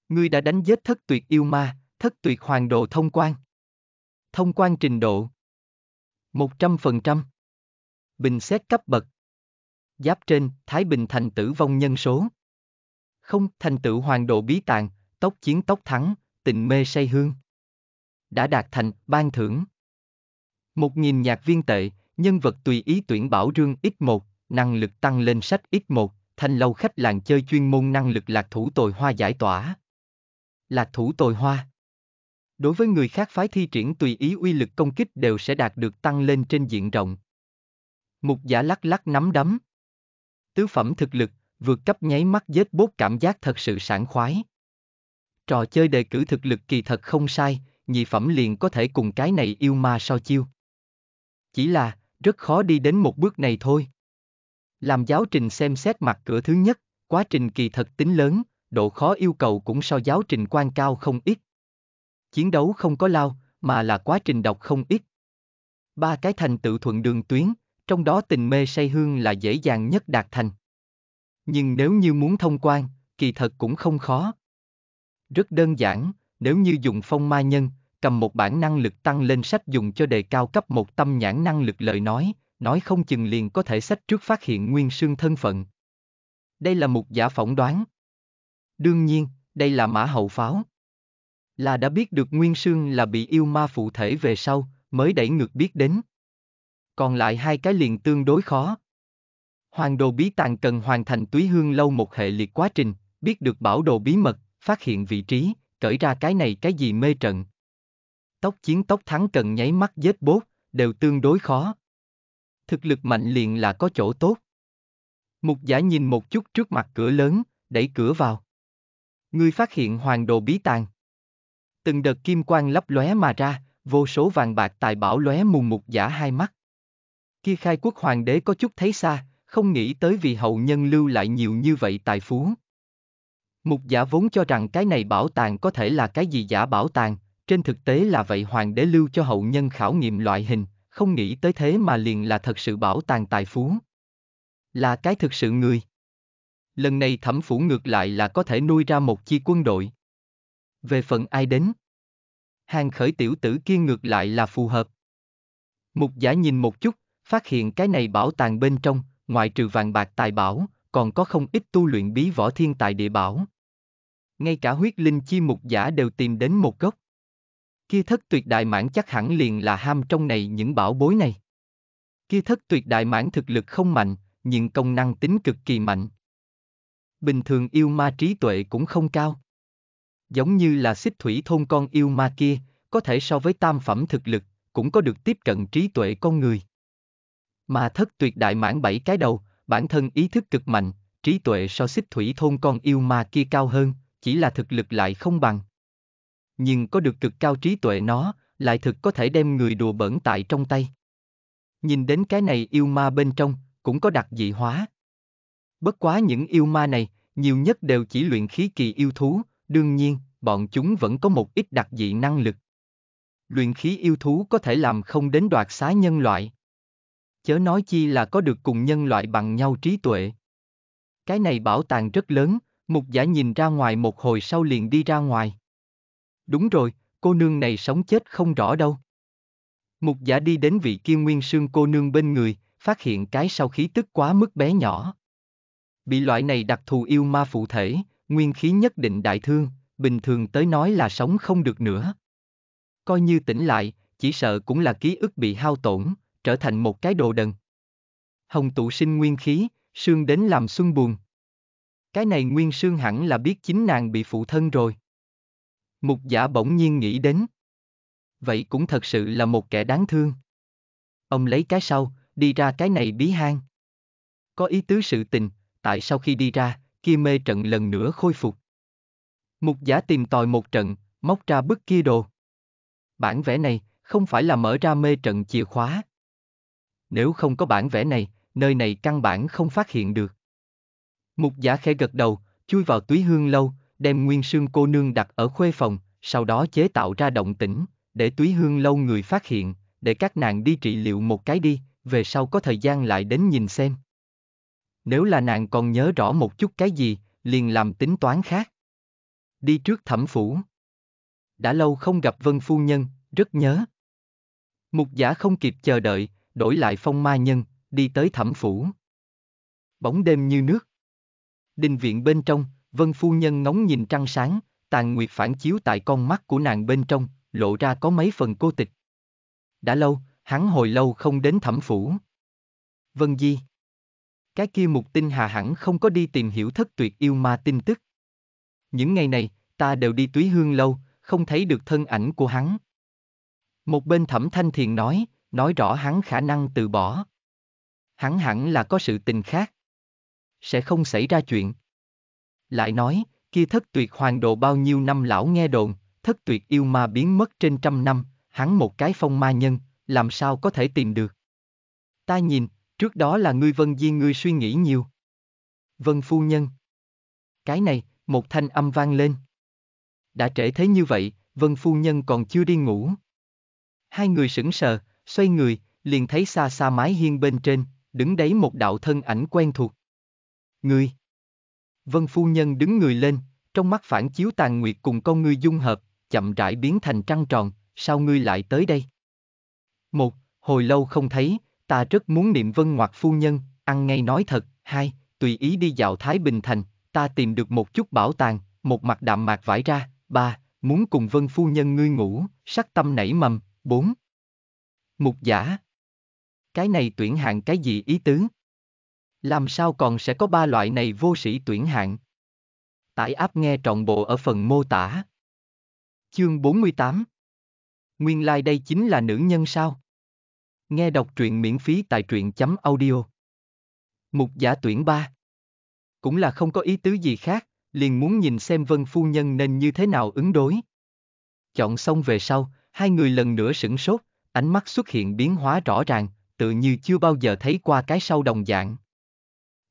Ngươi đã đánh giết thất tuyệt yêu ma, thất tuyệt hoàng độ thông quan. Thông quan trình độ. 100%. Bình xét cấp bậc. Giáp trên, Thái Bình Thành tử vong nhân số. Không, thành tựu hoàng độ bí tàng, tốc chiến tốc thắng, tình mê say hương. Đã đạt thành, ban thưởng. Một nghìn nhạc viên tệ, nhân vật tùy ý tuyển bảo rương X1, năng lực tăng lên sách X1, thanh lâu khách làng chơi chuyên môn năng lực lạc thủ tồi hoa giải tỏa. Lạc thủ tồi hoa Đối với người khác phái thi triển tùy ý uy lực công kích đều sẽ đạt được tăng lên trên diện rộng. Mục giả lắc lắc nắm đấm. Tứ phẩm thực lực, vượt cấp nháy mắt dết bốt cảm giác thật sự sảng khoái. Trò chơi đề cử thực lực kỳ thật không sai, nhị phẩm liền có thể cùng cái này yêu ma so chiêu. Chỉ là, rất khó đi đến một bước này thôi. Làm giáo trình xem xét mặt cửa thứ nhất, quá trình kỳ thật tính lớn, độ khó yêu cầu cũng so giáo trình quan cao không ít. Chiến đấu không có lao, mà là quá trình đọc không ít. Ba cái thành tựu thuận đường tuyến, trong đó tình mê say hương là dễ dàng nhất đạt thành. Nhưng nếu như muốn thông quan, kỳ thật cũng không khó. Rất đơn giản, nếu như dùng phong ma nhân, cầm một bản năng lực tăng lên sách dùng cho đề cao cấp một tâm nhãn năng lực lời nói, nói không chừng liền có thể sách trước phát hiện nguyên xương thân phận. Đây là một giả phỏng đoán. Đương nhiên, đây là mã hậu pháo. Là đã biết được nguyên xương là bị yêu ma phụ thể về sau, mới đẩy ngược biết đến. Còn lại hai cái liền tương đối khó. Hoàng đồ bí tàng cần hoàn thành túy hương lâu một hệ liệt quá trình, biết được bảo đồ bí mật, phát hiện vị trí, cởi ra cái này cái gì mê trận. tóc chiến tóc thắng cần nháy mắt dết bốt, đều tương đối khó. Thực lực mạnh liền là có chỗ tốt. Mục giả nhìn một chút trước mặt cửa lớn, đẩy cửa vào. Ngươi phát hiện hoàng đồ bí tàng. Từng đợt kim quang lấp lóe mà ra, vô số vàng bạc tài bảo lóe mù mục giả hai mắt. Kia khai quốc hoàng đế có chút thấy xa, không nghĩ tới vì hậu nhân lưu lại nhiều như vậy tài phú. Mục giả vốn cho rằng cái này bảo tàng có thể là cái gì giả bảo tàng, trên thực tế là vậy hoàng đế lưu cho hậu nhân khảo nghiệm loại hình, không nghĩ tới thế mà liền là thật sự bảo tàng tài phú. Là cái thực sự người. Lần này thẩm phủ ngược lại là có thể nuôi ra một chi quân đội. Về phần ai đến? Hàng khởi tiểu tử kia ngược lại là phù hợp. Mục giả nhìn một chút, phát hiện cái này bảo tàng bên trong, ngoại trừ vàng bạc tài bảo, còn có không ít tu luyện bí võ thiên tài địa bảo, ngay cả huyết linh chi mục giả đều tìm đến một gốc. Kia thất tuyệt đại mãn chắc hẳn liền là ham trong này những bảo bối này. Kia thất tuyệt đại mãn thực lực không mạnh, nhưng công năng tính cực kỳ mạnh. Bình thường yêu ma trí tuệ cũng không cao. Giống như là xích thủy thôn con yêu ma kia, có thể so với tam phẩm thực lực, cũng có được tiếp cận trí tuệ con người. Mà thất tuyệt đại mãn bảy cái đầu, bản thân ý thức cực mạnh, trí tuệ so xích thủy thôn con yêu ma kia cao hơn, chỉ là thực lực lại không bằng. Nhưng có được cực cao trí tuệ nó, lại thực có thể đem người đùa bẩn tại trong tay. Nhìn đến cái này yêu ma bên trong, cũng có đặc dị hóa. Bất quá những yêu ma này, nhiều nhất đều chỉ luyện khí kỳ yêu thú, đương nhiên, bọn chúng vẫn có một ít đặc dị năng lực. Luyện khí yêu thú có thể làm không đến đoạt xá nhân loại. Chớ nói chi là có được cùng nhân loại bằng nhau trí tuệ. Cái này bảo tàng rất lớn, mục giả nhìn ra ngoài một hồi sau liền đi ra ngoài. Đúng rồi, cô nương này sống chết không rõ đâu. Mục giả đi đến vị kia nguyên sương cô nương bên người, phát hiện cái sau khí tức quá mức bé nhỏ. Bị loại này đặc thù yêu ma phụ thể, nguyên khí nhất định đại thương, bình thường tới nói là sống không được nữa. Coi như tỉnh lại, chỉ sợ cũng là ký ức bị hao tổn, trở thành một cái đồ đần. Hồng tụ sinh nguyên khí, sương đến làm xuân buồn. Cái này Nguyên Sương hẳn là biết chính nàng bị phụ thân rồi. Mục giả bỗng nhiên nghĩ đến. Vậy cũng thật sự là một kẻ đáng thương. Ông lấy cái sau, đi ra cái này bí hang. Có ý tứ sự tình, tại sau khi đi ra, kia mê trận lần nữa khôi phục. Mục giả tìm tòi một trận, móc ra bức kia đồ. Bản vẽ này, không phải là mở ra mê trận chìa khóa. Nếu không có bản vẽ này, nơi này căn bản không phát hiện được. Mục giả khẽ gật đầu, chui vào túy hương lâu, đem nguyên sương cô nương đặt ở khuê phòng, sau đó chế tạo ra động tĩnh, để túy hương lâu người phát hiện, để các nàng đi trị liệu một cái đi, về sau có thời gian lại đến nhìn xem. Nếu là nàng còn nhớ rõ một chút cái gì, liền làm tính toán khác. Đi trước thẩm phủ. Đã lâu không gặp Vân Phu Nhân, rất nhớ. Mục giả không kịp chờ đợi, đổi lại phong ma nhân, đi tới thẩm phủ. Bóng đêm như nước, Đình viện bên trong, Vân Phu Nhân ngóng nhìn trăng sáng, tàn nguyệt phản chiếu tại con mắt của nàng bên trong, lộ ra có mấy phần cô tịch. Đã lâu, hắn hồi lâu không đến thẩm phủ. Vân Di Cái kia mục tinh hà hẳn không có đi tìm hiểu thất tuyệt yêu ma tin tức. Những ngày này, ta đều đi túy hương lâu, không thấy được thân ảnh của hắn. Một bên thẩm thanh thiền nói, nói rõ hắn khả năng từ bỏ. Hắn hẳn là có sự tình khác sẽ không xảy ra chuyện. Lại nói, kia thất tuyệt hoàng đồ bao nhiêu năm lão nghe đồn, thất tuyệt yêu ma biến mất trên trăm năm, hắn một cái phong ma nhân, làm sao có thể tìm được. Ta nhìn, trước đó là ngươi Vân Di ngươi suy nghĩ nhiều. Vân phu nhân. Cái này, một thanh âm vang lên. Đã trễ thế như vậy, Vân phu nhân còn chưa đi ngủ. Hai người sững sờ, xoay người, liền thấy xa xa mái hiên bên trên, đứng đấy một đạo thân ảnh quen thuộc. Ngươi! Vân phu nhân đứng người lên, trong mắt phản chiếu tàn nguyệt cùng con ngươi dung hợp, chậm rãi biến thành trăng tròn, sao ngươi lại tới đây? Một, hồi lâu không thấy, ta rất muốn niệm vân ngoạc phu nhân, ăn ngay nói thật, hai, tùy ý đi dạo Thái Bình Thành, ta tìm được một chút bảo tàng, một mặt đạm mạc vải ra, ba, muốn cùng vân phu nhân ngươi ngủ, sắc tâm nảy mầm, bốn. Mục giả. Cái này tuyển hạng cái gì ý tứ? Làm sao còn sẽ có ba loại này vô sĩ tuyển hạng? Tải áp nghe trọn bộ ở phần mô tả. Chương 48 Nguyên lai like đây chính là nữ nhân sao? Nghe đọc truyện miễn phí tại truyện chấm audio. Mục giả tuyển ba. Cũng là không có ý tứ gì khác, liền muốn nhìn xem vân phu nhân nên như thế nào ứng đối. Chọn xong về sau, hai người lần nữa sửng sốt, ánh mắt xuất hiện biến hóa rõ ràng, tự như chưa bao giờ thấy qua cái sau đồng dạng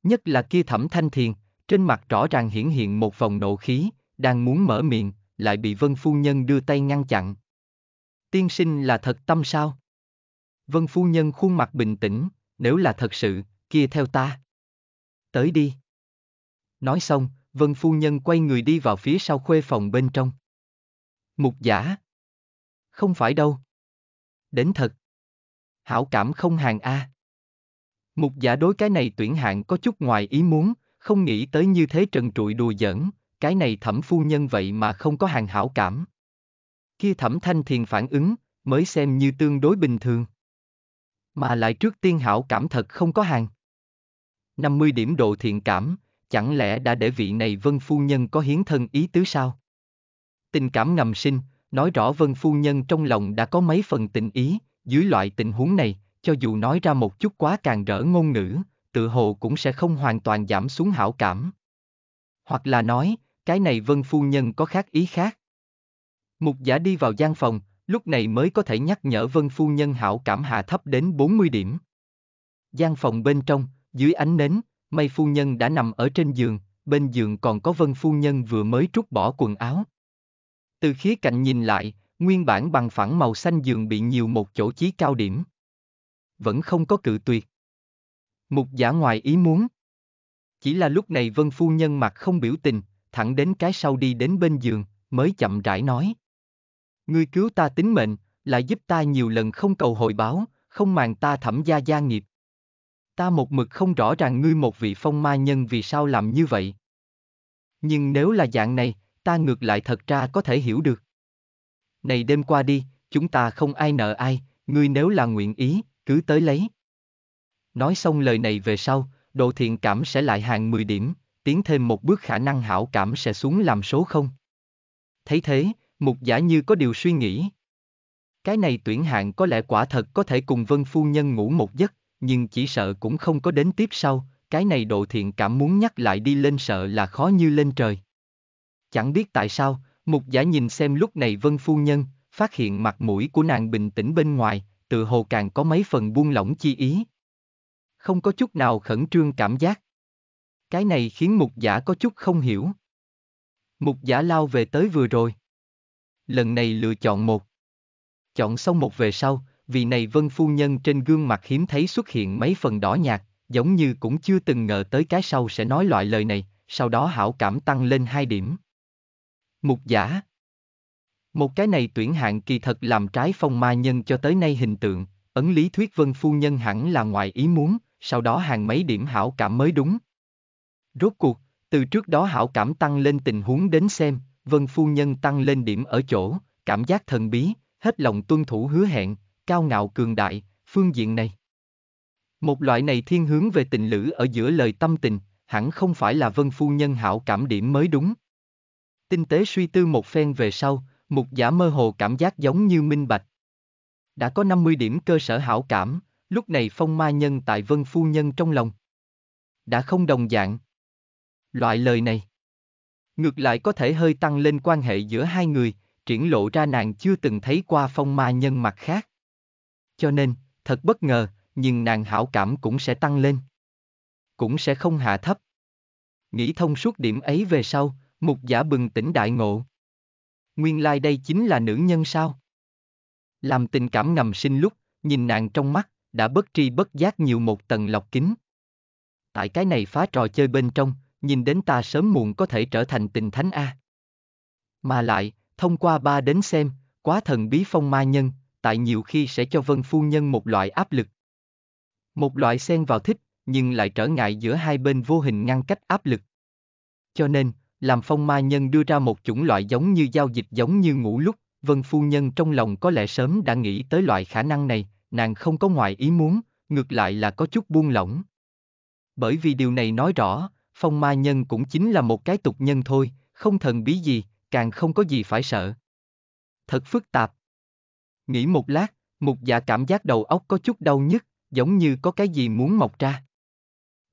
nhất là kia thẩm thanh thiền, trên mặt rõ ràng hiển hiện một vòng nộ khí, đang muốn mở miệng, lại bị vân phu nhân đưa tay ngăn chặn. Tiên sinh là thật tâm sao? Vân phu nhân khuôn mặt bình tĩnh, nếu là thật sự, kia theo ta. Tới đi. Nói xong, vân phu nhân quay người đi vào phía sau khuê phòng bên trong. Mục giả. Không phải đâu. Đến thật. Hảo cảm không hàng A. À. Mục giả đối cái này tuyển hạng có chút ngoài ý muốn, không nghĩ tới như thế trần trụi đùa giỡn, cái này thẩm phu nhân vậy mà không có hàng hảo cảm. Kia thẩm thanh thiền phản ứng, mới xem như tương đối bình thường. Mà lại trước tiên hảo cảm thật không có hàng. 50 điểm độ thiện cảm, chẳng lẽ đã để vị này vân phu nhân có hiến thân ý tứ sao? Tình cảm ngầm sinh, nói rõ vân phu nhân trong lòng đã có mấy phần tình ý, dưới loại tình huống này, cho dù nói ra một chút quá càng rỡ ngôn ngữ, tự hồ cũng sẽ không hoàn toàn giảm xuống hảo cảm. Hoặc là nói, cái này vân phu nhân có khác ý khác. Mục giả đi vào gian phòng, lúc này mới có thể nhắc nhở vân phu nhân hảo cảm hạ thấp đến 40 điểm. Gian phòng bên trong, dưới ánh nến, mây phu nhân đã nằm ở trên giường, bên giường còn có vân phu nhân vừa mới trút bỏ quần áo. Từ khía cạnh nhìn lại, nguyên bản bằng phẳng màu xanh giường bị nhiều một chỗ chí cao điểm vẫn không có cự tuyệt. Mục giả ngoài ý muốn. Chỉ là lúc này vân phu nhân mặt không biểu tình, thẳng đến cái sau đi đến bên giường, mới chậm rãi nói. Ngươi cứu ta tính mệnh, lại giúp ta nhiều lần không cầu hồi báo, không màng ta thẩm gia gia nghiệp. Ta một mực không rõ ràng ngươi một vị phong ma nhân vì sao làm như vậy. Nhưng nếu là dạng này, ta ngược lại thật ra có thể hiểu được. Này đêm qua đi, chúng ta không ai nợ ai, ngươi nếu là nguyện ý, cứ tới lấy. Nói xong lời này về sau, độ thiện cảm sẽ lại hàng 10 điểm, tiến thêm một bước khả năng hảo cảm sẽ xuống làm số không. Thấy thế, mục giả như có điều suy nghĩ. Cái này tuyển hạng có lẽ quả thật có thể cùng vân phu nhân ngủ một giấc, nhưng chỉ sợ cũng không có đến tiếp sau, cái này độ thiện cảm muốn nhắc lại đi lên sợ là khó như lên trời. Chẳng biết tại sao, mục giả nhìn xem lúc này vân phu nhân, phát hiện mặt mũi của nàng bình tĩnh bên ngoài, tự hồ càng có mấy phần buông lỏng chi ý. Không có chút nào khẩn trương cảm giác. Cái này khiến mục giả có chút không hiểu. Mục giả lao về tới vừa rồi. Lần này lựa chọn một. Chọn xong một về sau, vì này vân phu nhân trên gương mặt hiếm thấy xuất hiện mấy phần đỏ nhạt, giống như cũng chưa từng ngờ tới cái sau sẽ nói loại lời này, sau đó hảo cảm tăng lên hai điểm. Mục giả một cái này tuyển hạng kỳ thật làm trái phong ma nhân cho tới nay hình tượng, ấn lý thuyết vân phu nhân hẳn là ngoài ý muốn, sau đó hàng mấy điểm hảo cảm mới đúng. Rốt cuộc, từ trước đó hảo cảm tăng lên tình huống đến xem, vân phu nhân tăng lên điểm ở chỗ, cảm giác thần bí, hết lòng tuân thủ hứa hẹn, cao ngạo cường đại, phương diện này. Một loại này thiên hướng về tình lữ ở giữa lời tâm tình, hẳn không phải là vân phu nhân hảo cảm điểm mới đúng. Tinh tế suy tư một phen về sau, Mục giả mơ hồ cảm giác giống như minh bạch. Đã có 50 điểm cơ sở hảo cảm, lúc này phong ma nhân tại vân phu nhân trong lòng. Đã không đồng dạng. Loại lời này. Ngược lại có thể hơi tăng lên quan hệ giữa hai người, triển lộ ra nàng chưa từng thấy qua phong ma nhân mặt khác. Cho nên, thật bất ngờ, nhưng nàng hảo cảm cũng sẽ tăng lên. Cũng sẽ không hạ thấp. Nghĩ thông suốt điểm ấy về sau, mục giả bừng tỉnh đại ngộ nguyên lai like đây chính là nữ nhân sao? Làm tình cảm ngầm sinh lúc, nhìn nàng trong mắt, đã bất tri bất giác nhiều một tầng lọc kính. Tại cái này phá trò chơi bên trong, nhìn đến ta sớm muộn có thể trở thành tình thánh A. Mà lại, thông qua ba đến xem, quá thần bí phong ma nhân, tại nhiều khi sẽ cho vân phu nhân một loại áp lực. Một loại xen vào thích, nhưng lại trở ngại giữa hai bên vô hình ngăn cách áp lực. Cho nên, làm phong ma nhân đưa ra một chủng loại giống như giao dịch giống như ngủ lúc, vân phu nhân trong lòng có lẽ sớm đã nghĩ tới loại khả năng này, nàng không có ngoại ý muốn, ngược lại là có chút buông lỏng. Bởi vì điều này nói rõ, phong ma nhân cũng chính là một cái tục nhân thôi, không thần bí gì, càng không có gì phải sợ. Thật phức tạp. Nghĩ một lát, mục dạ cảm giác đầu óc có chút đau nhức, giống như có cái gì muốn mọc ra.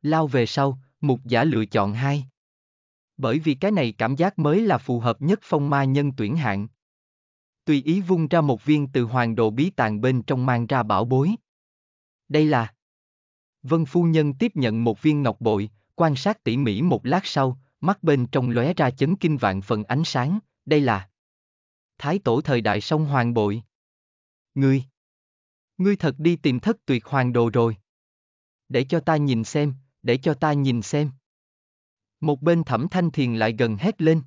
Lao về sau, mục giả lựa chọn hai bởi vì cái này cảm giác mới là phù hợp nhất phong ma nhân tuyển hạng. Tùy ý vung ra một viên từ hoàng đồ bí tàng bên trong mang ra bảo bối. Đây là... Vân phu nhân tiếp nhận một viên ngọc bội, quan sát tỉ mỉ một lát sau, mắt bên trong lóe ra chấn kinh vạn phần ánh sáng, đây là... Thái tổ thời đại sông hoàng bội. Ngươi... Ngươi thật đi tìm thất tuyệt hoàng đồ rồi. Để cho ta nhìn xem, để cho ta nhìn xem. Một bên thẩm thanh thiền lại gần hét lên.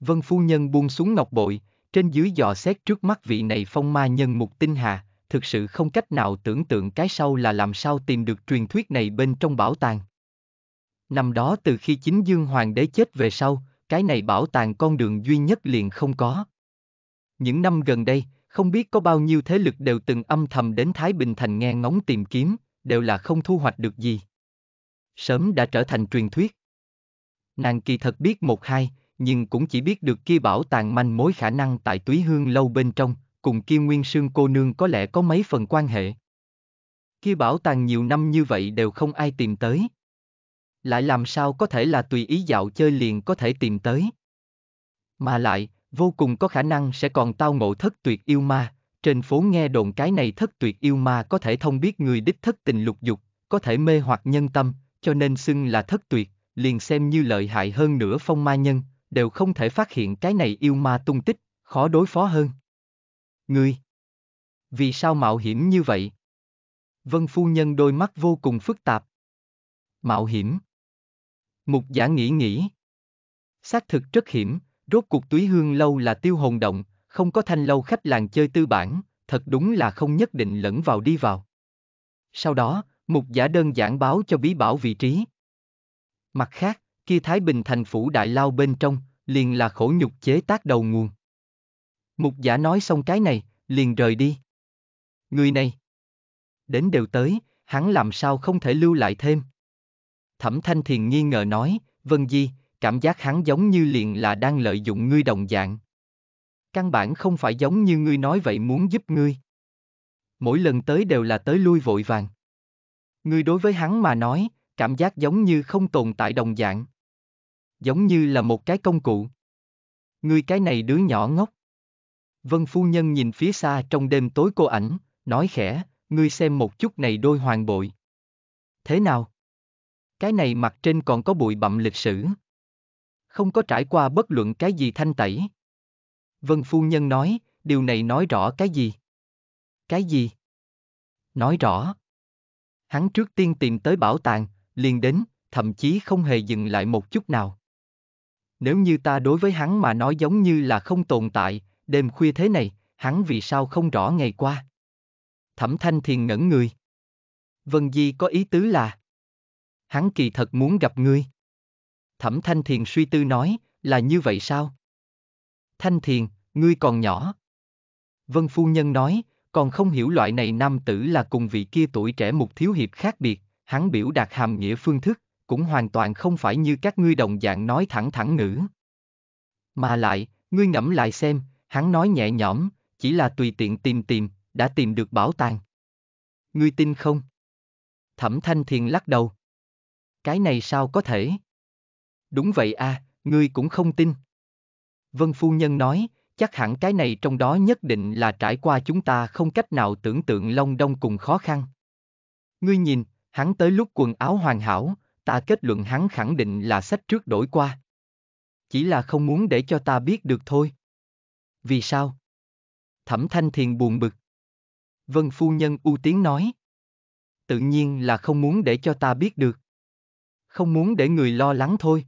Vân phu nhân buông xuống ngọc bội, trên dưới dò xét trước mắt vị này phong ma nhân mục tinh hà, thực sự không cách nào tưởng tượng cái sau là làm sao tìm được truyền thuyết này bên trong bảo tàng. Năm đó từ khi chính dương hoàng đế chết về sau, cái này bảo tàng con đường duy nhất liền không có. Những năm gần đây, không biết có bao nhiêu thế lực đều từng âm thầm đến Thái Bình Thành nghe ngóng tìm kiếm, đều là không thu hoạch được gì. Sớm đã trở thành truyền thuyết. Nàng kỳ thật biết một hai, nhưng cũng chỉ biết được kia bảo tàng manh mối khả năng tại túy hương lâu bên trong, cùng kia nguyên sương cô nương có lẽ có mấy phần quan hệ. Kia bảo tàng nhiều năm như vậy đều không ai tìm tới. Lại làm sao có thể là tùy ý dạo chơi liền có thể tìm tới. Mà lại, vô cùng có khả năng sẽ còn tao ngộ thất tuyệt yêu ma, trên phố nghe đồn cái này thất tuyệt yêu ma có thể thông biết người đích thất tình lục dục, có thể mê hoặc nhân tâm, cho nên xưng là thất tuyệt, liền xem như lợi hại hơn nữa phong ma nhân, đều không thể phát hiện cái này yêu ma tung tích, khó đối phó hơn. Ngươi! Vì sao mạo hiểm như vậy? Vân phu nhân đôi mắt vô cùng phức tạp. Mạo hiểm. Mục giả nghĩ nghĩ. Xác thực rất hiểm, rốt cuộc túy hương lâu là tiêu hồn động, không có thanh lâu khách làng chơi tư bản, thật đúng là không nhất định lẫn vào đi vào. Sau đó, mục giả đơn giản báo cho bí bảo vị trí. Mặt khác, kia Thái Bình thành phủ đại lao bên trong, liền là khổ nhục chế tác đầu nguồn. Mục giả nói xong cái này, liền rời đi. Người này, đến đều tới, hắn làm sao không thể lưu lại thêm. Thẩm Thanh Thiền nghi ngờ nói, Vân Di, cảm giác hắn giống như liền là đang lợi dụng ngươi đồng dạng. Căn bản không phải giống như ngươi nói vậy muốn giúp ngươi. Mỗi lần tới đều là tới lui vội vàng. Ngươi đối với hắn mà nói, cảm giác giống như không tồn tại đồng dạng. Giống như là một cái công cụ. Ngươi cái này đứa nhỏ ngốc. Vân phu nhân nhìn phía xa trong đêm tối cô ảnh, nói khẽ, ngươi xem một chút này đôi hoàng bội. Thế nào? Cái này mặt trên còn có bụi bặm lịch sử. Không có trải qua bất luận cái gì thanh tẩy. Vân phu nhân nói, điều này nói rõ cái gì? Cái gì? Nói rõ. Hắn trước tiên tìm tới bảo tàng, liền đến, thậm chí không hề dừng lại một chút nào. Nếu như ta đối với hắn mà nói giống như là không tồn tại, đêm khuya thế này, hắn vì sao không rõ ngày qua. Thẩm thanh thiền ngẩn người. Vân Di có ý tứ là Hắn kỳ thật muốn gặp ngươi. Thẩm thanh thiền suy tư nói, là như vậy sao? Thanh thiền, ngươi còn nhỏ. Vân Phu Nhân nói, còn không hiểu loại này nam tử là cùng vị kia tuổi trẻ một thiếu hiệp khác biệt, hắn biểu đạt hàm nghĩa phương thức, cũng hoàn toàn không phải như các ngươi đồng dạng nói thẳng thẳng ngữ. Mà lại, ngươi ngẫm lại xem, hắn nói nhẹ nhõm, chỉ là tùy tiện tìm tìm, đã tìm được bảo tàng. Ngươi tin không? Thẩm Thanh Thiền lắc đầu. Cái này sao có thể? Đúng vậy à, ngươi cũng không tin. Vân Phu Nhân nói, chắc hẳn cái này trong đó nhất định là trải qua chúng ta không cách nào tưởng tượng long đông cùng khó khăn. Ngươi nhìn, hắn tới lúc quần áo hoàn hảo, ta kết luận hắn khẳng định là sách trước đổi qua. Chỉ là không muốn để cho ta biết được thôi. Vì sao? Thẩm Thanh Thiền buồn bực. Vân Phu Nhân ưu tiếng nói. Tự nhiên là không muốn để cho ta biết được. Không muốn để người lo lắng thôi.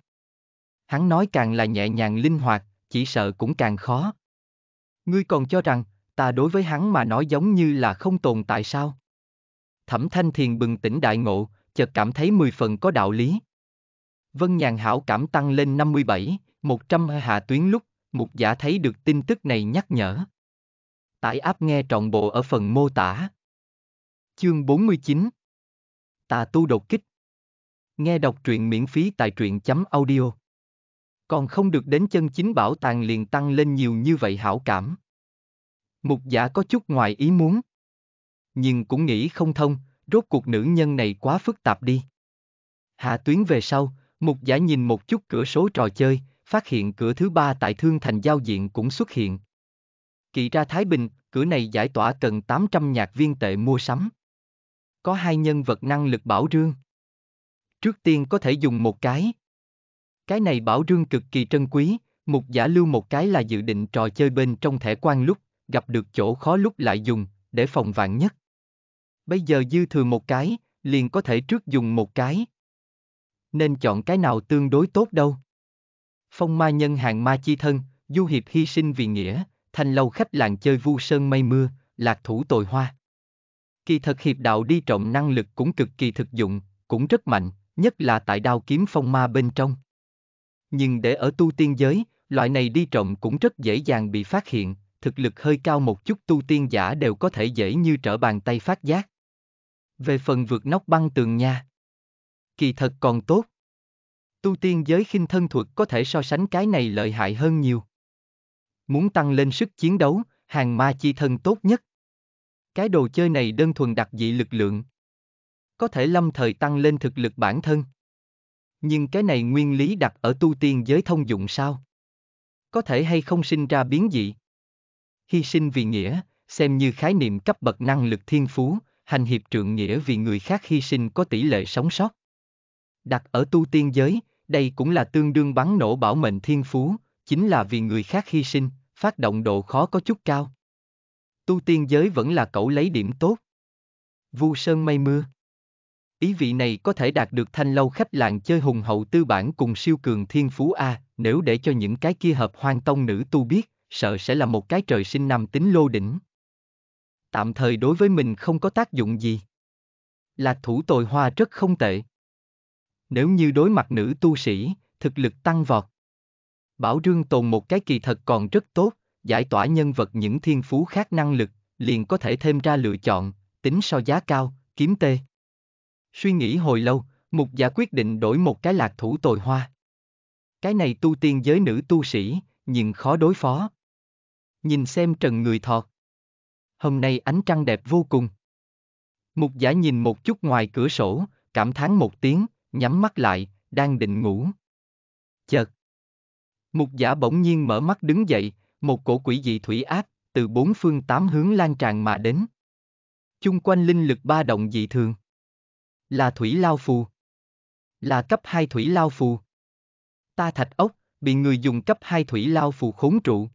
Hắn nói càng là nhẹ nhàng linh hoạt, chỉ sợ cũng càng khó. Ngươi còn cho rằng, ta đối với hắn mà nói giống như là không tồn tại sao? Thẩm Thanh Thiền bừng tỉnh đại ngộ, chợt cảm thấy mười phần có đạo lý. Vân Nhàn hảo cảm tăng lên 57, 100 hạ tuyến lúc, mục giả thấy được tin tức này nhắc nhở. Tải áp nghe trọn bộ ở phần mô tả. Chương 49 Tà tu đột kích Nghe đọc truyện miễn phí tại truyện chấm audio. Còn không được đến chân chính bảo tàng liền tăng lên nhiều như vậy hảo cảm. Mục giả có chút ngoài ý muốn nhưng cũng nghĩ không thông, rốt cuộc nữ nhân này quá phức tạp đi. Hạ tuyến về sau, mục giả nhìn một chút cửa số trò chơi, phát hiện cửa thứ ba tại Thương Thành giao diện cũng xuất hiện. Kỵ ra Thái Bình, cửa này giải tỏa cần 800 nhạc viên tệ mua sắm. Có hai nhân vật năng lực bảo rương. Trước tiên có thể dùng một cái. Cái này bảo rương cực kỳ trân quý, mục giả lưu một cái là dự định trò chơi bên trong thẻ quan lúc, gặp được chỗ khó lúc lại dùng, để phòng vạn nhất bây giờ dư thừa một cái, liền có thể trước dùng một cái. Nên chọn cái nào tương đối tốt đâu. Phong ma nhân hàng ma chi thân, du hiệp hy sinh vì nghĩa, thành lâu khách làng chơi vu sơn mây mưa, lạc thủ tồi hoa. Kỳ thật hiệp đạo đi trọng năng lực cũng cực kỳ thực dụng, cũng rất mạnh, nhất là tại đao kiếm phong ma bên trong. Nhưng để ở tu tiên giới, loại này đi trọng cũng rất dễ dàng bị phát hiện, thực lực hơi cao một chút tu tiên giả đều có thể dễ như trở bàn tay phát giác. Về phần vượt nóc băng tường nha Kỳ thật còn tốt. Tu tiên giới khinh thân thuật có thể so sánh cái này lợi hại hơn nhiều. Muốn tăng lên sức chiến đấu, hàng ma chi thân tốt nhất. Cái đồ chơi này đơn thuần đặc dị lực lượng. Có thể lâm thời tăng lên thực lực bản thân. Nhưng cái này nguyên lý đặt ở tu tiên giới thông dụng sao? Có thể hay không sinh ra biến dị? Hy sinh vì nghĩa, xem như khái niệm cấp bậc năng lực thiên phú, hành hiệp trượng nghĩa vì người khác hy sinh có tỷ lệ sống sót. Đặt ở tu tiên giới, đây cũng là tương đương bắn nổ bảo mệnh thiên phú, chính là vì người khác hy sinh, phát động độ khó có chút cao. Tu tiên giới vẫn là cậu lấy điểm tốt. Vu Sơn mây mưa. Ý vị này có thể đạt được thanh lâu khách làng chơi hùng hậu tư bản cùng siêu cường thiên phú A, nếu để cho những cái kia hợp hoang tông nữ tu biết, sợ sẽ là một cái trời sinh nằm tính lô đỉnh tạm thời đối với mình không có tác dụng gì. Lạc thủ tồi hoa rất không tệ. Nếu như đối mặt nữ tu sĩ, thực lực tăng vọt. Bảo Rương tồn một cái kỳ thật còn rất tốt, giải tỏa nhân vật những thiên phú khác năng lực, liền có thể thêm ra lựa chọn, tính so giá cao, kiếm tê. Suy nghĩ hồi lâu, mục giả quyết định đổi một cái lạc thủ tồi hoa. Cái này tu tiên giới nữ tu sĩ, nhưng khó đối phó. Nhìn xem trần người thọt, hôm nay ánh trăng đẹp vô cùng. Mục giả nhìn một chút ngoài cửa sổ, cảm thán một tiếng, nhắm mắt lại, đang định ngủ. Chợt. Mục giả bỗng nhiên mở mắt đứng dậy, một cổ quỷ dị thủy áp, từ bốn phương tám hướng lan tràn mà đến. Chung quanh linh lực ba động dị thường. Là thủy lao phù. Là cấp hai thủy lao phù. Ta thạch ốc, bị người dùng cấp hai thủy lao phù khốn trụ.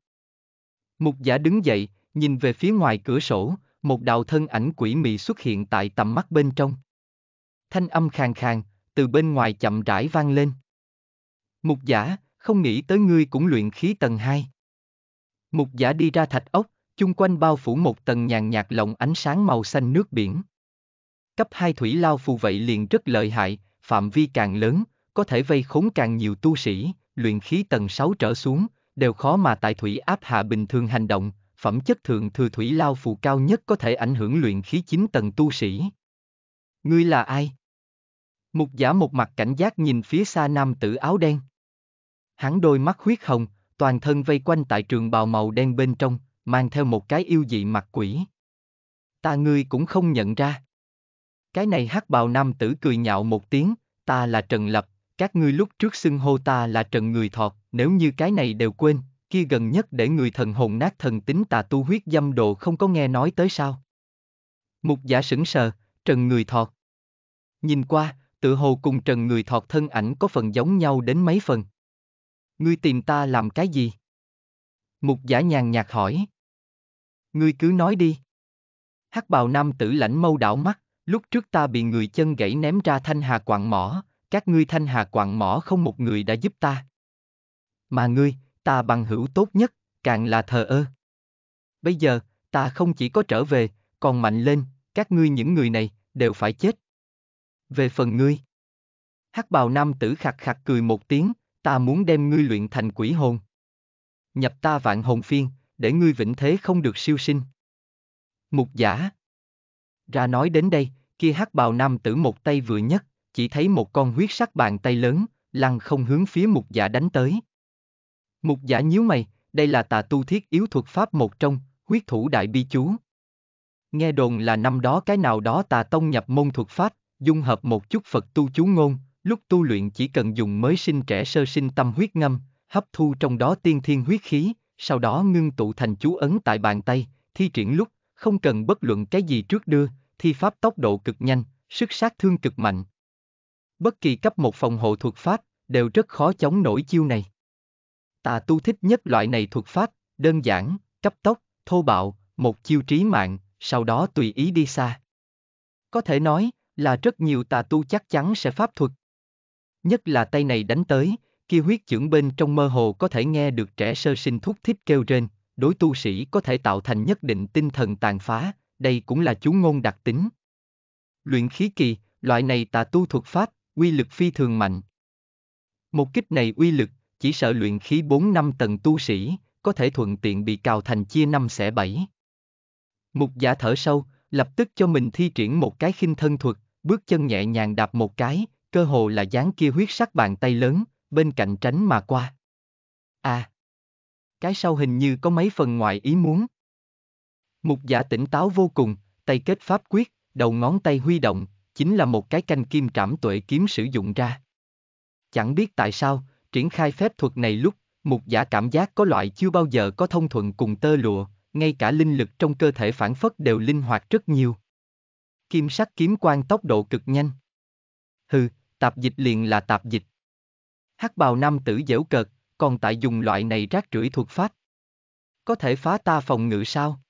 Mục giả đứng dậy, Nhìn về phía ngoài cửa sổ, một đạo thân ảnh quỷ mị xuất hiện tại tầm mắt bên trong. Thanh âm khàn khàn, từ bên ngoài chậm rãi vang lên. Mục giả, không nghĩ tới ngươi cũng luyện khí tầng 2. Mục giả đi ra thạch ốc, chung quanh bao phủ một tầng nhàn nhạt lồng ánh sáng màu xanh nước biển. Cấp 2 thủy lao phù vậy liền rất lợi hại, phạm vi càng lớn, có thể vây khốn càng nhiều tu sĩ, luyện khí tầng 6 trở xuống, đều khó mà tại thủy áp hạ bình thường hành động, phẩm chất thượng thừa thủy lao phù cao nhất có thể ảnh hưởng luyện khí chín tầng tu sĩ. Ngươi là ai? Mục giả một mặt cảnh giác nhìn phía xa nam tử áo đen. Hắn đôi mắt huyết hồng, toàn thân vây quanh tại trường bào màu đen bên trong, mang theo một cái yêu dị mặt quỷ. Ta ngươi cũng không nhận ra. Cái này hắc bào nam tử cười nhạo một tiếng, ta là Trần Lập, các ngươi lúc trước xưng hô ta là Trần Người Thọt, nếu như cái này đều quên, kia gần nhất để người thần hồn nát thần tính tà tu huyết dâm đồ không có nghe nói tới sao. Mục giả sững sờ, trần người thọt. Nhìn qua, tự hồ cùng trần người thọt thân ảnh có phần giống nhau đến mấy phần. Ngươi tìm ta làm cái gì? Mục giả nhàn nhạt hỏi. Ngươi cứ nói đi. Hắc bào nam tử lãnh mâu đảo mắt, lúc trước ta bị người chân gãy ném ra thanh hà quạng mỏ, các ngươi thanh hà quạng mỏ không một người đã giúp ta. Mà ngươi, ta bằng hữu tốt nhất, càng là thờ ơ. Bây giờ, ta không chỉ có trở về, còn mạnh lên, các ngươi những người này, đều phải chết. Về phần ngươi, hắc bào nam tử khạc khạc cười một tiếng, ta muốn đem ngươi luyện thành quỷ hồn. Nhập ta vạn hồn phiên, để ngươi vĩnh thế không được siêu sinh. Mục giả. Ra nói đến đây, kia hắc bào nam tử một tay vừa nhất, chỉ thấy một con huyết sắc bàn tay lớn, lăn không hướng phía mục giả đánh tới. Mục giả nhíu mày, đây là tà tu thiết yếu thuật pháp một trong, huyết thủ đại bi chú. Nghe đồn là năm đó cái nào đó tà tông nhập môn thuật pháp, dung hợp một chút Phật tu chú ngôn, lúc tu luyện chỉ cần dùng mới sinh trẻ sơ sinh tâm huyết ngâm, hấp thu trong đó tiên thiên huyết khí, sau đó ngưng tụ thành chú ấn tại bàn tay, thi triển lúc, không cần bất luận cái gì trước đưa, thi pháp tốc độ cực nhanh, sức sát thương cực mạnh. Bất kỳ cấp một phòng hộ thuật pháp, đều rất khó chống nổi chiêu này. Tà tu thích nhất loại này thuật pháp, đơn giản, cấp tốc, thô bạo, một chiêu trí mạng, sau đó tùy ý đi xa. Có thể nói là rất nhiều tà tu chắc chắn sẽ pháp thuật. Nhất là tay này đánh tới, kia huyết trưởng bên trong mơ hồ có thể nghe được trẻ sơ sinh thúc thích kêu rên, đối tu sĩ có thể tạo thành nhất định tinh thần tàn phá, đây cũng là chú ngôn đặc tính. Luyện khí kỳ, loại này tà tu thuật pháp, uy lực phi thường mạnh. Một kích này uy lực, chỉ sợ luyện khí 4 năm tầng tu sĩ, có thể thuận tiện bị cào thành chia năm xẻ bảy. Mục giả thở sâu, lập tức cho mình thi triển một cái khinh thân thuật, bước chân nhẹ nhàng đạp một cái, cơ hồ là dáng kia huyết sắc bàn tay lớn, bên cạnh tránh mà qua. À! Cái sau hình như có mấy phần ngoài ý muốn. Mục giả tỉnh táo vô cùng, tay kết pháp quyết, đầu ngón tay huy động, chính là một cái canh kim trảm tuệ kiếm sử dụng ra. Chẳng biết tại sao, Triển khai phép thuật này lúc, mục giả cảm giác có loại chưa bao giờ có thông thuận cùng tơ lụa, ngay cả linh lực trong cơ thể phản phất đều linh hoạt rất nhiều. Kim sắc kiếm quang tốc độ cực nhanh. Hừ, tạp dịch liền là tạp dịch. Hắc bào nam tử dễu cợt, còn tại dùng loại này rác rưởi thuộc pháp. Có thể phá ta phòng ngự sao?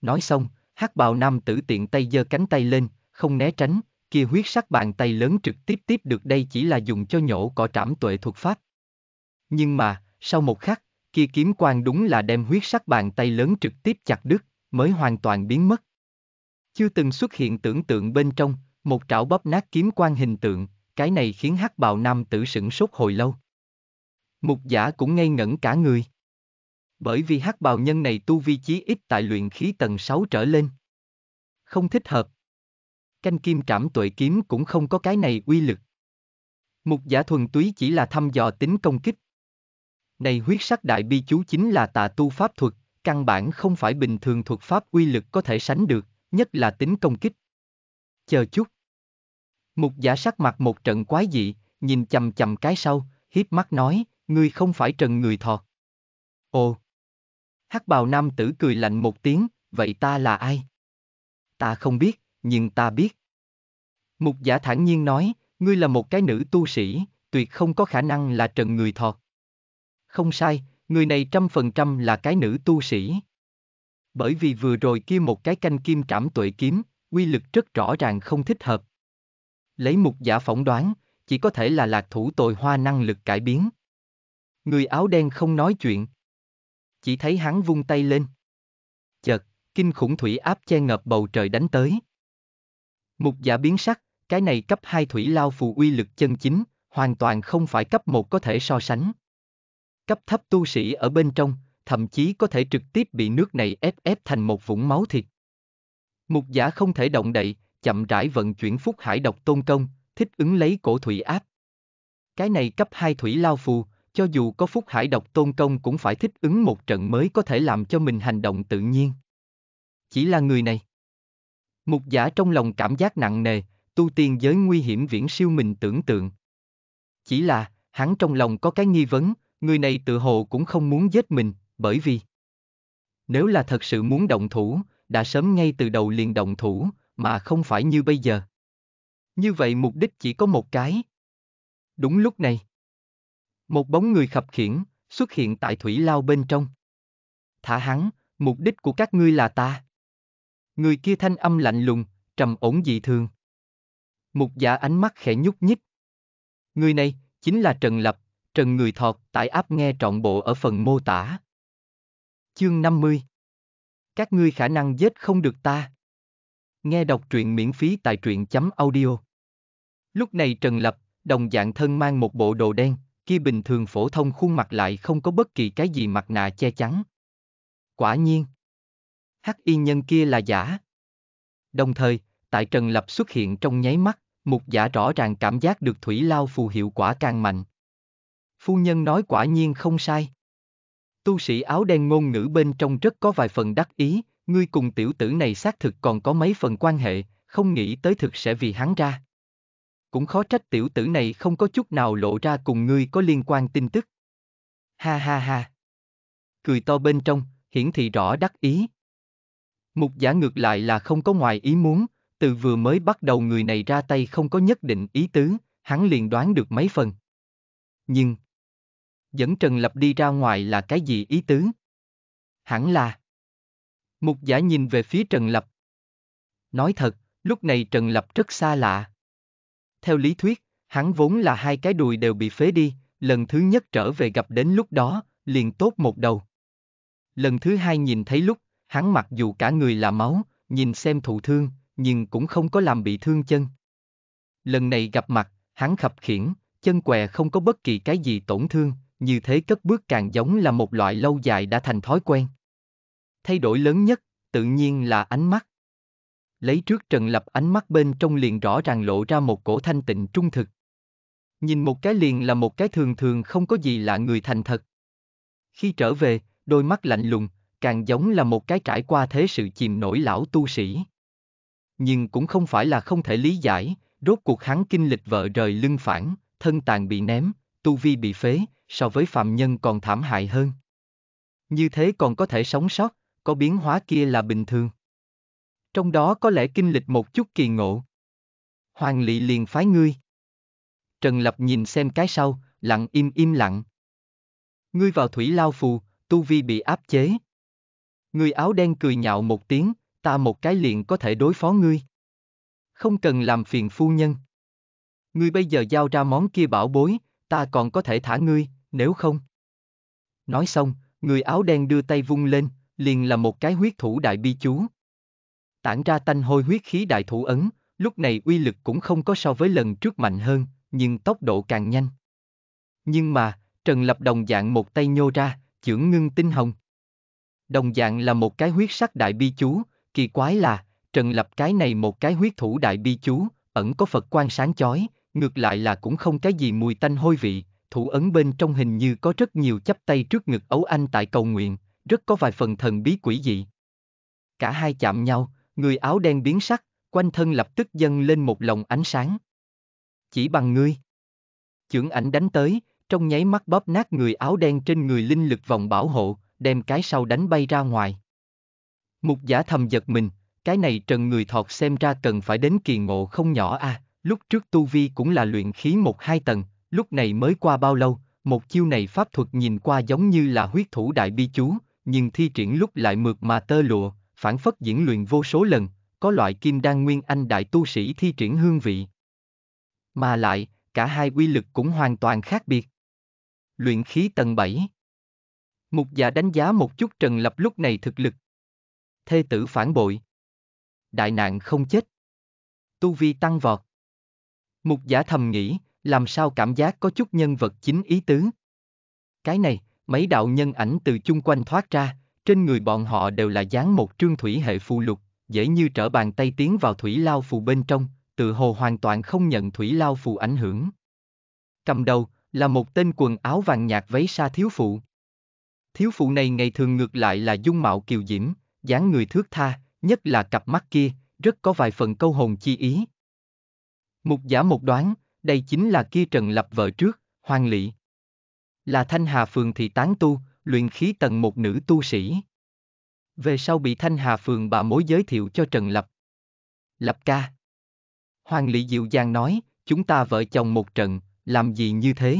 Nói xong, hắc bào nam tử tiện tay giơ cánh tay lên, không né tránh, kia huyết sắc bàn tay lớn trực tiếp tiếp được đây chỉ là dùng cho nhổ cỏ trảm tuệ thuật pháp. Nhưng mà, sau một khắc, kia kiếm quang đúng là đem huyết sắc bàn tay lớn trực tiếp chặt đứt, mới hoàn toàn biến mất. Chưa từng xuất hiện tưởng tượng bên trong, một trảo bóp nát kiếm quang hình tượng, cái này khiến hắc bào nam tử sửng sốt hồi lâu. Mục giả cũng ngây ngẩn cả người. Bởi vì hắc bào nhân này tu vi chí ít tại luyện khí tầng 6 trở lên. Không thích hợp, canh kim trảm tuệ kiếm cũng không có cái này uy lực. Mục giả thuần túy chỉ là thăm dò tính công kích. Này huyết sắc đại bi chú chính là tà tu pháp thuật, căn bản không phải bình thường thuật pháp uy lực có thể sánh được, nhất là tính công kích. Chờ chút. Mục giả sắc mặt một trận quái dị, nhìn chầm chầm cái sau, hiếp mắt nói, ngươi không phải trần người thọt. Ồ. Hắc bào nam tử cười lạnh một tiếng, vậy ta là ai? Ta không biết nhưng ta biết. Mục giả thản nhiên nói, ngươi là một cái nữ tu sĩ, tuyệt không có khả năng là trần người thọt. Không sai, người này trăm phần trăm là cái nữ tu sĩ. Bởi vì vừa rồi kia một cái canh kim trảm tuệ kiếm, quy lực rất rõ ràng không thích hợp. Lấy mục giả phỏng đoán, chỉ có thể là lạc thủ tội hoa năng lực cải biến. Người áo đen không nói chuyện. Chỉ thấy hắn vung tay lên. Chợt, kinh khủng thủy áp che ngập bầu trời đánh tới. Mục giả biến sắc, cái này cấp 2 thủy lao phù uy lực chân chính, hoàn toàn không phải cấp 1 có thể so sánh. Cấp thấp tu sĩ ở bên trong, thậm chí có thể trực tiếp bị nước này ép ép thành một vũng máu thịt. Mục giả không thể động đậy, chậm rãi vận chuyển phúc hải độc tôn công, thích ứng lấy cổ thủy áp. Cái này cấp 2 thủy lao phù, cho dù có phúc hải độc tôn công cũng phải thích ứng một trận mới có thể làm cho mình hành động tự nhiên. Chỉ là người này. Mục giả trong lòng cảm giác nặng nề, tu tiên giới nguy hiểm viễn siêu mình tưởng tượng. Chỉ là, hắn trong lòng có cái nghi vấn, người này tự hồ cũng không muốn giết mình, bởi vì nếu là thật sự muốn động thủ, đã sớm ngay từ đầu liền động thủ, mà không phải như bây giờ. Như vậy mục đích chỉ có một cái. Đúng lúc này, một bóng người khập khiển xuất hiện tại thủy lao bên trong. Thả hắn, mục đích của các ngươi là ta. Người kia thanh âm lạnh lùng, trầm ổn dị thường. Mục giả ánh mắt khẽ nhúc nhích. Người này, chính là Trần Lập, Trần Người Thọt, tại áp nghe trọn bộ ở phần mô tả. Chương 50 Các ngươi khả năng giết không được ta. Nghe đọc truyện miễn phí tại truyện chấm audio. Lúc này Trần Lập, đồng dạng thân mang một bộ đồ đen, kia bình thường phổ thông khuôn mặt lại không có bất kỳ cái gì mặt nạ che chắn. Quả nhiên, hắc y nhân kia là giả. Đồng thời, tại Trần Lập xuất hiện trong nháy mắt, mục giả rõ ràng cảm giác được thủy lao phù hiệu quả càng mạnh. Phu nhân nói quả nhiên không sai. Tu sĩ áo đen ngôn ngữ bên trong rất có vài phần đắc ý, ngươi cùng tiểu tử này xác thực còn có mấy phần quan hệ, không nghĩ tới thực sẽ vì hắn ra. Cũng khó trách tiểu tử này không có chút nào lộ ra cùng ngươi có liên quan tin tức. Ha ha ha. Cười to bên trong, hiển thị rõ đắc ý. Mục giả ngược lại là không có ngoài ý muốn, từ vừa mới bắt đầu người này ra tay không có nhất định ý tứ, hắn liền đoán được mấy phần. Nhưng, dẫn Trần Lập đi ra ngoài là cái gì ý tứ? Hẳn là. Mục giả nhìn về phía Trần Lập. Nói thật, lúc này Trần Lập rất xa lạ. Theo lý thuyết, hắn vốn là hai cái đùi đều bị phế đi, lần thứ nhất trở về gặp đến lúc đó, liền tốt một đầu. Lần thứ hai nhìn thấy lúc, hắn mặc dù cả người là máu, nhìn xem thụ thương, nhưng cũng không có làm bị thương chân. Lần này gặp mặt, hắn khập khiển, chân què không có bất kỳ cái gì tổn thương, như thế cất bước càng giống là một loại lâu dài đã thành thói quen. Thay đổi lớn nhất, tự nhiên là ánh mắt. Lấy trước Trần Lập ánh mắt bên trong liền rõ ràng lộ ra một cổ thanh tịnh trung thực. Nhìn một cái liền là một cái thường thường không có gì lạ người thành thật. Khi trở về, đôi mắt lạnh lùng, càng giống là một cái trải qua thế sự chìm nổi lão tu sĩ. Nhưng cũng không phải là không thể lý giải, rốt cuộc hắn kinh lịch vợ rời lưng phản, thân tàn bị ném, tu vi bị phế, so với phạm nhân còn thảm hại hơn. Như thế còn có thể sống sót, có biến hóa kia là bình thường. Trong đó có lẽ kinh lịch một chút kỳ ngộ. Hoàng lị liền phái ngươi. Trần Lập nhìn xem cái sau, lặng im im lặng. Ngươi vào thủy lao phù, tu vi bị áp chế, Người áo đen cười nhạo một tiếng, ta một cái liền có thể đối phó ngươi. Không cần làm phiền phu nhân. Ngươi bây giờ giao ra món kia bảo bối, ta còn có thể thả ngươi, nếu không. Nói xong, người áo đen đưa tay vung lên, liền là một cái huyết thủ đại bi chú. Tản ra tanh hôi huyết khí đại thủ ấn, lúc này uy lực cũng không có so với lần trước mạnh hơn, nhưng tốc độ càng nhanh. Nhưng mà, Trần Lập Đồng dạng một tay nhô ra, chưởng ngưng tinh hồng. Đồng dạng là một cái huyết sắc đại bi chú, kỳ quái là, Trần Lập cái này một cái huyết thủ đại bi chú, ẩn có Phật quan sáng chói, ngược lại là cũng không cái gì mùi tanh hôi vị, thủ ấn bên trong hình như có rất nhiều chắp tay trước ngực ấu anh tại cầu nguyện, rất có vài phần thần bí quỷ dị. Cả hai chạm nhau, người áo đen biến sắc, quanh thân lập tức dâng lên một lồng ánh sáng. Chỉ bằng ngươi. Chưởng ảnh đánh tới, trong nháy mắt bóp nát người áo đen trên người linh lực vòng bảo hộ, đem cái sau đánh bay ra ngoài. Mục giả thầm giật mình, cái này trần người thọt xem ra cần phải đến kỳ ngộ không nhỏ a. À. lúc trước tu vi cũng là luyện khí một hai tầng, lúc này mới qua bao lâu, một chiêu này pháp thuật nhìn qua giống như là huyết thủ đại bi chú, nhưng thi triển lúc lại mượt mà tơ lụa, phản phất diễn luyện vô số lần, có loại kim đan nguyên anh đại tu sĩ thi triển hương vị. Mà lại, cả hai quy lực cũng hoàn toàn khác biệt. Luyện khí tầng 7 Mục giả đánh giá một chút Trần Lập lúc này thực lực. Thê tử phản bội. Đại nạn không chết. Tu vi tăng vọt. Mục giả thầm nghĩ, làm sao cảm giác có chút nhân vật chính ý tứ. Cái này, mấy đạo nhân ảnh từ chung quanh thoát ra, trên người bọn họ đều là dán một trương thủy hệ phù lục, dễ như trở bàn tay tiến vào thủy lao phù bên trong, tự hồ hoàn toàn không nhận thủy lao phù ảnh hưởng. Cầm đầu, là một tên quần áo vàng nhạt váy sa thiếu phụ, Thiếu phụ này ngày thường ngược lại là dung mạo kiều diễm, dáng người thước tha, nhất là cặp mắt kia, rất có vài phần câu hồn chi ý. Mục giả một đoán, đây chính là kia Trần Lập vợ trước, Hoàng Lị. Là Thanh Hà Phường thị tán tu, luyện khí tầng một nữ tu sĩ. Về sau bị Thanh Hà Phường bà mối giới thiệu cho Trần Lập. Lập ca. Hoàng Lị dịu dàng nói, chúng ta vợ chồng một trận, làm gì như thế?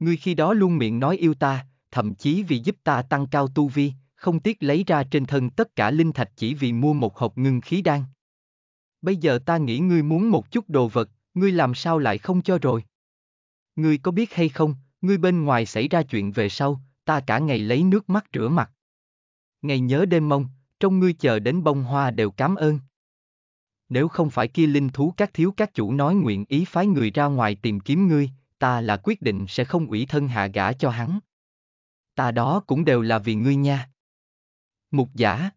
Ngươi khi đó luôn miệng nói yêu ta, thậm chí vì giúp ta tăng cao tu vi, không tiếc lấy ra trên thân tất cả linh thạch chỉ vì mua một hộp ngưng khí đan. Bây giờ ta nghĩ ngươi muốn một chút đồ vật, ngươi làm sao lại không cho rồi? Ngươi có biết hay không, ngươi bên ngoài xảy ra chuyện về sau, ta cả ngày lấy nước mắt rửa mặt. Ngày nhớ đêm mong, trong ngươi chờ đến bông hoa đều cảm ơn. Nếu không phải kia linh thú các thiếu các chủ nói nguyện ý phái người ra ngoài tìm kiếm ngươi, ta là quyết định sẽ không ủy thân hạ gã cho hắn ta đó cũng đều là vì ngươi nha. Mục giả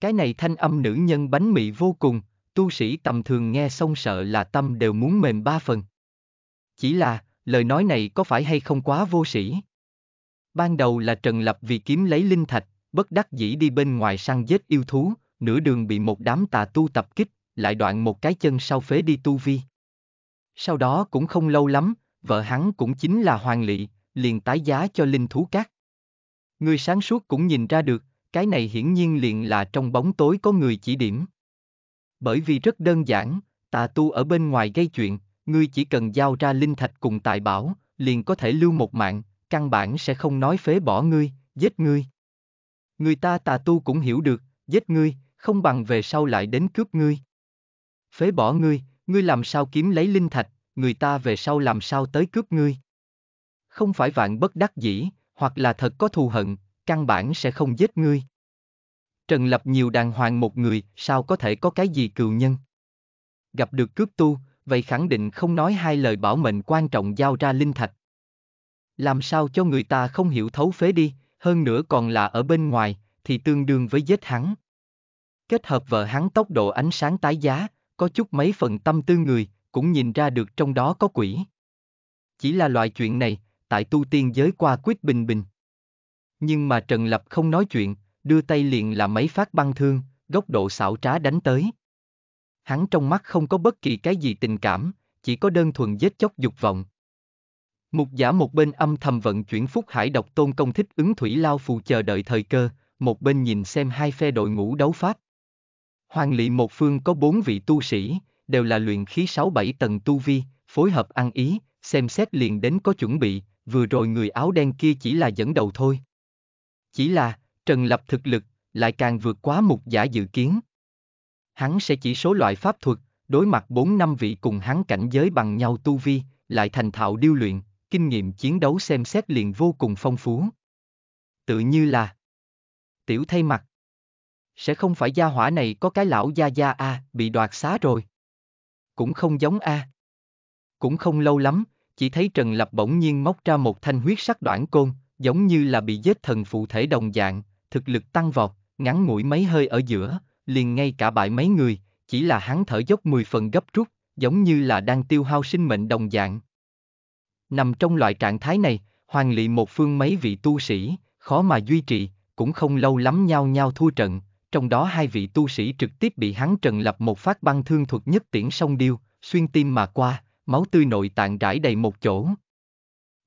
Cái này thanh âm nữ nhân bánh mị vô cùng, tu sĩ tầm thường nghe xong sợ là tâm đều muốn mềm ba phần. Chỉ là, lời nói này có phải hay không quá vô sĩ? Ban đầu là Trần Lập vì kiếm lấy linh thạch, bất đắc dĩ đi bên ngoài săn giết yêu thú, nửa đường bị một đám tà tu tập kích, lại đoạn một cái chân sau phế đi tu vi. Sau đó cũng không lâu lắm, vợ hắn cũng chính là Hoàng Lị, liền tái giá cho linh thú cát. Người sáng suốt cũng nhìn ra được, cái này hiển nhiên liền là trong bóng tối có người chỉ điểm. Bởi vì rất đơn giản, tà tu ở bên ngoài gây chuyện, ngươi chỉ cần giao ra linh thạch cùng tài bảo, liền có thể lưu một mạng, căn bản sẽ không nói phế bỏ ngươi, giết ngươi. Người ta tà tu cũng hiểu được, giết ngươi, không bằng về sau lại đến cướp ngươi. Phế bỏ ngươi, ngươi làm sao kiếm lấy linh thạch, người ta về sau làm sao tới cướp ngươi không phải vạn bất đắc dĩ, hoặc là thật có thù hận, căn bản sẽ không giết ngươi. Trần Lập nhiều đàng hoàng một người, sao có thể có cái gì cừu nhân? Gặp được cướp tu, vậy khẳng định không nói hai lời bảo mệnh quan trọng giao ra linh thạch. Làm sao cho người ta không hiểu thấu phế đi, hơn nữa còn là ở bên ngoài, thì tương đương với giết hắn. Kết hợp vợ hắn tốc độ ánh sáng tái giá, có chút mấy phần tâm tư người, cũng nhìn ra được trong đó có quỷ. Chỉ là loại chuyện này, tại tu tiên giới qua quyết bình bình. Nhưng mà Trần Lập không nói chuyện, đưa tay liền là mấy phát băng thương, góc độ xảo trá đánh tới. Hắn trong mắt không có bất kỳ cái gì tình cảm, chỉ có đơn thuần giết chóc dục vọng. Mục giả một bên âm thầm vận chuyển phúc hải độc tôn công thích ứng thủy lao phù chờ đợi thời cơ, một bên nhìn xem hai phe đội ngũ đấu pháp. Hoàng lị một phương có bốn vị tu sĩ, đều là luyện khí sáu bảy tầng tu vi, phối hợp ăn ý, xem xét liền đến có chuẩn bị, vừa rồi người áo đen kia chỉ là dẫn đầu thôi. Chỉ là, Trần Lập thực lực, lại càng vượt quá mục giả dự kiến. Hắn sẽ chỉ số loại pháp thuật, đối mặt bốn năm vị cùng hắn cảnh giới bằng nhau tu vi, lại thành thạo điêu luyện, kinh nghiệm chiến đấu xem xét liền vô cùng phong phú. Tự như là Tiểu thay mặt Sẽ không phải gia hỏa này có cái lão gia gia A bị đoạt xá rồi. Cũng không giống A. Cũng không lâu lắm, chỉ thấy Trần Lập bỗng nhiên móc ra một thanh huyết sắc đoạn côn, giống như là bị giết thần phụ thể đồng dạng, thực lực tăng vọt, ngắn mũi mấy hơi ở giữa, liền ngay cả bại mấy người, chỉ là hắn thở dốc 10 phần gấp rút, giống như là đang tiêu hao sinh mệnh đồng dạng. Nằm trong loại trạng thái này, hoàng lị một phương mấy vị tu sĩ, khó mà duy trì, cũng không lâu lắm nhau nhau thua trận, trong đó hai vị tu sĩ trực tiếp bị hắn trần lập một phát băng thương thuật nhất tiễn song điêu, xuyên tim mà qua, máu tươi nội tạng rải đầy một chỗ.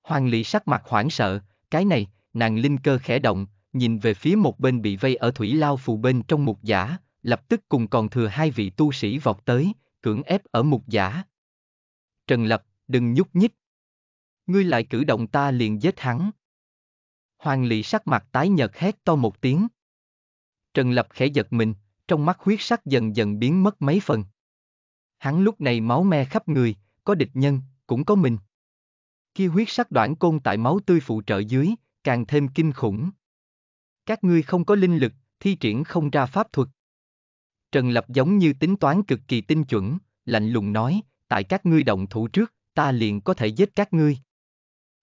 Hoàng lị sắc mặt hoảng sợ, cái này, nàng linh cơ khẽ động, nhìn về phía một bên bị vây ở thủy lao phù bên trong mục giả, lập tức cùng còn thừa hai vị tu sĩ vọt tới, cưỡng ép ở mục giả. Trần Lập, đừng nhúc nhích. Ngươi lại cử động ta liền giết hắn. Hoàng lị sắc mặt tái nhợt hét to một tiếng. Trần Lập khẽ giật mình, trong mắt huyết sắc dần dần biến mất mấy phần. Hắn lúc này máu me khắp người, có địch nhân, cũng có mình. Khi huyết sắc đoạn côn tại máu tươi phụ trợ dưới, càng thêm kinh khủng. Các ngươi không có linh lực, thi triển không ra pháp thuật. Trần Lập giống như tính toán cực kỳ tinh chuẩn, lạnh lùng nói, tại các ngươi động thủ trước, ta liền có thể giết các ngươi.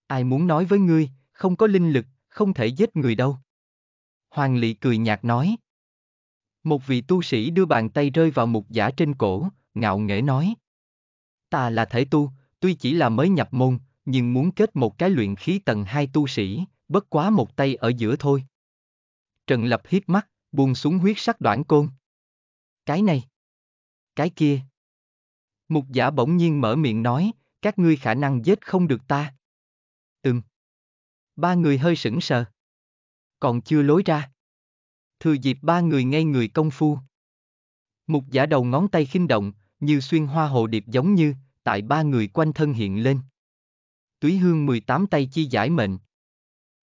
Ai muốn nói với ngươi, không có linh lực, không thể giết người đâu. Hoàng Lị cười nhạt nói. Một vị tu sĩ đưa bàn tay rơi vào mục giả trên cổ, ngạo nghễ nói. Ta là thể tu, tuy chỉ là mới nhập môn, nhưng muốn kết một cái luyện khí tầng 2 tu sĩ, bất quá một tay ở giữa thôi. Trần Lập hiếp mắt, buông xuống huyết sắc đoạn côn. Cái này. Cái kia. Mục giả bỗng nhiên mở miệng nói, các ngươi khả năng giết không được ta. Ừm. Ba người hơi sững sờ. Còn chưa lối ra. Thừa dịp ba người ngay người công phu. Mục giả đầu ngón tay khinh động, như xuyên hoa hồ điệp giống như, tại ba người quanh thân hiện lên. Túy hương 18 tay chi giải mệnh.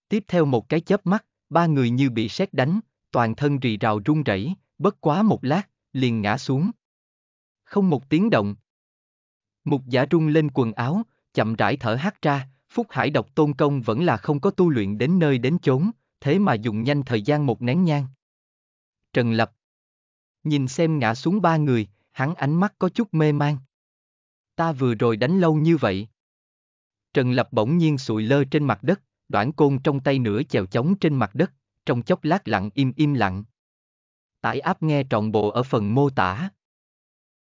Tiếp theo một cái chớp mắt, ba người như bị sét đánh, toàn thân rì rào run rẩy, bất quá một lát, liền ngã xuống. Không một tiếng động. Mục giả rung lên quần áo, chậm rãi thở hắt ra, Phúc Hải độc tôn công vẫn là không có tu luyện đến nơi đến chốn, thế mà dùng nhanh thời gian một nén nhang. Trần Lập Nhìn xem ngã xuống ba người, hắn ánh mắt có chút mê man. Ta vừa rồi đánh lâu như vậy. Trần Lập bỗng nhiên sụi lơ trên mặt đất, đoạn côn trong tay nửa chèo chống trên mặt đất, trong chốc lát lặng im im lặng. Tải áp nghe trọn bộ ở phần mô tả.